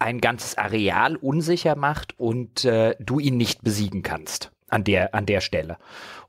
ein ganzes Areal unsicher macht und äh, du ihn nicht besiegen kannst an der, an der Stelle.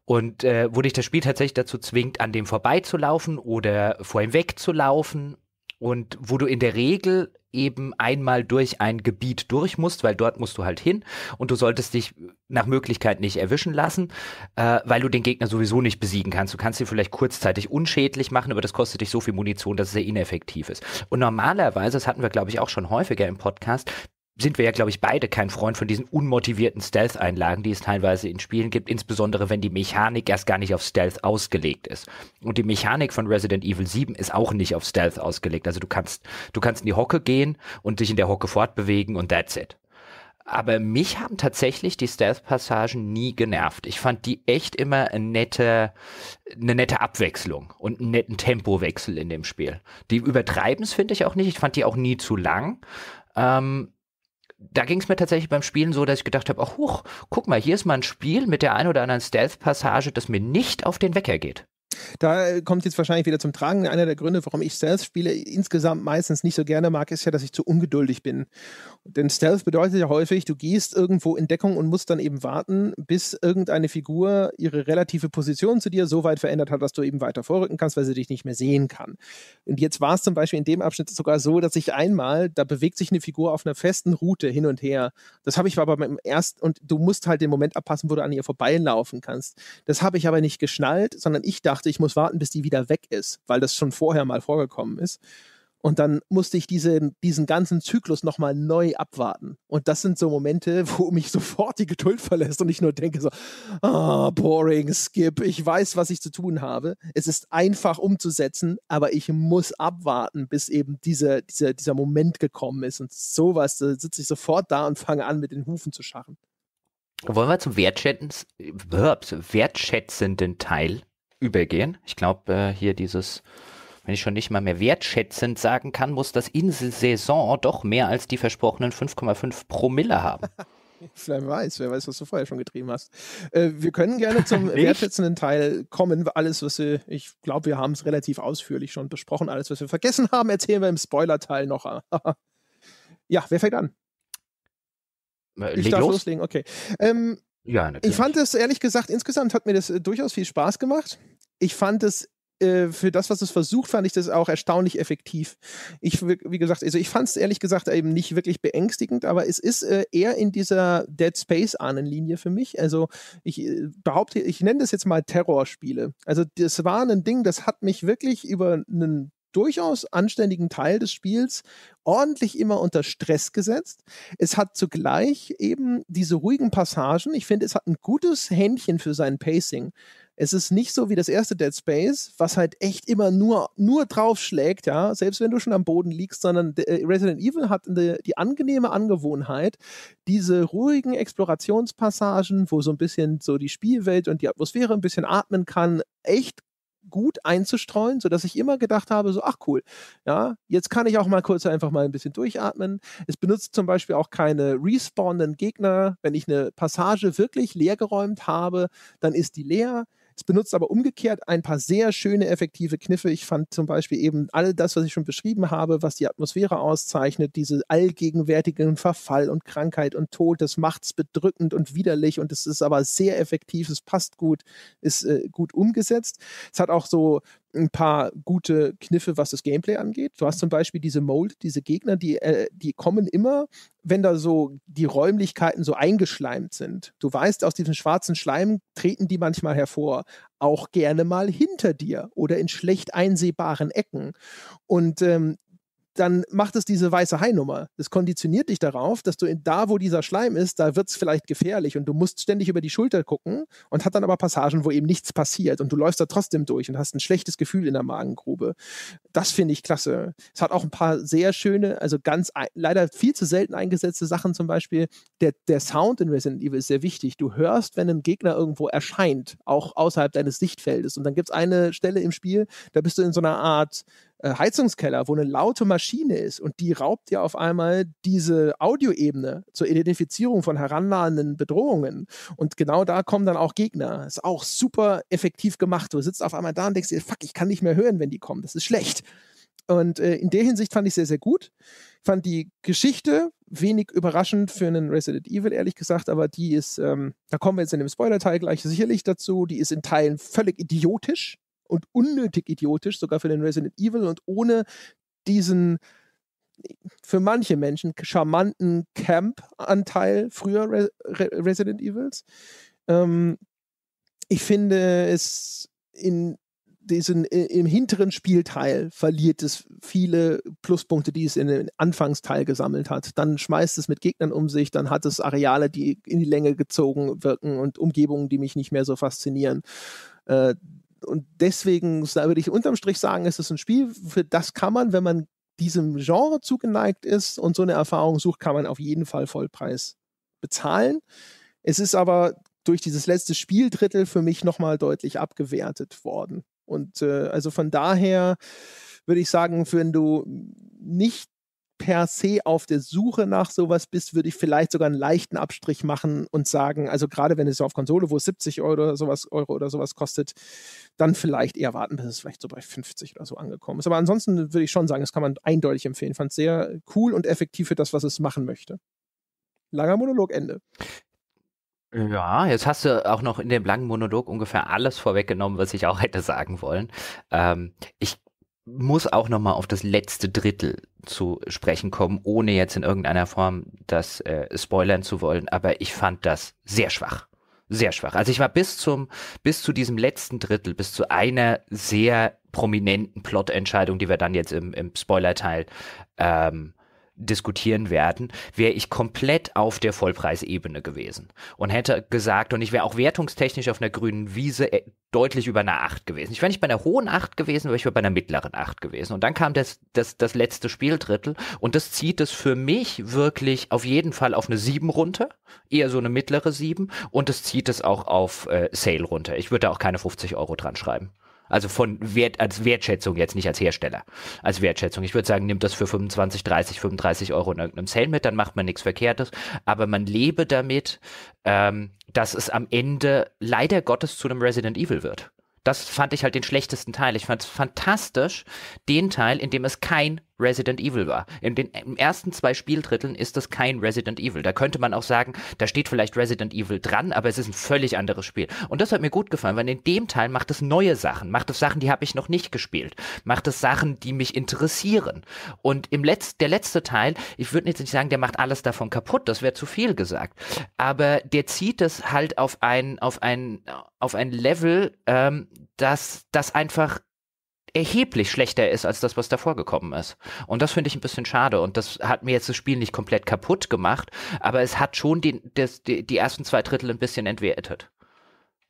Und äh, wo dich das Spiel tatsächlich dazu zwingt, an dem vorbeizulaufen oder vor ihm wegzulaufen und wo du in der Regel eben einmal durch ein Gebiet durch musst, weil dort musst du halt hin und du solltest dich nach Möglichkeit nicht erwischen lassen, äh, weil du den Gegner sowieso nicht besiegen kannst. Du kannst ihn vielleicht kurzzeitig unschädlich machen, aber das kostet dich so viel Munition, dass es sehr ineffektiv ist. Und normalerweise, das hatten wir glaube ich auch schon häufiger im Podcast, sind wir ja, glaube ich, beide kein Freund von diesen unmotivierten Stealth-Einlagen, die es teilweise in Spielen gibt, insbesondere wenn die Mechanik erst gar nicht auf Stealth ausgelegt ist. Und die Mechanik von Resident Evil 7 ist auch nicht auf Stealth ausgelegt. Also du kannst, du kannst in die Hocke gehen und dich in der Hocke fortbewegen und that's it. Aber mich haben tatsächlich die Stealth-Passagen nie genervt. Ich fand die echt immer eine nette, eine nette Abwechslung und einen netten Tempowechsel in dem Spiel. Die übertreiben es, finde ich auch nicht. Ich fand die auch nie zu lang. Ähm, da ging es mir tatsächlich beim Spielen so, dass ich gedacht habe, ach, huch, guck mal, hier ist mal ein Spiel mit der ein oder anderen Stealth-Passage, das mir nicht auf den Wecker geht. Da kommt jetzt wahrscheinlich wieder zum Tragen. Einer der Gründe, warum ich Stealth spiele, insgesamt meistens nicht so gerne mag, ist ja, dass ich zu ungeduldig bin. Denn Stealth bedeutet ja häufig, du gehst irgendwo in Deckung und musst dann eben warten, bis irgendeine Figur ihre relative Position zu dir so weit verändert hat, dass du eben weiter vorrücken kannst, weil sie dich nicht mehr sehen kann. Und jetzt war es zum Beispiel in dem Abschnitt sogar so, dass ich einmal, da bewegt sich eine Figur auf einer festen Route hin und her. Das habe ich aber beim ersten, und du musst halt den Moment abpassen, wo du an ihr vorbeilaufen kannst. Das habe ich aber nicht geschnallt, sondern ich dachte, dachte, ich muss warten, bis die wieder weg ist, weil das schon vorher mal vorgekommen ist. Und dann musste ich diese, diesen ganzen Zyklus nochmal neu abwarten. Und das sind so Momente, wo mich sofort die Geduld verlässt und ich nur denke so, ah, boring, skip, ich weiß, was ich zu tun habe. Es ist einfach umzusetzen, aber ich muss abwarten, bis eben diese, diese dieser Moment gekommen ist. Und sowas, da sitze ich sofort da und fange an, mit den Hufen zu scharren. Wollen wir zum wertschätzenden Teil übel Ich glaube, äh, hier dieses, wenn ich schon nicht mal mehr wertschätzend sagen kann, muss das Saison doch mehr als die versprochenen 5,5 Promille haben. Wer weiß, wer weiß, was du vorher schon getrieben hast. Äh, wir können gerne zum wertschätzenden Teil kommen. Alles, was wir, ich glaube, wir haben es relativ ausführlich schon besprochen. Alles, was wir vergessen haben, erzählen wir im Spoiler-Teil noch. ja, wer fängt an? Äh, ich darf los. loslegen, okay. Ähm, ja, natürlich. Ich fand es ehrlich gesagt, insgesamt hat mir das äh, durchaus viel Spaß gemacht. Ich fand es äh, für das, was es versucht, fand ich das auch erstaunlich effektiv. Ich, wie gesagt, also ich fand es ehrlich gesagt eben nicht wirklich beängstigend, aber es ist äh, eher in dieser Dead Space-Ahnenlinie für mich. Also ich behaupte, ich nenne das jetzt mal Terrorspiele. Also das war ein Ding, das hat mich wirklich über einen durchaus anständigen Teil des Spiels ordentlich immer unter Stress gesetzt. Es hat zugleich eben diese ruhigen Passagen. Ich finde, es hat ein gutes Händchen für sein Pacing. Es ist nicht so wie das erste Dead Space, was halt echt immer nur, nur draufschlägt, ja, selbst wenn du schon am Boden liegst, sondern äh, Resident Evil hat eine, die angenehme Angewohnheit, diese ruhigen Explorationspassagen, wo so ein bisschen so die Spielwelt und die Atmosphäre ein bisschen atmen kann, echt gut einzustreuen, sodass ich immer gedacht habe, so, ach cool, ja, jetzt kann ich auch mal kurz einfach mal ein bisschen durchatmen. Es benutzt zum Beispiel auch keine respawnenden Gegner. Wenn ich eine Passage wirklich leergeräumt habe, dann ist die leer es benutzt aber umgekehrt ein paar sehr schöne, effektive Kniffe. Ich fand zum Beispiel eben all das, was ich schon beschrieben habe, was die Atmosphäre auszeichnet, diese allgegenwärtigen Verfall und Krankheit und Tod, das macht es bedrückend und widerlich und es ist aber sehr effektiv, es passt gut, ist äh, gut umgesetzt. Es hat auch so ein paar gute Kniffe, was das Gameplay angeht. Du hast zum Beispiel diese Mold, diese Gegner, die, äh, die kommen immer, wenn da so die Räumlichkeiten so eingeschleimt sind. Du weißt, aus diesem schwarzen Schleim treten die manchmal hervor, auch gerne mal hinter dir oder in schlecht einsehbaren Ecken. Und ähm, dann macht es diese weiße Hai-Nummer. Das konditioniert dich darauf, dass du in, da, wo dieser Schleim ist, da wird es vielleicht gefährlich und du musst ständig über die Schulter gucken und hat dann aber Passagen, wo eben nichts passiert und du läufst da trotzdem durch und hast ein schlechtes Gefühl in der Magengrube. Das finde ich klasse. Es hat auch ein paar sehr schöne, also ganz leider viel zu selten eingesetzte Sachen, zum Beispiel der, der Sound in Resident Evil ist sehr wichtig. Du hörst, wenn ein Gegner irgendwo erscheint, auch außerhalb deines Sichtfeldes. Und dann gibt es eine Stelle im Spiel, da bist du in so einer Art äh, Heizungskeller, wo eine laute Maschine ist und die raubt dir auf einmal diese Audioebene zur Identifizierung von herannahenden Bedrohungen. Und genau da kommen dann auch Gegner. Ist auch super effektiv gemacht. Du sitzt auf einmal da und denkst dir, fuck, ich kann nicht mehr hören, wenn die kommen. Das ist schlecht. Und äh, in der Hinsicht fand ich sehr, sehr gut. Ich Fand die Geschichte wenig überraschend für einen Resident Evil, ehrlich gesagt, aber die ist, ähm, da kommen wir jetzt in dem Spoiler-Teil gleich sicherlich dazu, die ist in Teilen völlig idiotisch und unnötig idiotisch, sogar für den Resident Evil und ohne diesen für manche Menschen charmanten Camp-Anteil früher Re Re Resident Evils. Ähm, ich finde es in diesen, im hinteren Spielteil verliert es viele Pluspunkte, die es in den Anfangsteil gesammelt hat. Dann schmeißt es mit Gegnern um sich, dann hat es Areale, die in die Länge gezogen wirken und Umgebungen, die mich nicht mehr so faszinieren. Äh, und deswegen würde ich unterm Strich sagen, es ist ein Spiel, für das kann man, wenn man diesem Genre zugeneigt ist und so eine Erfahrung sucht, kann man auf jeden Fall Vollpreis bezahlen. Es ist aber durch dieses letzte Spieldrittel für mich nochmal deutlich abgewertet worden. Und äh, also von daher würde ich sagen, wenn du nicht per se auf der Suche nach sowas bist, würde ich vielleicht sogar einen leichten Abstrich machen und sagen, also gerade wenn es auf Konsole, wo es 70 Euro oder sowas, Euro oder sowas kostet, dann vielleicht eher warten, bis es vielleicht so bei 50 oder so angekommen ist. Aber ansonsten würde ich schon sagen, das kann man eindeutig empfehlen. Fand es sehr cool und effektiv für das, was es machen möchte. Langer Monolog, Ende. Ja, jetzt hast du auch noch in dem langen Monolog ungefähr alles vorweggenommen, was ich auch hätte sagen wollen. Ähm, ich muss auch nochmal auf das letzte Drittel zu sprechen kommen, ohne jetzt in irgendeiner Form das äh, spoilern zu wollen. Aber ich fand das sehr schwach. Sehr schwach. Also ich war bis zum, bis zu diesem letzten Drittel, bis zu einer sehr prominenten Plotentscheidung, die wir dann jetzt im, im Spoiler-Teil ähm, diskutieren werden, wäre ich komplett auf der Vollpreisebene gewesen und hätte gesagt, und ich wäre auch wertungstechnisch auf einer grünen Wiese äh, deutlich über einer 8 gewesen. Ich wäre nicht bei einer hohen 8 gewesen, aber ich wäre bei einer mittleren 8 gewesen. Und dann kam das, das, das letzte Spieldrittel und das zieht es für mich wirklich auf jeden Fall auf eine 7 runter, eher so eine mittlere 7 und das zieht es auch auf äh, Sale runter. Ich würde da auch keine 50 Euro dran schreiben. Also von Wert, als Wertschätzung jetzt, nicht als Hersteller. Als Wertschätzung. Ich würde sagen, nimmt das für 25, 30, 35 Euro in irgendeinem Sale mit, dann macht man nichts Verkehrtes. Aber man lebe damit, ähm, dass es am Ende leider Gottes zu einem Resident Evil wird. Das fand ich halt den schlechtesten Teil. Ich fand es fantastisch, den Teil, in dem es kein Resident Evil war. In den ersten zwei Spieldritteln ist das kein Resident Evil. Da könnte man auch sagen, da steht vielleicht Resident Evil dran, aber es ist ein völlig anderes Spiel. Und das hat mir gut gefallen, weil in dem Teil macht es neue Sachen, macht es Sachen, die habe ich noch nicht gespielt, macht es Sachen, die mich interessieren. Und im Letz der letzte Teil, ich würde jetzt nicht sagen, der macht alles davon kaputt, das wäre zu viel gesagt, aber der zieht es halt auf ein auf ein auf ein Level, ähm, dass das einfach erheblich schlechter ist als das, was davor gekommen ist. Und das finde ich ein bisschen schade. Und das hat mir jetzt das Spiel nicht komplett kaputt gemacht, aber es hat schon den, die, die ersten zwei Drittel ein bisschen entwertet.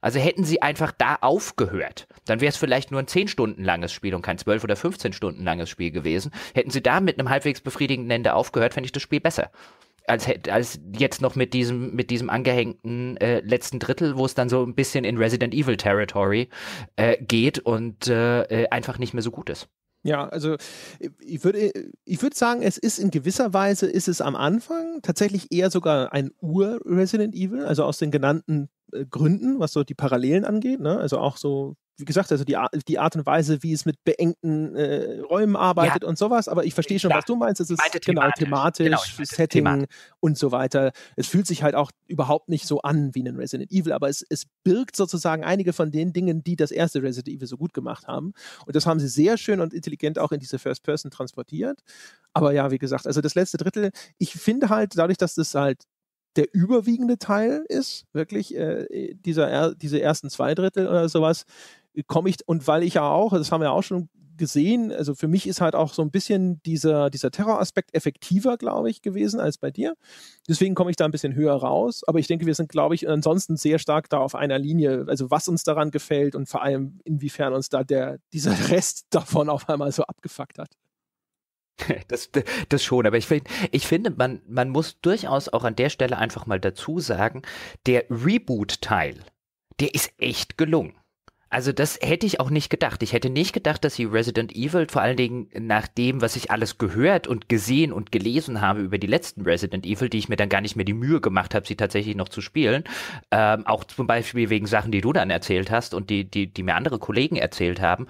Also hätten sie einfach da aufgehört, dann wäre es vielleicht nur ein 10 Stunden langes Spiel und kein 12 oder 15 Stunden langes Spiel gewesen. Hätten sie da mit einem halbwegs befriedigenden Ende aufgehört, fände ich das Spiel besser als, als jetzt noch mit diesem, mit diesem angehängten äh, letzten Drittel, wo es dann so ein bisschen in Resident Evil Territory äh, geht und äh, äh, einfach nicht mehr so gut ist. Ja, also ich würde, ich würde sagen, es ist in gewisser Weise, ist es am Anfang tatsächlich eher sogar ein Ur-Resident Evil, also aus den genannten äh, Gründen, was so die Parallelen angeht, ne? also auch so wie gesagt, also die, die Art und Weise, wie es mit beengten äh, Räumen arbeitet ja. und sowas, aber ich verstehe schon, Klar. was du meinst. Es ist meinte genau thematisch, genau, Setting thematisch. und so weiter. Es fühlt sich halt auch überhaupt nicht so an wie ein Resident Evil, aber es, es birgt sozusagen einige von den Dingen, die das erste Resident Evil so gut gemacht haben. Und das haben sie sehr schön und intelligent auch in diese First Person transportiert. Aber ja, wie gesagt, also das letzte Drittel, ich finde halt, dadurch, dass das halt der überwiegende Teil ist, wirklich äh, dieser, diese ersten zwei Drittel oder sowas, komme ich, und weil ich ja auch, das haben wir auch schon gesehen, also für mich ist halt auch so ein bisschen dieser, dieser Terroraspekt effektiver, glaube ich, gewesen als bei dir. Deswegen komme ich da ein bisschen höher raus. Aber ich denke, wir sind, glaube ich, ansonsten sehr stark da auf einer Linie, also was uns daran gefällt und vor allem, inwiefern uns da der, dieser Rest davon auf einmal so abgefuckt hat. Das, das schon, aber ich, find, ich finde, man, man muss durchaus auch an der Stelle einfach mal dazu sagen, der Reboot-Teil, der ist echt gelungen. Also das hätte ich auch nicht gedacht. Ich hätte nicht gedacht, dass sie Resident Evil, vor allen Dingen nach dem, was ich alles gehört und gesehen und gelesen habe über die letzten Resident Evil, die ich mir dann gar nicht mehr die Mühe gemacht habe, sie tatsächlich noch zu spielen, ähm, auch zum Beispiel wegen Sachen, die du dann erzählt hast und die, die, die mir andere Kollegen erzählt haben,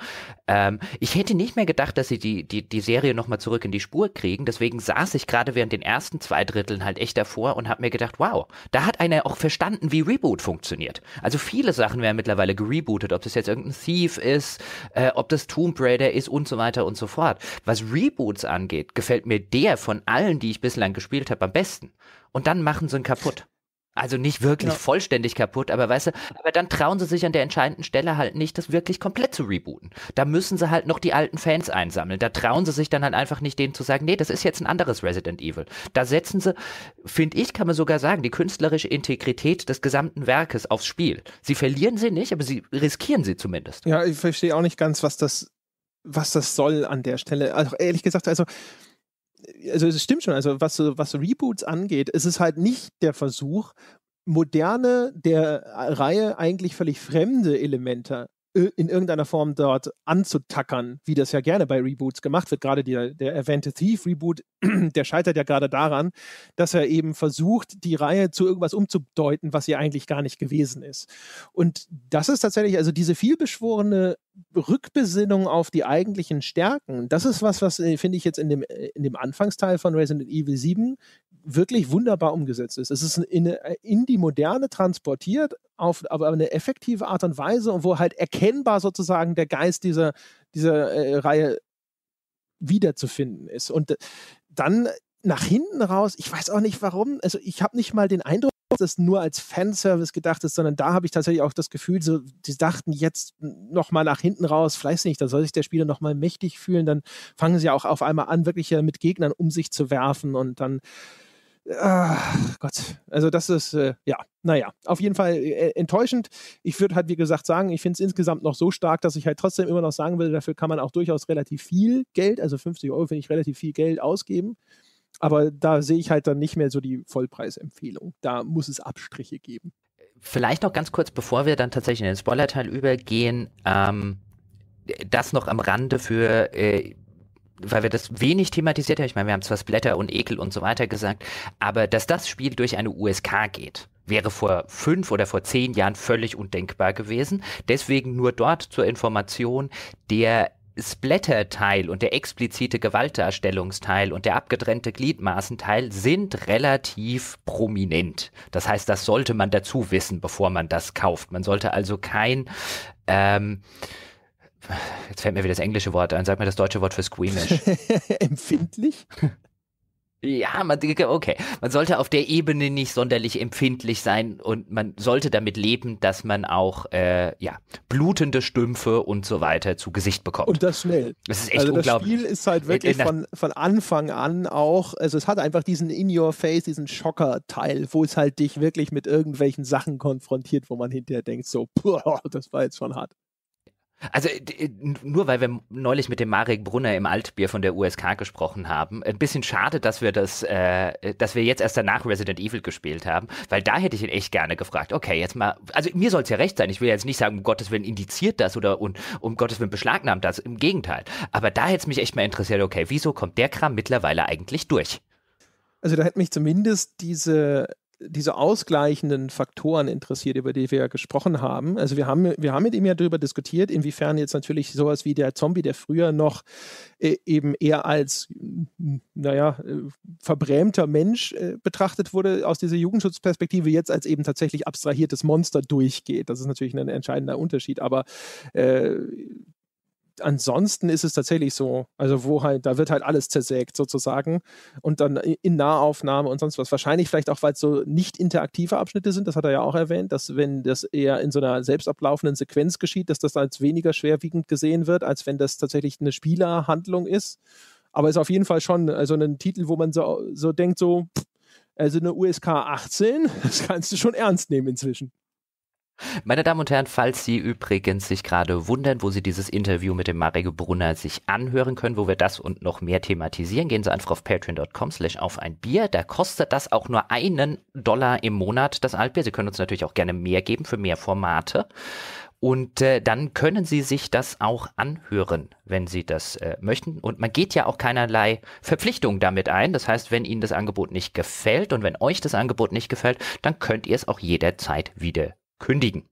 ähm, ich hätte nicht mehr gedacht, dass sie die, die, die Serie nochmal zurück in die Spur kriegen. Deswegen saß ich gerade während den ersten zwei Dritteln halt echt davor und habe mir gedacht, wow, da hat einer auch verstanden, wie Reboot funktioniert. Also viele Sachen werden mittlerweile gerebootet, ob das jetzt irgendein Thief ist, äh, ob das Tomb Raider ist und so weiter und so fort. Was Reboots angeht, gefällt mir der von allen, die ich bislang gespielt habe, am besten. Und dann machen sie ihn kaputt. Also nicht wirklich ja. vollständig kaputt, aber weißt du, aber dann trauen sie sich an der entscheidenden Stelle halt nicht, das wirklich komplett zu rebooten. Da müssen sie halt noch die alten Fans einsammeln. Da trauen sie sich dann halt einfach nicht, denen zu sagen, nee, das ist jetzt ein anderes Resident Evil. Da setzen sie, finde ich, kann man sogar sagen, die künstlerische Integrität des gesamten Werkes aufs Spiel. Sie verlieren sie nicht, aber sie riskieren sie zumindest. Ja, ich verstehe auch nicht ganz, was das, was das soll an der Stelle. Also ehrlich gesagt, also also es stimmt schon, also was, was Reboots angeht, ist es halt nicht der Versuch, moderne, der Reihe eigentlich völlig fremde Elemente in irgendeiner Form dort anzutackern, wie das ja gerne bei Reboots gemacht wird. Gerade der, der erwähnte Thief-Reboot, der scheitert ja gerade daran, dass er eben versucht, die Reihe zu irgendwas umzudeuten, was sie eigentlich gar nicht gewesen ist. Und das ist tatsächlich, also diese vielbeschworene Rückbesinnung auf die eigentlichen Stärken, das ist was, was, äh, finde ich, jetzt in dem, äh, in dem Anfangsteil von Resident Evil 7 wirklich wunderbar umgesetzt ist. Es ist in, in die Moderne transportiert, auf aber eine effektive Art und Weise und wo halt erkennbar sozusagen der Geist dieser, dieser äh, Reihe wiederzufinden ist. Und dann nach hinten raus, ich weiß auch nicht warum, also ich habe nicht mal den Eindruck, dass das nur als Fanservice gedacht ist, sondern da habe ich tatsächlich auch das Gefühl, so, die dachten jetzt nochmal nach hinten raus, vielleicht nicht, da soll sich der Spieler nochmal mächtig fühlen, dann fangen sie auch auf einmal an, wirklich mit Gegnern um sich zu werfen und dann Ah, Gott, also das ist, äh, ja, naja, auf jeden Fall äh, äh enttäuschend. Ich würde halt, wie gesagt, sagen, ich finde es insgesamt noch so stark, dass ich halt trotzdem immer noch sagen will, dafür kann man auch durchaus relativ viel Geld, also 50 Euro finde ich relativ viel Geld ausgeben. Aber da sehe ich halt dann nicht mehr so die Vollpreisempfehlung. Da muss es Abstriche geben. Vielleicht noch ganz kurz, bevor wir dann tatsächlich in den Spoiler-Teil übergehen, ähm, das noch am Rande für äh, weil wir das wenig thematisiert haben. Ich meine, wir haben zwar Splatter und Ekel und so weiter gesagt, aber dass das Spiel durch eine USK geht, wäre vor fünf oder vor zehn Jahren völlig undenkbar gewesen. Deswegen nur dort zur Information der Splatter-Teil und der explizite Gewaltdarstellungsteil und der abgetrennte Gliedmaßenteil sind relativ prominent. Das heißt, das sollte man dazu wissen, bevor man das kauft. Man sollte also kein ähm, jetzt fällt mir wieder das englische Wort ein, sag mir das deutsche Wort für squeamish. empfindlich? Ja, man, okay. Man sollte auf der Ebene nicht sonderlich empfindlich sein und man sollte damit leben, dass man auch äh, ja, blutende Stümpfe und so weiter zu Gesicht bekommt. Und das schnell. Das ist echt also unglaublich. Das Spiel ist halt äh, wirklich äh, von, von Anfang an auch, also es hat einfach diesen In-Your-Face, diesen Schocker-Teil, wo es halt dich wirklich mit irgendwelchen Sachen konfrontiert, wo man hinterher denkt, so, puh, das war jetzt schon hart. Also äh, nur weil wir neulich mit dem Marek Brunner im Altbier von der USK gesprochen haben, ein bisschen schade, dass wir das, äh, dass wir jetzt erst danach Resident Evil gespielt haben, weil da hätte ich ihn echt gerne gefragt, okay, jetzt mal, also mir soll es ja recht sein, ich will jetzt nicht sagen, um Gottes Willen indiziert das oder und, um Gottes Willen beschlagnahmt das, im Gegenteil. Aber da hätte es mich echt mal interessiert, okay, wieso kommt der Kram mittlerweile eigentlich durch? Also da hätte mich zumindest diese diese ausgleichenden Faktoren interessiert, über die wir ja gesprochen haben. Also wir haben, wir haben mit ihm ja darüber diskutiert, inwiefern jetzt natürlich sowas wie der Zombie, der früher noch äh, eben eher als, naja, äh, verbrämter Mensch äh, betrachtet wurde, aus dieser Jugendschutzperspektive jetzt als eben tatsächlich abstrahiertes Monster durchgeht. Das ist natürlich ein entscheidender Unterschied, aber äh, ansonsten ist es tatsächlich so, also wo halt, da wird halt alles zersägt sozusagen und dann in Nahaufnahme und sonst was. Wahrscheinlich vielleicht auch, weil es so nicht interaktive Abschnitte sind, das hat er ja auch erwähnt, dass wenn das eher in so einer selbst ablaufenden Sequenz geschieht, dass das als weniger schwerwiegend gesehen wird, als wenn das tatsächlich eine Spielerhandlung ist. Aber ist auf jeden Fall schon also ein Titel, wo man so, so denkt, so, also eine USK 18, das kannst du schon ernst nehmen inzwischen. Meine Damen und Herren, falls Sie übrigens sich gerade wundern, wo Sie dieses Interview mit dem Marek Brunner sich anhören können, wo wir das und noch mehr thematisieren, gehen Sie einfach auf patreon.com slash auf ein Bier. Da kostet das auch nur einen Dollar im Monat, das Altbier. Sie können uns natürlich auch gerne mehr geben für mehr Formate. Und äh, dann können Sie sich das auch anhören, wenn Sie das äh, möchten. Und man geht ja auch keinerlei Verpflichtungen damit ein. Das heißt, wenn Ihnen das Angebot nicht gefällt und wenn euch das Angebot nicht gefällt, dann könnt ihr es auch jederzeit wieder kündigen.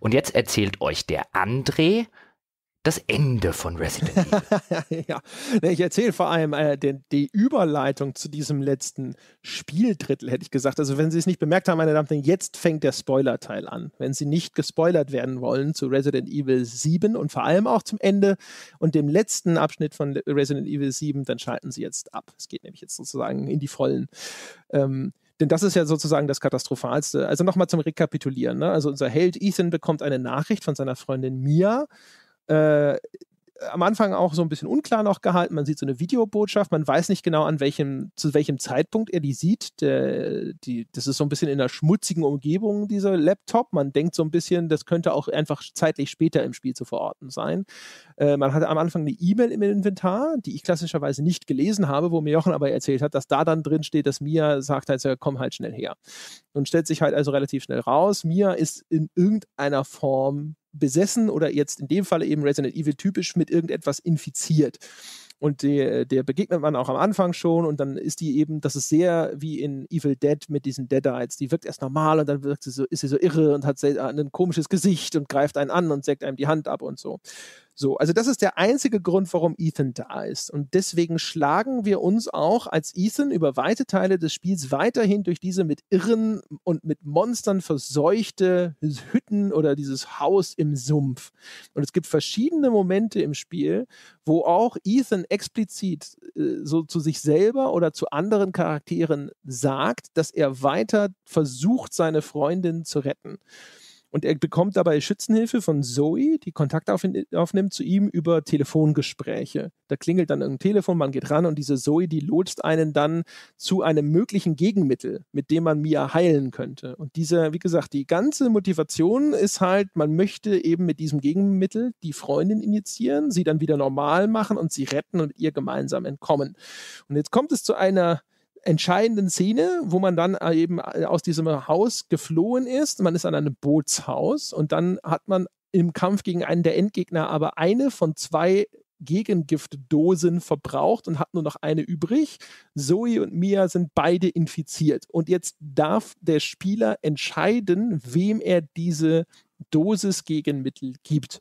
Und jetzt erzählt euch der André, das Ende von Resident Evil. ja, ne, ich erzähle vor allem äh, den, die Überleitung zu diesem letzten Spieldrittel, hätte ich gesagt. Also, wenn Sie es nicht bemerkt haben, meine Damen und Herren, jetzt fängt der Spoiler-Teil an. Wenn Sie nicht gespoilert werden wollen zu Resident Evil 7 und vor allem auch zum Ende und dem letzten Abschnitt von Resident Evil 7, dann schalten Sie jetzt ab. Es geht nämlich jetzt sozusagen in die Vollen. Ähm, denn das ist ja sozusagen das Katastrophalste. Also nochmal zum Rekapitulieren. Ne? Also unser Held Ethan bekommt eine Nachricht von seiner Freundin Mia. Äh, am Anfang auch so ein bisschen unklar noch gehalten. Man sieht so eine Videobotschaft, man weiß nicht genau, an welchem, zu welchem Zeitpunkt er die sieht. Der, die, das ist so ein bisschen in einer schmutzigen Umgebung, dieser Laptop. Man denkt so ein bisschen, das könnte auch einfach zeitlich später im Spiel zu verorten sein. Äh, man hatte am Anfang eine E-Mail im Inventar, die ich klassischerweise nicht gelesen habe, wo mir Jochen aber erzählt hat, dass da dann drin steht, dass Mia sagt halt, komm halt schnell her. Und stellt sich halt also relativ schnell raus. Mia ist in irgendeiner Form besessen oder jetzt in dem Fall eben Resident Evil typisch mit irgendetwas infiziert. Und der, der, begegnet man auch am Anfang schon und dann ist die eben, das ist sehr wie in Evil Dead mit diesen Deadites. Die wirkt erst normal und dann wirkt sie so, ist sie so irre und hat ein komisches Gesicht und greift einen an und sägt einem die Hand ab und so. So, also das ist der einzige Grund, warum Ethan da ist. Und deswegen schlagen wir uns auch als Ethan über weite Teile des Spiels weiterhin durch diese mit Irren und mit Monstern verseuchte Hütten oder dieses Haus im Sumpf. Und es gibt verschiedene Momente im Spiel, wo auch Ethan explizit äh, so zu sich selber oder zu anderen Charakteren sagt, dass er weiter versucht, seine Freundin zu retten. Und er bekommt dabei Schützenhilfe von Zoe, die Kontakt aufnimmt zu ihm über Telefongespräche. Da klingelt dann ein Telefon, man geht ran und diese Zoe, die lotst einen dann zu einem möglichen Gegenmittel, mit dem man Mia heilen könnte. Und diese, wie gesagt, die ganze Motivation ist halt, man möchte eben mit diesem Gegenmittel die Freundin injizieren, sie dann wieder normal machen und sie retten und mit ihr gemeinsam entkommen. Und jetzt kommt es zu einer entscheidenden Szene, wo man dann äh, eben äh, aus diesem Haus geflohen ist. Man ist an einem Bootshaus und dann hat man im Kampf gegen einen der Endgegner aber eine von zwei Gegengiftdosen verbraucht und hat nur noch eine übrig. Zoe und Mia sind beide infiziert. Und jetzt darf der Spieler entscheiden, wem er diese Dosis Gegenmittel gibt.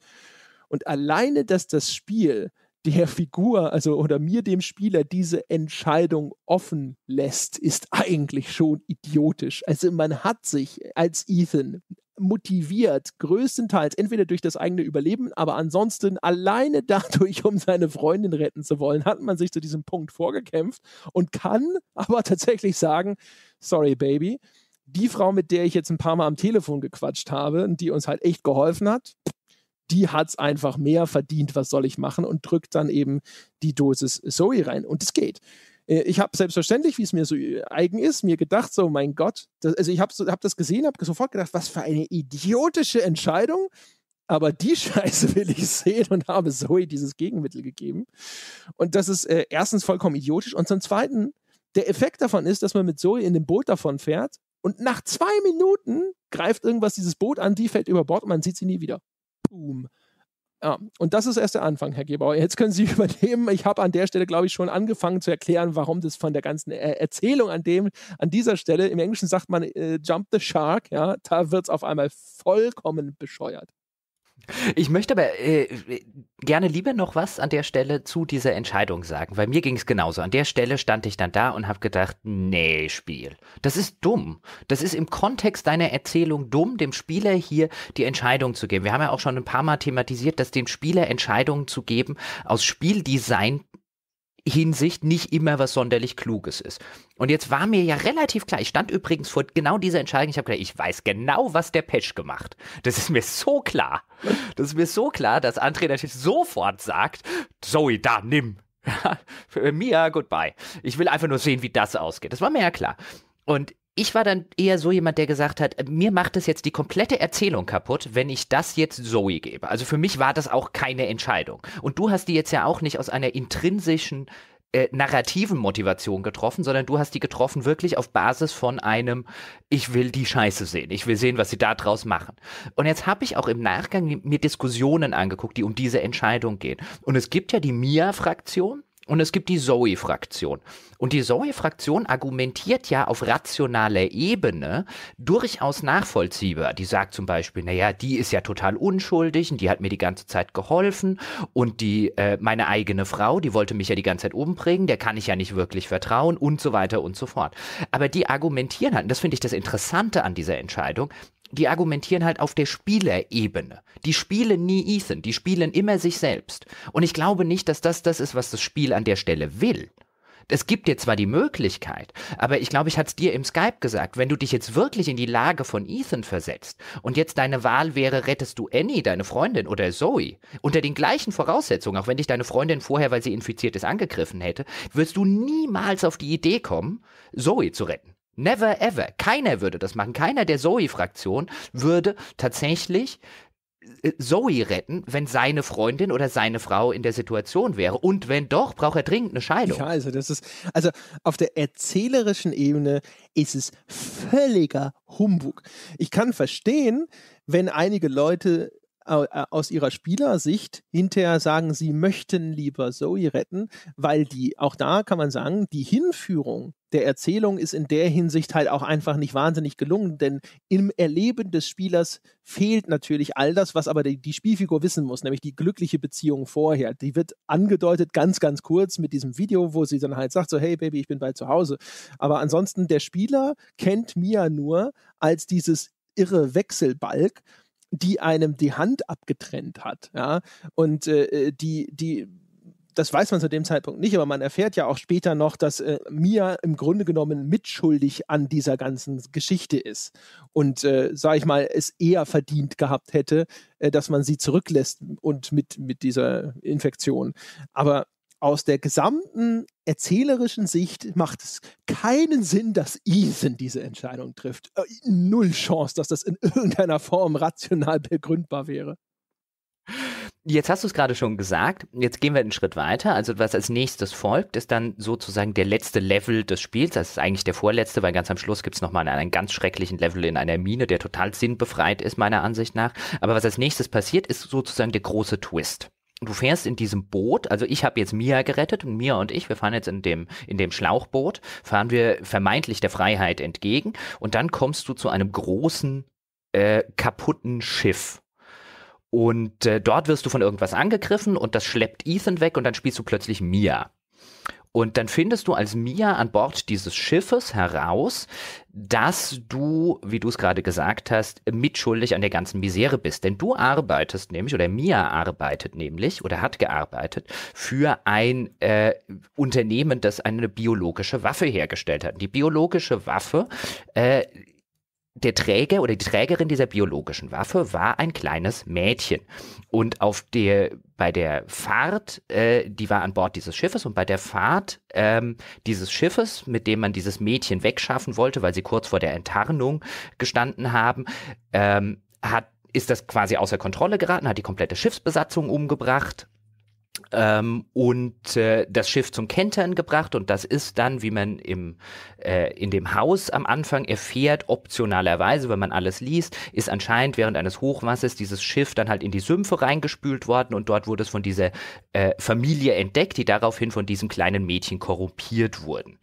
Und alleine, dass das Spiel der Figur, also oder mir dem Spieler diese Entscheidung offen lässt, ist eigentlich schon idiotisch. Also man hat sich als Ethan motiviert, größtenteils entweder durch das eigene Überleben, aber ansonsten alleine dadurch, um seine Freundin retten zu wollen, hat man sich zu diesem Punkt vorgekämpft und kann aber tatsächlich sagen, sorry Baby, die Frau, mit der ich jetzt ein paar Mal am Telefon gequatscht habe und die uns halt echt geholfen hat, die hat es einfach mehr verdient, was soll ich machen? Und drückt dann eben die Dosis Zoe rein. Und es geht. Äh, ich habe selbstverständlich, wie es mir so äh, eigen ist, mir gedacht, so mein Gott, das, also ich habe hab das gesehen, habe sofort gedacht, was für eine idiotische Entscheidung, aber die Scheiße will ich sehen und habe Zoe dieses Gegenmittel gegeben. Und das ist äh, erstens vollkommen idiotisch und zum Zweiten, der Effekt davon ist, dass man mit Zoe in dem Boot davon fährt und nach zwei Minuten greift irgendwas dieses Boot an, die fällt über Bord und man sieht sie nie wieder. Boom. Ja, und das ist erst der Anfang, Herr Gebauer. Jetzt können Sie übernehmen. Ich habe an der Stelle, glaube ich, schon angefangen zu erklären, warum das von der ganzen äh, Erzählung an dem, an dieser Stelle, im Englischen sagt man äh, Jump the Shark, ja, da wird es auf einmal vollkommen bescheuert. Ich möchte aber äh, gerne lieber noch was an der Stelle zu dieser Entscheidung sagen, weil mir ging es genauso. An der Stelle stand ich dann da und habe gedacht, nee, Spiel, das ist dumm. Das ist im Kontext deiner Erzählung dumm, dem Spieler hier die Entscheidung zu geben. Wir haben ja auch schon ein paar Mal thematisiert, dass dem Spieler Entscheidungen zu geben aus Spieldesign Hinsicht nicht immer was sonderlich Kluges ist. Und jetzt war mir ja relativ klar, ich stand übrigens vor genau dieser Entscheidung, ich habe gedacht, ich weiß genau, was der Patch gemacht. Das ist mir so klar. Das ist mir so klar, dass André natürlich sofort sagt, Zoe, da, nimm. Mia, goodbye. Ich will einfach nur sehen, wie das ausgeht. Das war mir ja klar. Und ich war dann eher so jemand, der gesagt hat, mir macht es jetzt die komplette Erzählung kaputt, wenn ich das jetzt Zoe gebe. Also für mich war das auch keine Entscheidung. Und du hast die jetzt ja auch nicht aus einer intrinsischen äh, narrativen Motivation getroffen, sondern du hast die getroffen wirklich auf Basis von einem, ich will die Scheiße sehen, ich will sehen, was sie da draus machen. Und jetzt habe ich auch im Nachgang mir Diskussionen angeguckt, die um diese Entscheidung gehen. Und es gibt ja die Mia-Fraktion, und es gibt die Zoe-Fraktion. Und die Zoe-Fraktion argumentiert ja auf rationaler Ebene durchaus nachvollziehbar. Die sagt zum Beispiel, naja, die ist ja total unschuldig und die hat mir die ganze Zeit geholfen und die, äh, meine eigene Frau, die wollte mich ja die ganze Zeit umbringen, der kann ich ja nicht wirklich vertrauen und so weiter und so fort. Aber die argumentieren halt, und das finde ich das Interessante an dieser Entscheidung, die argumentieren halt auf der Spielerebene. Die spielen nie Ethan, die spielen immer sich selbst. Und ich glaube nicht, dass das das ist, was das Spiel an der Stelle will. Es gibt dir zwar die Möglichkeit, aber ich glaube, ich hatte es dir im Skype gesagt, wenn du dich jetzt wirklich in die Lage von Ethan versetzt und jetzt deine Wahl wäre, rettest du Annie, deine Freundin oder Zoe, unter den gleichen Voraussetzungen, auch wenn dich deine Freundin vorher, weil sie infiziert ist, angegriffen hätte, wirst du niemals auf die Idee kommen, Zoe zu retten. Never ever. Keiner würde das machen. Keiner der Zoe-Fraktion würde tatsächlich äh, Zoe retten, wenn seine Freundin oder seine Frau in der Situation wäre. Und wenn doch, braucht er dringend eine Scheidung. Ja, also das ist, also auf der erzählerischen Ebene ist es völliger Humbug. Ich kann verstehen, wenn einige Leute äh, aus ihrer Spielersicht hinterher sagen, sie möchten lieber Zoe retten, weil die, auch da kann man sagen, die Hinführung der Erzählung ist in der Hinsicht halt auch einfach nicht wahnsinnig gelungen, denn im Erleben des Spielers fehlt natürlich all das, was aber die, die, Spielfigur wissen muss, nämlich die glückliche Beziehung vorher. Die wird angedeutet ganz, ganz kurz mit diesem Video, wo sie dann halt sagt, so hey Baby, ich bin bald zu Hause. Aber ansonsten, der Spieler kennt Mia nur als dieses irre Wechselbalg, die einem die Hand abgetrennt hat, ja, und äh, äh, die, die das weiß man zu dem Zeitpunkt nicht, aber man erfährt ja auch später noch, dass äh, Mia im Grunde genommen mitschuldig an dieser ganzen Geschichte ist und, äh, sag ich mal, es eher verdient gehabt hätte, äh, dass man sie zurücklässt und mit, mit dieser Infektion. Aber aus der gesamten erzählerischen Sicht macht es keinen Sinn, dass Ethan diese Entscheidung trifft. Äh, null Chance, dass das in irgendeiner Form rational begründbar wäre. Jetzt hast du es gerade schon gesagt. Jetzt gehen wir einen Schritt weiter. Also was als nächstes folgt, ist dann sozusagen der letzte Level des Spiels. Das ist eigentlich der vorletzte, weil ganz am Schluss gibt es nochmal einen, ganz schrecklichen Level in einer Mine, der total sinnbefreit ist, meiner Ansicht nach. Aber was als nächstes passiert, ist sozusagen der große Twist du fährst in diesem Boot, also ich habe jetzt Mia gerettet und Mia und ich, wir fahren jetzt in dem, in dem Schlauchboot, fahren wir vermeintlich der Freiheit entgegen und dann kommst du zu einem großen, äh, kaputten Schiff. Und äh, dort wirst du von irgendwas angegriffen und das schleppt Ethan weg und dann spielst du plötzlich Mia. Und dann findest du als Mia an Bord dieses Schiffes heraus, dass du, wie du es gerade gesagt hast, mitschuldig an der ganzen Misere bist. Denn du arbeitest nämlich, oder Mia arbeitet nämlich, oder hat gearbeitet, für ein äh, Unternehmen, das eine biologische Waffe hergestellt hat. Die biologische Waffe äh, der Träger oder die Trägerin dieser biologischen Waffe war ein kleines Mädchen. Und auf der, bei der Fahrt, äh, die war an Bord dieses Schiffes und bei der Fahrt ähm, dieses Schiffes, mit dem man dieses Mädchen wegschaffen wollte, weil sie kurz vor der Enttarnung gestanden haben, ähm, hat ist das quasi außer Kontrolle geraten, hat die komplette Schiffsbesatzung umgebracht ähm, und äh, das Schiff zum Kentern gebracht und das ist dann, wie man im, äh, in dem Haus am Anfang erfährt, optionalerweise, wenn man alles liest, ist anscheinend während eines Hochwassers dieses Schiff dann halt in die Sümpfe reingespült worden und dort wurde es von dieser äh, Familie entdeckt, die daraufhin von diesem kleinen Mädchen korrumpiert wurden.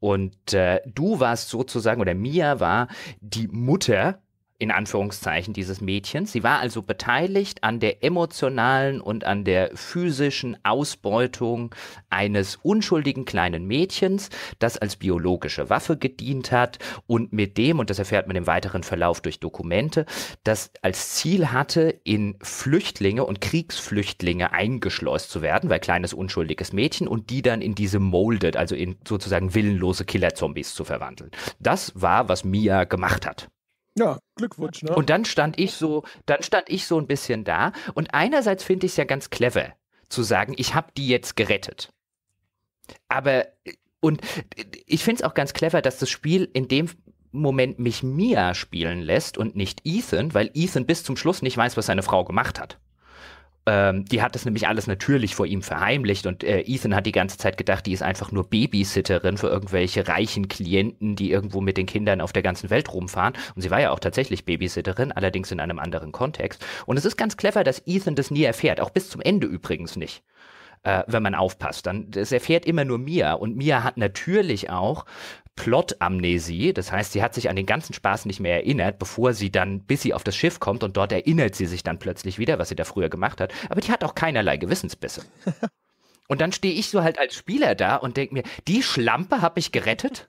Und äh, du warst sozusagen, oder Mia war die Mutter in Anführungszeichen dieses Mädchens. Sie war also beteiligt an der emotionalen und an der physischen Ausbeutung eines unschuldigen kleinen Mädchens, das als biologische Waffe gedient hat und mit dem, und das erfährt man im weiteren Verlauf durch Dokumente, das als Ziel hatte, in Flüchtlinge und Kriegsflüchtlinge eingeschleust zu werden, weil kleines unschuldiges Mädchen und die dann in diese molded, also in sozusagen willenlose Killerzombies zu verwandeln. Das war, was Mia gemacht hat. Ja, Glückwunsch. Ne? Und dann stand ich so, dann stand ich so ein bisschen da. Und einerseits finde ich es ja ganz clever, zu sagen, ich habe die jetzt gerettet. Aber und ich finde es auch ganz clever, dass das Spiel in dem Moment mich Mia spielen lässt und nicht Ethan, weil Ethan bis zum Schluss nicht weiß, was seine Frau gemacht hat. Ähm, die hat das nämlich alles natürlich vor ihm verheimlicht und äh, Ethan hat die ganze Zeit gedacht, die ist einfach nur Babysitterin für irgendwelche reichen Klienten, die irgendwo mit den Kindern auf der ganzen Welt rumfahren. Und sie war ja auch tatsächlich Babysitterin, allerdings in einem anderen Kontext. Und es ist ganz clever, dass Ethan das nie erfährt, auch bis zum Ende übrigens nicht. Äh, wenn man aufpasst, dann das erfährt immer nur Mia und Mia hat natürlich auch Plot-Amnesie. Das heißt, sie hat sich an den ganzen Spaß nicht mehr erinnert, bevor sie dann, bis sie auf das Schiff kommt und dort erinnert sie sich dann plötzlich wieder, was sie da früher gemacht hat. Aber die hat auch keinerlei Gewissensbisse. Und dann stehe ich so halt als Spieler da und denke mir, die Schlampe habe ich gerettet.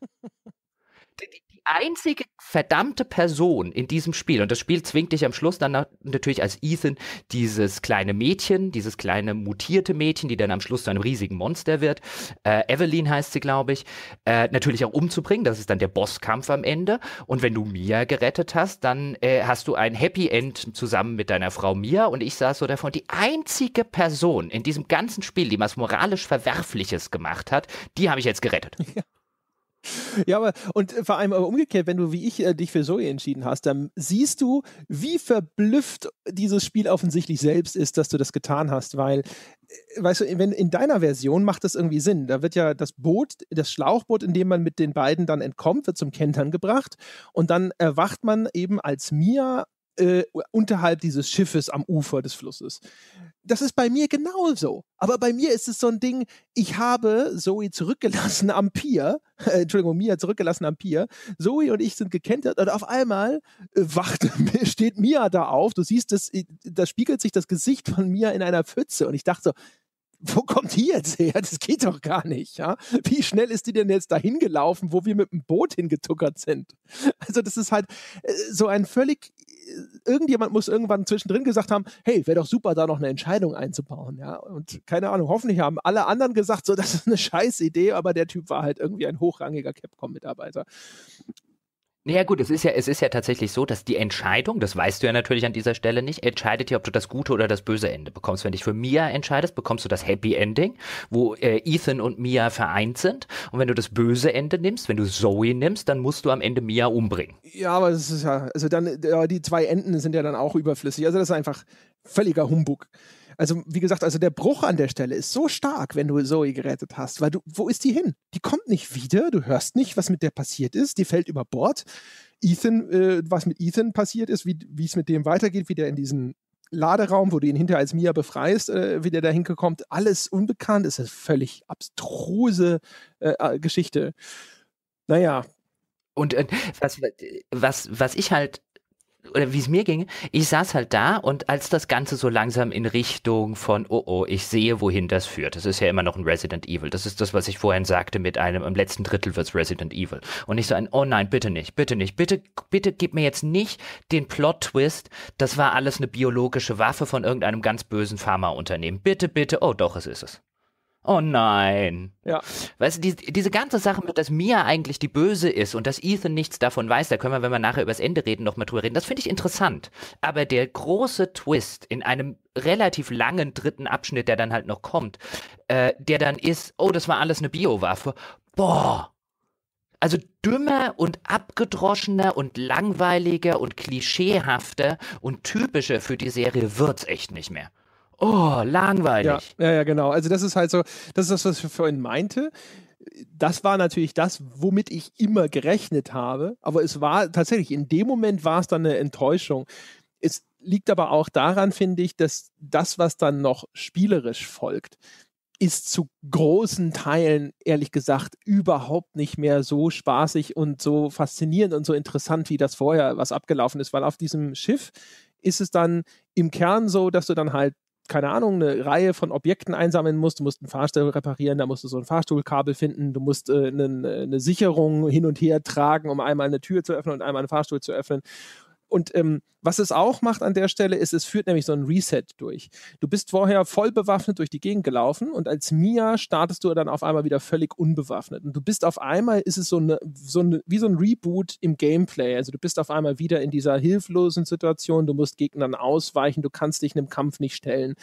die einzige verdammte Person in diesem Spiel, und das Spiel zwingt dich am Schluss dann natürlich als Ethan dieses kleine Mädchen, dieses kleine mutierte Mädchen, die dann am Schluss zu einem riesigen Monster wird, äh, Evelyn heißt sie, glaube ich, äh, natürlich auch umzubringen. Das ist dann der Bosskampf am Ende. Und wenn du Mia gerettet hast, dann äh, hast du ein Happy End zusammen mit deiner Frau Mia. Und ich saß so davon, die einzige Person in diesem ganzen Spiel, die was moralisch Verwerfliches gemacht hat, die habe ich jetzt gerettet. Ja. Ja, aber und äh, vor allem aber umgekehrt, wenn du wie ich äh, dich für Zoe entschieden hast, dann siehst du, wie verblüfft dieses Spiel offensichtlich selbst ist, dass du das getan hast, weil äh, weißt du, wenn in deiner Version macht das irgendwie Sinn. Da wird ja das Boot, das Schlauchboot, in dem man mit den beiden dann entkommt, wird zum Kentern gebracht und dann erwacht man eben als Mia äh, unterhalb dieses Schiffes am Ufer des Flusses. Das ist bei mir genauso. Aber bei mir ist es so ein Ding, ich habe Zoe zurückgelassen am Pier, äh, Entschuldigung, Mia zurückgelassen am Pier. Zoe und ich sind gekentert und auf einmal äh, wacht, steht Mia da auf. Du siehst, das, äh, da spiegelt sich das Gesicht von Mia in einer Pfütze. Und ich dachte so, wo kommt die jetzt her? Das geht doch gar nicht. Ja? Wie schnell ist die denn jetzt dahin gelaufen, wo wir mit dem Boot hingetuckert sind? Also das ist halt äh, so ein völlig, äh, irgendjemand muss irgendwann zwischendrin gesagt haben, hey, wäre doch super, da noch eine Entscheidung einzubauen. Ja? Und keine Ahnung, hoffentlich haben alle anderen gesagt, so, das ist eine scheiß Idee, aber der Typ war halt irgendwie ein hochrangiger Capcom-Mitarbeiter. Naja gut, es ist ja, es ist ja tatsächlich so, dass die Entscheidung, das weißt du ja natürlich an dieser Stelle nicht, entscheidet ja, ob du das gute oder das böse Ende bekommst. Wenn dich für Mia entscheidest, bekommst du das Happy Ending, wo äh, Ethan und Mia vereint sind. Und wenn du das böse Ende nimmst, wenn du Zoe nimmst, dann musst du am Ende Mia umbringen. Ja, aber es ist ja, also dann, äh, die zwei Enden sind ja dann auch überflüssig. Also das ist einfach völliger Humbug. Also, wie gesagt, also der Bruch an der Stelle ist so stark, wenn du Zoe gerettet hast, weil du, wo ist die hin? Die kommt nicht wieder, du hörst nicht, was mit der passiert ist, die fällt über Bord. Ethan, äh, was mit Ethan passiert ist, wie es mit dem weitergeht, wie der in diesen Laderaum, wo du ihn hinter als Mia befreist, äh, wie der da hinkommt, alles unbekannt, ist eine völlig abstruse äh, äh, Geschichte. Naja. Und äh, was, was, was ich halt oder wie es mir ging, ich saß halt da und als das Ganze so langsam in Richtung von, oh oh, ich sehe, wohin das führt. Das ist ja immer noch ein Resident Evil. Das ist das, was ich vorhin sagte mit einem, im letzten Drittel wird's Resident Evil. Und ich so ein, oh nein, bitte nicht, bitte nicht, bitte, bitte gib mir jetzt nicht den Plot-Twist, das war alles eine biologische Waffe von irgendeinem ganz bösen Pharmaunternehmen. Bitte, bitte, oh doch, es ist es. Oh nein. Ja. Weißt du, die, diese ganze Sache mit, dass Mia eigentlich die Böse ist und dass Ethan nichts davon weiß, da können wir, wenn wir nachher übers Ende reden, nochmal drüber reden. Das finde ich interessant. Aber der große Twist in einem relativ langen dritten Abschnitt, der dann halt noch kommt, äh, der dann ist, oh, das war alles eine Biowaffe. Boah. Also dümmer und abgedroschener und langweiliger und klischeehafter und typischer für die Serie wird's echt nicht mehr oh, langweilig. Ja, ja, ja, genau. Also das ist halt so, das ist das, was ich vorhin meinte. Das war natürlich das, womit ich immer gerechnet habe, aber es war tatsächlich, in dem Moment war es dann eine Enttäuschung. Es liegt aber auch daran, finde ich, dass das, was dann noch spielerisch folgt, ist zu großen Teilen, ehrlich gesagt, überhaupt nicht mehr so spaßig und so faszinierend und so interessant, wie das vorher was abgelaufen ist, weil auf diesem Schiff ist es dann im Kern so, dass du dann halt keine Ahnung, eine Reihe von Objekten einsammeln musst, du musst einen Fahrstuhl reparieren, da musst du so ein Fahrstuhlkabel finden, du musst äh, eine, äh, eine Sicherung hin und her tragen, um einmal eine Tür zu öffnen und einmal einen Fahrstuhl zu öffnen. Und ähm, was es auch macht an der Stelle ist, es führt nämlich so ein Reset durch. Du bist vorher voll bewaffnet durch die Gegend gelaufen und als Mia startest du dann auf einmal wieder völlig unbewaffnet. Und du bist auf einmal, ist es so, eine, so eine, wie so ein Reboot im Gameplay. Also du bist auf einmal wieder in dieser hilflosen Situation, du musst Gegnern ausweichen, du kannst dich in einem Kampf nicht stellen.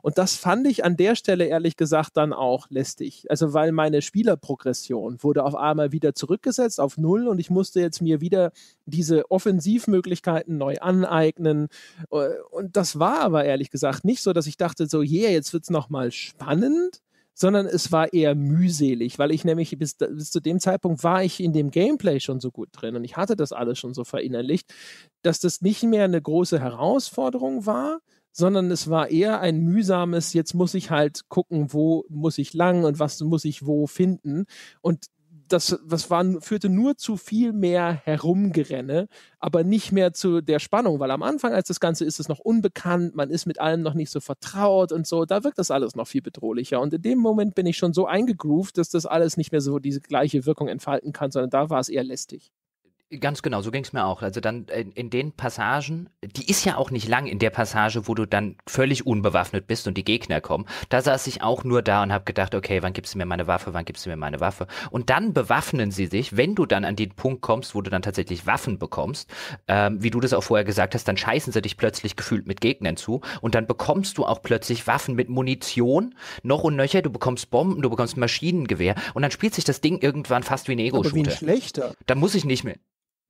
Und das fand ich an der Stelle ehrlich gesagt dann auch lästig. Also weil meine Spielerprogression wurde auf einmal wieder zurückgesetzt auf Null und ich musste jetzt mir wieder diese Offensivmöglichkeiten neu aneignen. Äh, und das war aber ehrlich gesagt nicht so, dass ich dachte, so, yeah, jetzt wird es nochmal spannend, sondern es war eher mühselig, weil ich nämlich bis, bis, zu dem Zeitpunkt war ich in dem Gameplay schon so gut drin und ich hatte das alles schon so verinnerlicht, dass das nicht mehr eine große Herausforderung war, sondern es war eher ein mühsames, jetzt muss ich halt gucken, wo muss ich lang und was muss ich wo finden. Und das, das war, führte nur zu viel mehr Herumgerenne, aber nicht mehr zu der Spannung, weil am Anfang, als das Ganze ist, es noch unbekannt, man ist mit allem noch nicht so vertraut und so, da wirkt das alles noch viel bedrohlicher. Und in dem Moment bin ich schon so eingegroovt, dass das alles nicht mehr so diese gleiche Wirkung entfalten kann, sondern da war es eher lästig. Ganz genau, so ging es mir auch. Also dann in, äh, in, den Passagen, die ist ja auch nicht lang, in der Passage, wo du dann völlig unbewaffnet bist und die Gegner kommen. Da saß ich auch nur da und habe gedacht, okay, wann gibst du mir meine Waffe, wann gibst du mir meine Waffe? Und dann bewaffnen sie sich, wenn du dann an den Punkt kommst, wo du dann tatsächlich Waffen bekommst, ähm, wie du das auch vorher gesagt hast, dann scheißen sie dich plötzlich gefühlt mit Gegnern zu und dann bekommst du auch plötzlich Waffen mit Munition, noch und nöcher, du bekommst Bomben, du bekommst Maschinengewehr und dann spielt sich das Ding irgendwann fast wie ein Ego-Shooter. Aber wie ein schlechter. Dann muss ich nicht mehr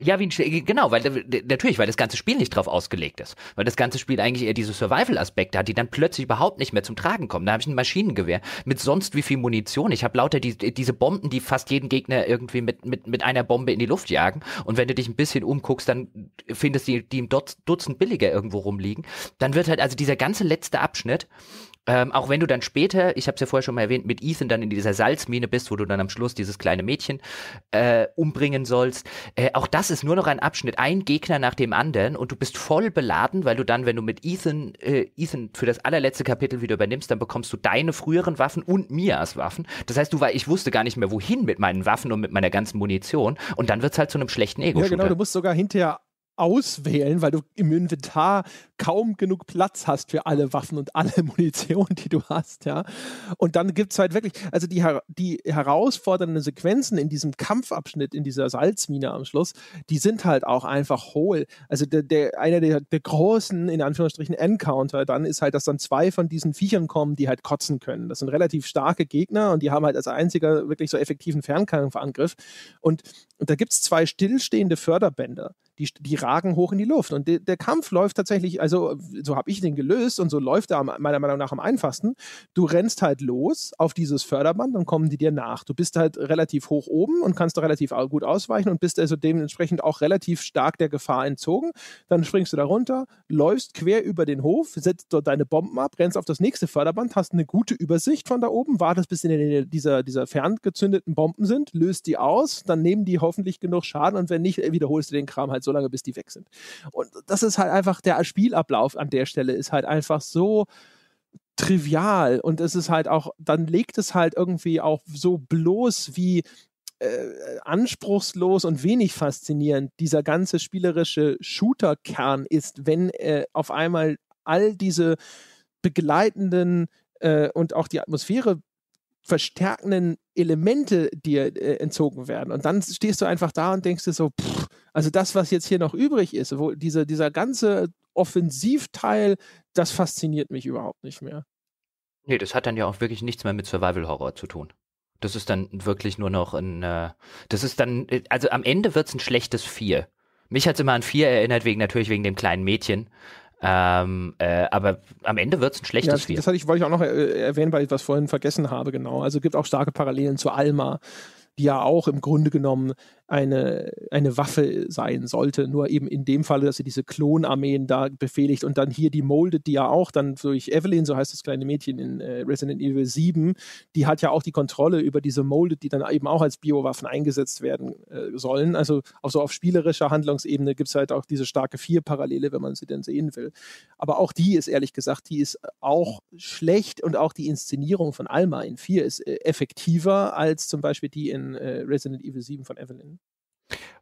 ja, wie ein, genau, weil natürlich, weil das ganze Spiel nicht drauf ausgelegt ist. Weil das ganze Spiel eigentlich eher diese Survival-Aspekte hat, die dann plötzlich überhaupt nicht mehr zum Tragen kommen. Da habe ich ein Maschinengewehr mit sonst wie viel Munition. Ich habe lauter die, diese Bomben, die fast jeden Gegner irgendwie mit, mit, mit einer Bombe in die Luft jagen. Und wenn du dich ein bisschen umguckst, dann findest du die, die im Dutzend billiger irgendwo rumliegen. Dann wird halt also dieser ganze letzte Abschnitt ähm, auch wenn du dann später, ich habe es ja vorher schon mal erwähnt, mit Ethan dann in dieser Salzmine bist, wo du dann am Schluss dieses kleine Mädchen äh, umbringen sollst. Äh, auch das ist nur noch ein Abschnitt, ein Gegner nach dem anderen und du bist voll beladen, weil du dann, wenn du mit Ethan, äh, Ethan für das allerletzte Kapitel wieder übernimmst, dann bekommst du deine früheren Waffen und Mias Waffen. Das heißt, du war, ich wusste gar nicht mehr, wohin mit meinen Waffen und mit meiner ganzen Munition und dann wird es halt zu einem schlechten ego -Shooter. Ja, genau, du musst sogar hinterher auswählen, weil du im Inventar kaum genug Platz hast für alle Waffen und alle Munition, die du hast, ja. Und dann gibt es halt wirklich, also die, die herausfordernden Sequenzen in diesem Kampfabschnitt, in dieser Salzmine am Schluss, die sind halt auch einfach hohl. Also der, der einer der, der, großen, in Anführungsstrichen, Encounter dann ist halt, dass dann zwei von diesen Viechern kommen, die halt kotzen können. Das sind relativ starke Gegner und die haben halt als einziger wirklich so effektiven Fernkampfangriff. Und, und da gibt es zwei stillstehende Förderbänder die, die ragen hoch in die Luft. Und de, der Kampf läuft tatsächlich, also so habe ich den gelöst und so läuft er meiner Meinung nach am einfachsten. Du rennst halt los auf dieses Förderband, dann kommen die dir nach. Du bist halt relativ hoch oben und kannst da relativ gut ausweichen und bist also dementsprechend auch relativ stark der Gefahr entzogen. Dann springst du da runter, läufst quer über den Hof, setzt dort deine Bomben ab, rennst auf das nächste Förderband, hast eine gute Übersicht von da oben, wartest bis in der dieser, dieser ferngezündeten Bomben sind, löst die aus, dann nehmen die hoffentlich genug Schaden und wenn nicht, wiederholst du den Kram halt so so lange, bis die weg sind. Und das ist halt einfach, der Spielablauf an der Stelle ist halt einfach so trivial und es ist halt auch, dann legt es halt irgendwie auch so bloß, wie äh, anspruchslos und wenig faszinierend dieser ganze spielerische Shooter-Kern ist, wenn äh, auf einmal all diese begleitenden äh, und auch die Atmosphäre verstärkenden Elemente dir äh, entzogen werden. Und dann stehst du einfach da und denkst dir so, pff, also das, was jetzt hier noch übrig ist, wo diese, dieser ganze Offensivteil, das fasziniert mich überhaupt nicht mehr. Nee, das hat dann ja auch wirklich nichts mehr mit Survival Horror zu tun. Das ist dann wirklich nur noch ein, äh, das ist dann, äh, also am Ende wird es ein schlechtes Vier. Mich hat es immer an Vier erinnert, wegen natürlich wegen dem kleinen Mädchen, ähm, äh, aber am Ende wird es ein schlechtes ja, das, Spiel. Das hatte ich, wollte ich auch noch äh, erwähnen, weil ich was vorhin vergessen habe, genau. Also gibt auch starke Parallelen zu Alma, die ja auch im Grunde genommen eine, eine Waffe sein sollte. Nur eben in dem Falle, dass sie diese Klonarmeen da befehligt und dann hier die moldet die ja auch dann durch Evelyn, so heißt das kleine Mädchen in äh, Resident Evil 7, die hat ja auch die Kontrolle über diese moldet, die dann eben auch als Biowaffen eingesetzt werden äh, sollen. Also auch so auf spielerischer Handlungsebene gibt es halt auch diese starke Vier-Parallele, wenn man sie denn sehen will. Aber auch die ist ehrlich gesagt, die ist auch schlecht und auch die Inszenierung von Alma in 4 ist äh, effektiver als zum Beispiel die in äh, Resident Evil 7 von Evelyn.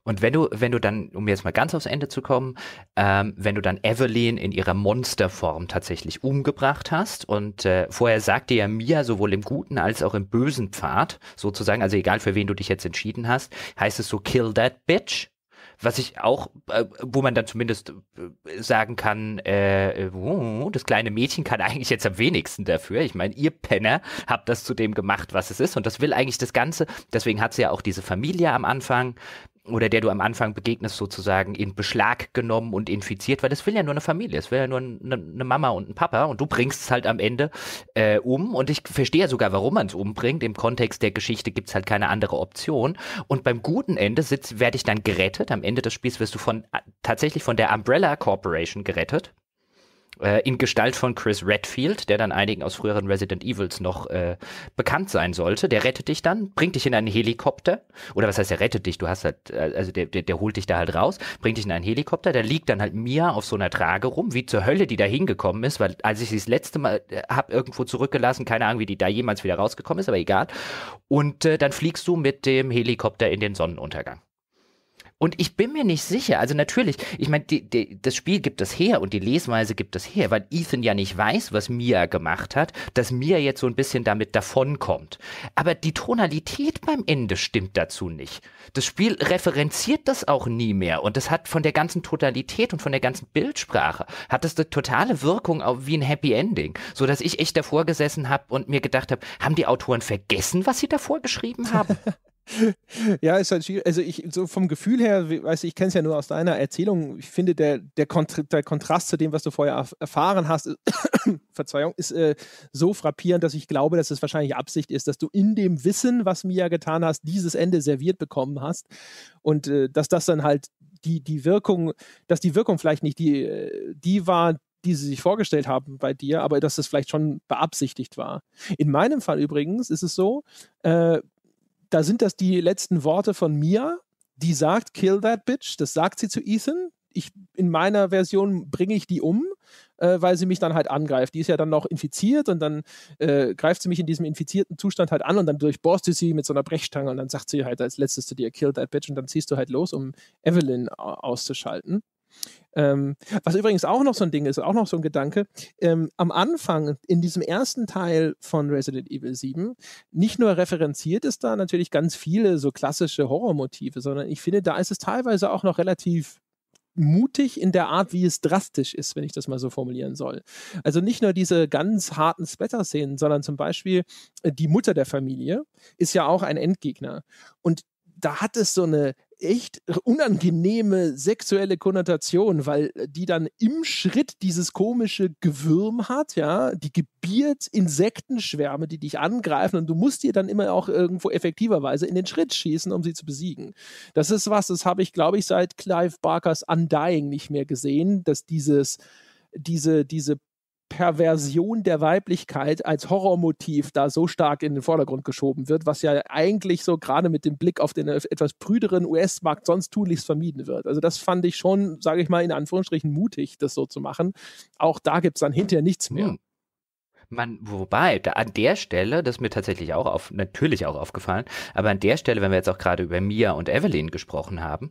Und wenn du, wenn du dann, um jetzt mal ganz aufs Ende zu kommen, ähm, wenn du dann Evelyn in ihrer Monsterform tatsächlich umgebracht hast und äh, vorher sagte ja Mia sowohl im guten als auch im bösen Pfad sozusagen, also egal für wen du dich jetzt entschieden hast, heißt es so kill that bitch. Was ich auch, äh, wo man dann zumindest äh, sagen kann, äh, oh, das kleine Mädchen kann eigentlich jetzt am wenigsten dafür. Ich meine, ihr Penner habt das zu dem gemacht, was es ist. Und das will eigentlich das Ganze. Deswegen hat sie ja auch diese Familie am Anfang oder der du am Anfang begegnest, sozusagen in Beschlag genommen und infiziert, weil das will ja nur eine Familie, es will ja nur eine, eine, Mama und ein Papa und du bringst es halt am Ende äh, um und ich verstehe ja sogar, warum man es umbringt. Im Kontext der Geschichte gibt es halt keine andere Option und beim guten Ende werde ich dann gerettet. Am Ende des Spiels wirst du von äh, tatsächlich von der Umbrella Corporation gerettet äh, in Gestalt von Chris Redfield, der dann einigen aus früheren Resident Evils noch äh, bekannt sein sollte. Der rettet dich dann, bringt dich in einen Helikopter. Oder was heißt, der rettet dich? Du hast halt, äh, also der, der, der holt dich da halt raus, bringt dich in einen Helikopter. Da liegt dann halt Mia auf so einer Trage rum, wie zur Hölle, die da hingekommen ist, weil als ich sie das letzte Mal äh, habe irgendwo zurückgelassen, keine Ahnung, wie die da jemals wieder rausgekommen ist, aber egal. Und äh, dann fliegst du mit dem Helikopter in den Sonnenuntergang. Und ich bin mir nicht sicher. Also natürlich, ich meine, das Spiel gibt es her und die Lesweise gibt es her, weil Ethan ja nicht weiß, was Mia gemacht hat, dass Mia jetzt so ein bisschen damit davonkommt. Aber die Tonalität beim Ende stimmt dazu nicht. Das Spiel referenziert das auch nie mehr und das hat von der ganzen Totalität und von der ganzen Bildsprache hat das eine totale Wirkung auf, wie ein Happy Ending, so dass ich echt davor gesessen habe und mir gedacht habe, haben die Autoren vergessen, was sie davor geschrieben haben? ja, ist halt schwierig. Also ich, so vom Gefühl her, weißt du, ich kenne es ja nur aus deiner Erzählung, ich finde der, der, Kontr der Kontrast zu dem, was du vorher erf erfahren hast, Verzeihung, ist äh, so frappierend, dass ich glaube, dass es wahrscheinlich Absicht ist, dass du in dem Wissen, was Mia getan hast, dieses Ende serviert bekommen hast und äh, dass das dann halt die, die Wirkung, dass die Wirkung vielleicht nicht die, äh, die war, die sie sich vorgestellt haben bei dir, aber dass das vielleicht schon beabsichtigt war. In meinem Fall übrigens ist es so, äh, da sind das die letzten Worte von Mia, die sagt, kill that bitch. Das sagt sie zu Ethan. Ich, in meiner Version bringe ich die um, äh, weil sie mich dann halt angreift. Die ist ja dann noch infiziert und dann äh, greift sie mich in diesem infizierten Zustand halt an und dann durchbohrst du sie mit so einer Brechstange und dann sagt sie halt als letztes zu dir, kill that bitch und dann ziehst du halt los, um Evelyn auszuschalten. Ähm, was übrigens auch noch so ein Ding ist, auch noch so ein Gedanke. Ähm, am Anfang, in diesem ersten Teil von Resident Evil 7, nicht nur referenziert es da natürlich ganz viele so klassische Horrormotive, sondern ich finde, da ist es teilweise auch noch relativ mutig in der Art, wie es drastisch ist, wenn ich das mal so formulieren soll. Also nicht nur diese ganz harten Splatter-Szenen, sondern zum Beispiel äh, die Mutter der Familie ist ja auch ein Endgegner. Und da hat es so eine echt äh, unangenehme sexuelle Konnotation, weil äh, die dann im Schritt dieses komische Gewürm hat, ja, die gebiert Insektenschwärme, die dich angreifen und du musst dir dann immer auch irgendwo effektiverweise in den Schritt schießen, um sie zu besiegen. Das ist was, das habe ich, glaube ich, seit Clive Barkers Undying nicht mehr gesehen, dass dieses diese, diese Perversion der Weiblichkeit als Horrormotiv da so stark in den Vordergrund geschoben wird, was ja eigentlich so gerade mit dem Blick auf den äh, etwas prüderen US-Markt sonst tunlichst vermieden wird. Also das fand ich schon, sage ich mal, in Anführungsstrichen mutig, das so zu machen. Auch da gibt es dann hinterher nichts mehr. Hm. Man, wobei, da an der Stelle, das ist mir tatsächlich auch auf, natürlich auch aufgefallen, aber an der Stelle, wenn wir jetzt auch gerade über Mia und Evelyn gesprochen haben,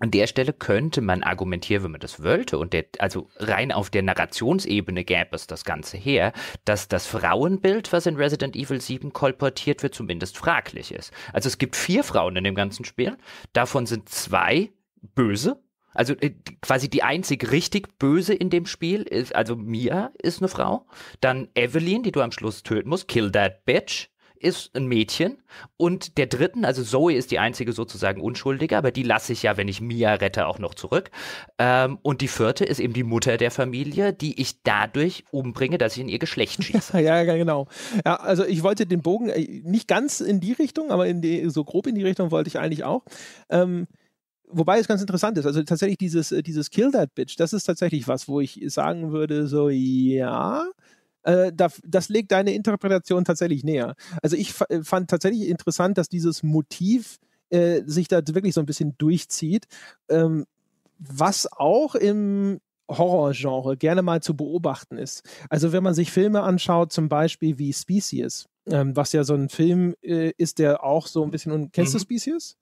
an der Stelle könnte man argumentieren, wenn man das wollte, und der, also rein auf der Narrationsebene gäbe es das Ganze her, dass das Frauenbild, was in Resident Evil 7 kolportiert wird, zumindest fraglich ist. Also es gibt vier Frauen in dem ganzen Spiel, davon sind zwei böse, also äh, quasi die einzig richtig böse in dem Spiel ist, also Mia ist eine Frau, dann Evelyn, die du am Schluss töten musst, kill that bitch, ist ein Mädchen und der dritten, also Zoe ist die einzige sozusagen Unschuldige, aber die lasse ich ja, wenn ich Mia rette, auch noch zurück. Ähm, und die vierte ist eben die Mutter der Familie, die ich dadurch umbringe, dass ich in ihr Geschlecht schieße. ja, genau. Ja, also ich wollte den Bogen äh, nicht ganz in die Richtung, aber die, so grob in die Richtung wollte ich eigentlich auch. Ähm, wobei es ganz interessant ist, also tatsächlich dieses, äh, dieses Kill That Bitch, das ist tatsächlich was, wo ich sagen würde, so ja, äh, das legt deine Interpretation tatsächlich näher. Also ich fand tatsächlich interessant, dass dieses Motiv äh, sich da wirklich so ein bisschen durchzieht, ähm, was auch im Horrorgenre gerne mal zu beobachten ist. Also wenn man sich Filme anschaut, zum Beispiel wie Species, ähm, was ja so ein Film äh, ist, der auch so ein bisschen. Und, kennst mhm. du Species?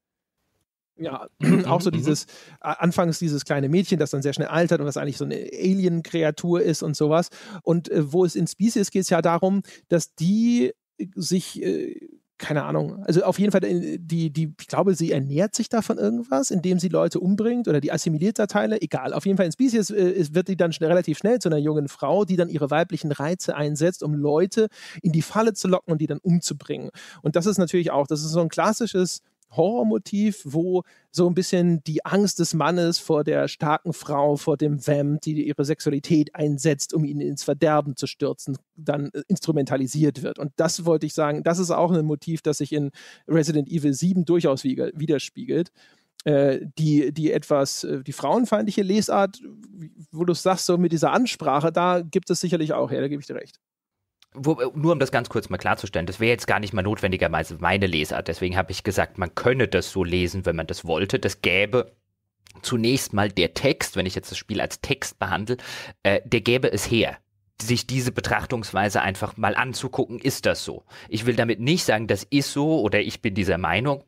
Ja, auch so mhm. dieses, anfangs dieses kleine Mädchen, das dann sehr schnell altert und was eigentlich so eine Alien-Kreatur ist und sowas. Und äh, wo es in Species geht es ja darum, dass die äh, sich äh, keine Ahnung. Also auf jeden Fall, äh, die, die, ich glaube, sie ernährt sich davon irgendwas, indem sie Leute umbringt oder die assimiliert da Teile, egal. Auf jeden Fall in Species äh, wird die dann schnell, relativ schnell zu einer jungen Frau, die dann ihre weiblichen Reize einsetzt, um Leute in die Falle zu locken und die dann umzubringen. Und das ist natürlich auch, das ist so ein klassisches Horrormotiv, wo so ein bisschen die Angst des Mannes vor der starken Frau, vor dem Vamp, die ihre Sexualität einsetzt, um ihn ins Verderben zu stürzen, dann äh, instrumentalisiert wird. Und das wollte ich sagen, das ist auch ein Motiv, das sich in Resident Evil 7 durchaus widerspiegelt. Äh, die, die etwas, äh, die frauenfeindliche Lesart, wo du es sagst, so mit dieser Ansprache, da gibt es sicherlich auch her, ja, da gebe ich dir recht wo, nur um das ganz kurz mal klarzustellen, das wäre jetzt gar nicht mal notwendigerweise meine Lesart. Deswegen habe ich gesagt, man könne das so lesen, wenn man das wollte. Das gäbe zunächst mal der Text, wenn ich jetzt das Spiel als Text behandle, äh, der gäbe es her sich diese Betrachtungsweise einfach mal anzugucken, ist das so. Ich will damit nicht sagen, das ist so oder ich bin dieser Meinung,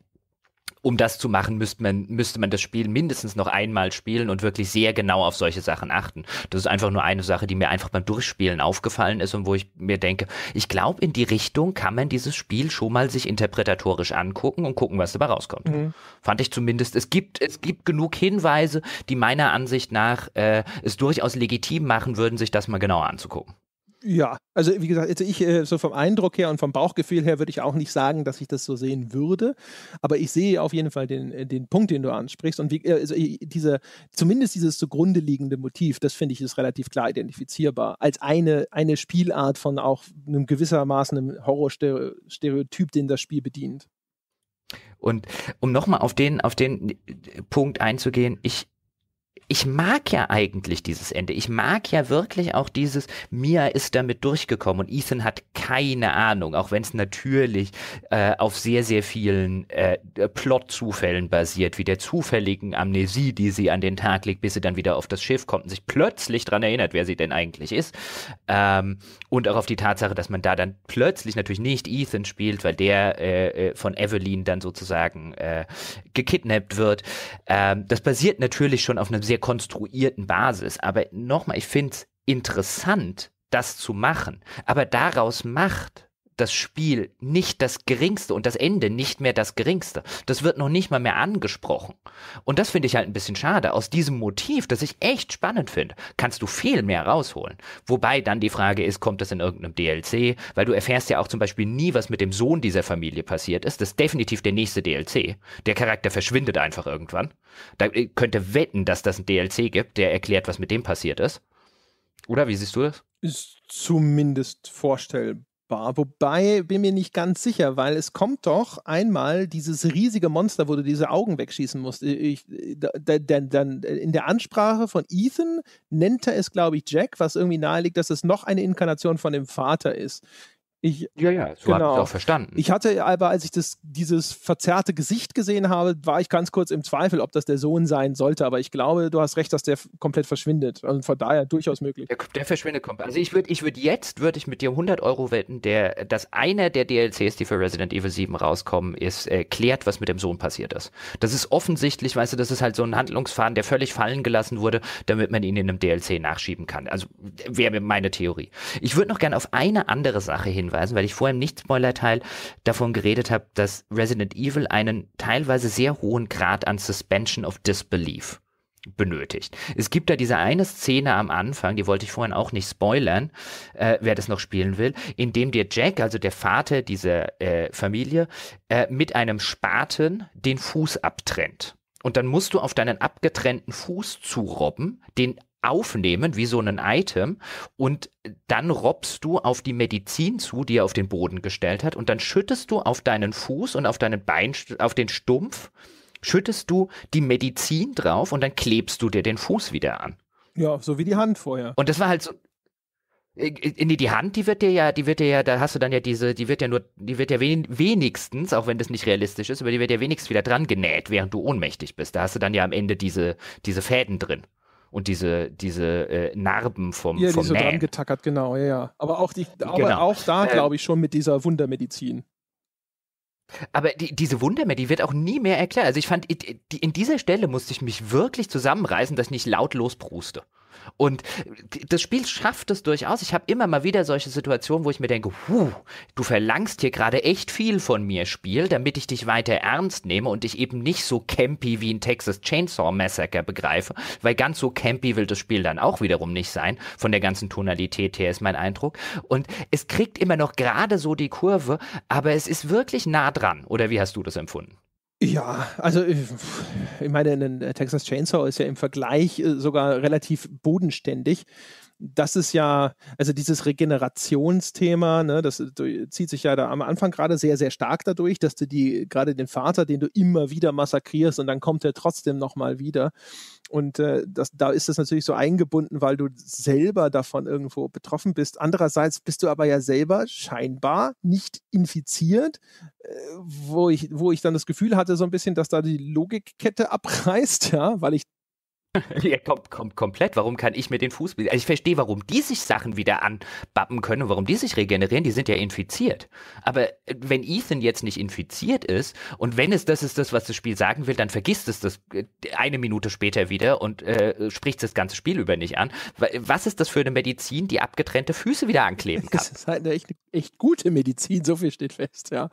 um das zu machen, müsste man, müsste man das Spiel mindestens noch einmal spielen und wirklich sehr genau auf solche Sachen achten. Das ist einfach nur eine Sache, die mir einfach beim Durchspielen aufgefallen ist und wo ich mir denke, ich glaube, in die Richtung kann man dieses Spiel schon mal sich interpretatorisch angucken und gucken, was dabei rauskommt. Mhm. Fand ich zumindest. Es gibt, es gibt genug Hinweise, die meiner Ansicht nach äh, es durchaus legitim machen würden, sich das mal genauer anzugucken. Ja, also wie gesagt, also ich äh, so vom Eindruck her und vom Bauchgefühl her würde ich auch nicht sagen, dass ich das so sehen würde, aber ich sehe auf jeden Fall den, äh, den Punkt, den du ansprichst und wie, äh, also diese, zumindest dieses zugrunde liegende Motiv, das finde ich ist relativ klar identifizierbar als eine, eine Spielart von auch einem gewissermaßen einem Horrorstereotyp, den das Spiel bedient. Und um nochmal auf den, auf den Punkt einzugehen, ich ich mag ja eigentlich dieses Ende. Ich mag ja wirklich auch dieses, Mia ist damit durchgekommen und Ethan hat keine Ahnung, auch wenn es natürlich äh, auf sehr, sehr vielen äh, Plot-Zufällen basiert, wie der zufälligen Amnesie, die sie an den Tag legt, bis sie dann wieder auf das Schiff kommt und sich plötzlich daran erinnert, wer sie denn eigentlich ist. Ähm, und auch auf die Tatsache, dass man da dann plötzlich natürlich nicht Ethan spielt, weil der äh, äh von Evelyn dann sozusagen äh, gekidnappt wird. Ähm, das basiert natürlich schon auf einem sehr der konstruierten Basis. Aber nochmal, ich finde es interessant, das zu machen. Aber daraus macht das Spiel nicht das Geringste und das Ende nicht mehr das Geringste. Das wird noch nicht mal mehr angesprochen. Und das finde ich halt ein bisschen schade. Aus diesem Motiv, das ich echt spannend finde, kannst du viel mehr rausholen. Wobei dann die Frage ist, kommt das in irgendeinem DLC? Weil du erfährst ja auch zum Beispiel nie, was mit dem Sohn dieser Familie passiert ist. Das ist definitiv der nächste DLC. Der Charakter verschwindet einfach irgendwann. Da äh, könnte wetten, dass das ein DLC gibt, der erklärt, was mit dem passiert ist. Oder wie siehst du das? Ist zumindest vorstellbar war. Wobei bin mir nicht ganz sicher, weil es kommt doch einmal dieses riesige Monster, wo du diese Augen wegschießen musst. Äh, ich, äh, da, da, da, äh, in der Ansprache von Ethan nennt er es, glaube ich, Jack, was irgendwie nahelegt, dass es noch eine Inkarnation von dem Vater ist. Ich, ja, ja, so genau. habe ich auch verstanden. Ich hatte aber, als ich das, dieses verzerrte Gesicht gesehen habe, war ich ganz kurz im Zweifel, ob das der Sohn sein sollte. Aber ich glaube, du hast recht, dass der komplett verschwindet. Und also von daher durchaus möglich. Der, der verschwindet komplett. Also ich würde ich würd jetzt, würde ich mit dir 100 Euro wetten, der, dass einer der DLCs, die für Resident Evil 7 rauskommen, ist, äh, was mit dem Sohn passiert ist. Das ist offensichtlich, weißt du, das ist halt so ein Handlungsfaden, der völlig fallen gelassen wurde, damit man ihn in einem DLC nachschieben kann. Also wäre meine Theorie. Ich würde noch gerne auf eine andere Sache hinweisen hinweisen, weil ich vorher im Nicht-Spoiler-Teil davon geredet habe, dass Resident Evil einen teilweise sehr hohen Grad an Suspension of Disbelief benötigt. Es gibt da diese eine Szene am Anfang, die wollte ich vorhin auch nicht spoilern, äh, wer das noch spielen will, in dem dir Jack, also der Vater dieser äh, Familie, äh, mit einem Spaten den Fuß abtrennt. Und dann musst du auf deinen abgetrennten Fuß zurobben, den aufnehmen, wie so ein Item, und dann robbst du auf die Medizin zu, die er auf den Boden gestellt hat, und dann schüttest du auf deinen Fuß und auf deinen Bein, auf den Stumpf, schüttest du die Medizin drauf und dann klebst du dir den Fuß wieder an. Ja, so wie die Hand vorher. Und das war halt so, äh, äh, Nee, die Hand, die wird dir ja, die wird dir ja, da hast du dann ja diese, die wird ja nur, die wird ja wenigstens, auch wenn das nicht realistisch ist, aber die wird ja wenigstens wieder dran genäht, während du ohnmächtig bist. Da hast du dann ja am Ende diese, diese Fäden drin und diese, diese äh, Narben vom Ja, vom die so dran getackert, genau, ja, ja. Aber auch, die, aber genau. auch da, ähm. glaube ich, schon mit dieser Wundermedizin. Aber die, diese Wundermedizin, die wird auch nie mehr erklärt. Also ich fand, in dieser Stelle musste ich mich wirklich zusammenreißen, dass ich nicht lautlos pruste. Und das Spiel schafft es durchaus. Ich habe immer mal wieder solche Situationen, wo ich mir denke, huh, du verlangst hier gerade echt viel von mir, Spiel, damit ich dich weiter ernst nehme und dich eben nicht so campy wie ein Texas Chainsaw Massacre begreife, weil ganz so campy will das Spiel dann auch wiederum nicht sein. Von der ganzen Tonalität her ist mein Eindruck. Und es kriegt immer noch gerade so die Kurve, aber es ist wirklich nah dran. Oder wie hast du das empfunden? Ja, also äh, ich meine, ein Texas Chainsaw ist ja im Vergleich äh, sogar relativ bodenständig das ist ja, also dieses Regenerationsthema, ne, das äh, zieht sich ja da am Anfang gerade sehr, sehr stark dadurch, dass du die, gerade den Vater, den du immer wieder massakrierst und dann kommt er trotzdem nochmal wieder. Und äh, das, da ist das natürlich so eingebunden, weil du selber davon irgendwo betroffen bist. Andererseits bist du aber ja selber scheinbar nicht infiziert, äh, wo, ich, wo ich dann das Gefühl hatte, so ein bisschen, dass da die Logikkette abreißt, ja, weil ich ja, kommt, kommt komplett. Warum kann ich mir den Fuß. Also ich verstehe, warum die sich Sachen wieder anbappen können und warum die sich regenerieren. Die sind ja infiziert. Aber äh, wenn Ethan jetzt nicht infiziert ist und wenn es das ist, das, was das Spiel sagen will, dann vergisst es das äh, eine Minute später wieder und äh, spricht das ganze Spiel über nicht an. Was ist das für eine Medizin, die abgetrennte Füße wieder ankleben kann? Das ist halt eine echt, echt gute Medizin, so viel steht fest, ja.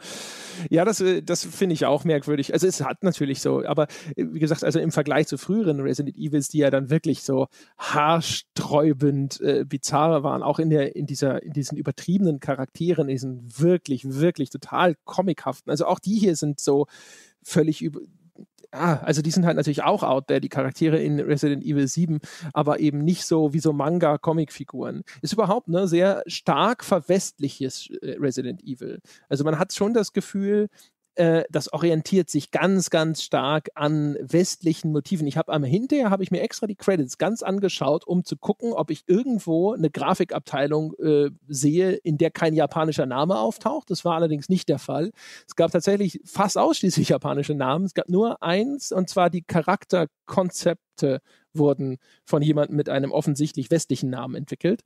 Ja, das, äh, das finde ich auch merkwürdig. Also es hat natürlich so, aber wie gesagt, also im Vergleich zu früheren Resident Evil Musicals, die ja dann wirklich so haarsträubend äh, bizarre waren, auch in der in dieser in diesen übertriebenen Charakteren, in diesen wirklich wirklich total comichaften. Also auch die hier sind so völlig über ja, also die sind halt natürlich auch out there, die Charaktere in Resident Evil 7, aber eben nicht so wie so Manga-Comic-Figuren. Ist überhaupt ne, sehr stark verwestliches äh, Resident Evil. Also man hat schon das Gefühl, äh, das orientiert sich ganz, ganz stark an westlichen Motiven. Ich habe am hinterher habe ich mir extra die Credits ganz angeschaut, um zu gucken, ob ich irgendwo eine Grafikabteilung äh, sehe, in der kein japanischer Name auftaucht. Das war allerdings nicht der Fall. Es gab tatsächlich fast ausschließlich japanische Namen. Es gab nur eins, und zwar die Charakterkonzepte wurden von jemandem mit einem offensichtlich westlichen Namen entwickelt.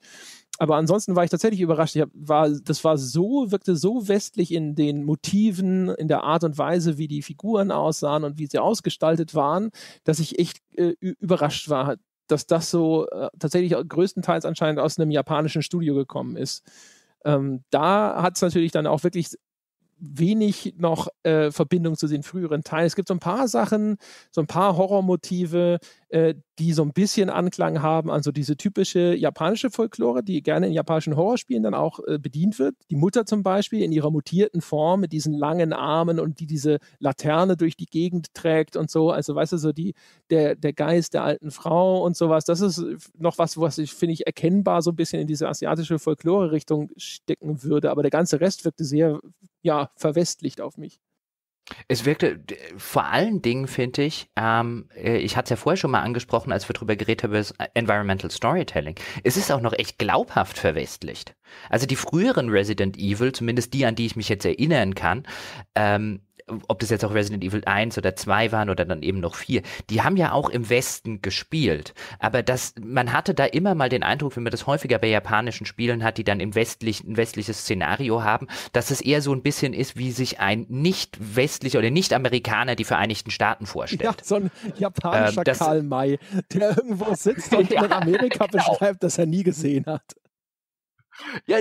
Aber ansonsten war ich tatsächlich überrascht. Ich hab, war, das war so, wirkte so westlich in den Motiven, in der Art und Weise, wie die Figuren aussahen und wie sie ausgestaltet waren, dass ich echt äh, überrascht war, dass das so äh, tatsächlich größtenteils anscheinend aus einem japanischen Studio gekommen ist. Ähm, da hat es natürlich dann auch wirklich wenig noch äh, Verbindung zu den früheren Teilen. Es gibt so ein paar Sachen, so ein paar Horrormotive, äh, die so ein bisschen Anklang haben, also diese typische japanische Folklore, die gerne in japanischen Horrorspielen dann auch äh, bedient wird. Die Mutter zum Beispiel in ihrer mutierten Form mit diesen langen Armen und die diese Laterne durch die Gegend trägt und so. Also weißt du, so die, der, der Geist der alten Frau und sowas. Das ist noch was, was ich, finde ich, erkennbar so ein bisschen in diese asiatische Folklore-Richtung stecken würde. Aber der ganze Rest wirkte sehr, ja, verwestlicht auf mich. Es wirkte vor allen Dingen, finde ich, ähm, äh, ich hatte es ja vorher schon mal angesprochen, als wir drüber geredet haben, das äh, Environmental Storytelling. Es ist auch noch echt glaubhaft verwestlicht. Also die früheren Resident Evil, zumindest die, an die ich mich jetzt erinnern kann, ähm, ob das jetzt auch Resident Evil 1 oder 2 waren oder dann eben noch 4, die haben ja auch im Westen gespielt. Aber das, man hatte da immer mal den Eindruck, wenn man das häufiger bei japanischen Spielen hat, die dann im westlichen, ein westliches Szenario haben, dass es eher so ein bisschen ist, wie sich ein nicht westlicher oder nicht Amerikaner die Vereinigten Staaten vorstellt. Ja, so ein japanischer ähm, das, Karl May, der irgendwo sitzt und ja, in Amerika genau. beschreibt, dass er nie gesehen hat. Ja,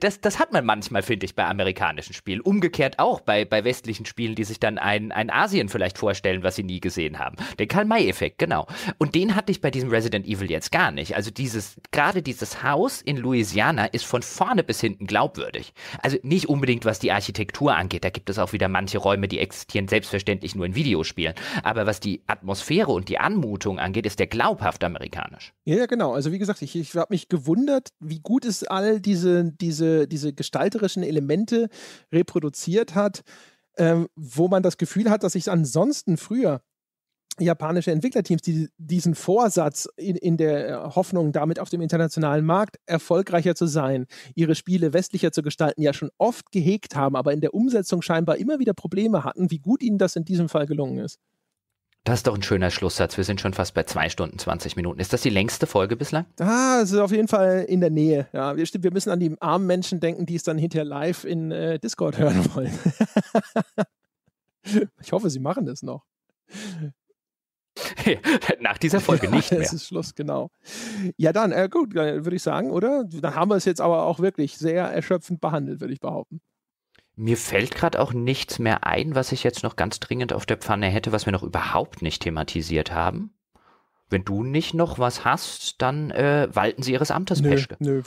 das, das hat man manchmal, finde ich, bei amerikanischen Spielen. Umgekehrt auch bei, bei westlichen Spielen, die sich dann ein, ein Asien vielleicht vorstellen, was sie nie gesehen haben. Den Karl-May-Effekt, genau. Und den hatte ich bei diesem Resident Evil jetzt gar nicht. Also dieses, gerade dieses Haus in Louisiana ist von vorne bis hinten glaubwürdig. Also nicht unbedingt, was die Architektur angeht. Da gibt es auch wieder manche Räume, die existieren selbstverständlich nur in Videospielen. Aber was die Atmosphäre und die Anmutung angeht, ist der glaubhaft amerikanisch. Ja, genau. Also wie gesagt, ich, ich habe mich gewundert, wie gut es all diese, diese, diese gestalterischen Elemente reproduziert hat, ähm, wo man das Gefühl hat, dass sich ansonsten früher japanische Entwicklerteams, die diesen Vorsatz in, in der äh, Hoffnung, damit auf dem internationalen Markt erfolgreicher zu sein, ihre Spiele westlicher zu gestalten, ja schon oft gehegt haben, aber in der Umsetzung scheinbar immer wieder Probleme hatten, wie gut ihnen das in diesem Fall gelungen ist. Das ist doch ein schöner Schlusssatz. Wir sind schon fast bei zwei Stunden 20 Minuten. Ist das die längste Folge bislang? Ah, es ist auf jeden Fall in der Nähe. Ja, wir, wir müssen an die armen Menschen denken, die es dann hinterher live in äh, Discord hören wollen. ich hoffe, sie machen das noch. nach dieser Folge nicht mehr. Das ist Schluss, genau. Ja, dann, äh, gut, würde ich sagen, oder? Dann haben wir es jetzt aber auch wirklich sehr erschöpfend behandelt, würde ich behaupten. Mir fällt gerade auch nichts mehr ein, was ich jetzt noch ganz dringend auf der Pfanne hätte, was wir noch überhaupt nicht thematisiert haben. Wenn du nicht noch was hast, dann äh, walten sie ihres Amtes, nö, Peschke. Nö,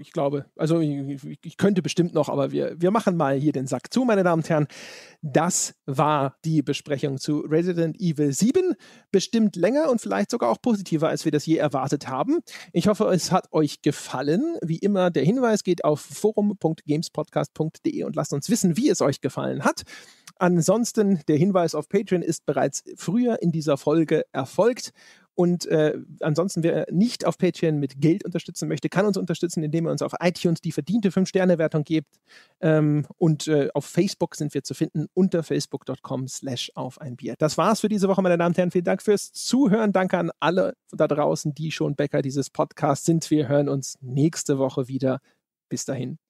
ich glaube, also ich, ich, könnte bestimmt noch, aber wir, wir machen mal hier den Sack zu, meine Damen und Herren. Das war die Besprechung zu Resident Evil 7. Bestimmt länger und vielleicht sogar auch positiver, als wir das je erwartet haben. Ich hoffe, es hat euch gefallen. Wie immer, der Hinweis geht auf forum.gamespodcast.de und lasst uns wissen, wie es euch gefallen hat. Ansonsten, der Hinweis auf Patreon ist bereits früher in dieser Folge erfolgt. Und äh, ansonsten, wer nicht auf Patreon mit Geld unterstützen möchte, kann uns unterstützen, indem er uns auf iTunes die verdiente 5-Sterne-Wertung gibt. Ähm, und äh, auf Facebook sind wir zu finden unter facebook.com slash auf ein Bier. Das war's für diese Woche, meine Damen und Herren. Vielen Dank fürs Zuhören. Danke an alle da draußen, die schon Bäcker dieses Podcasts sind. Wir hören uns nächste Woche wieder. Bis dahin.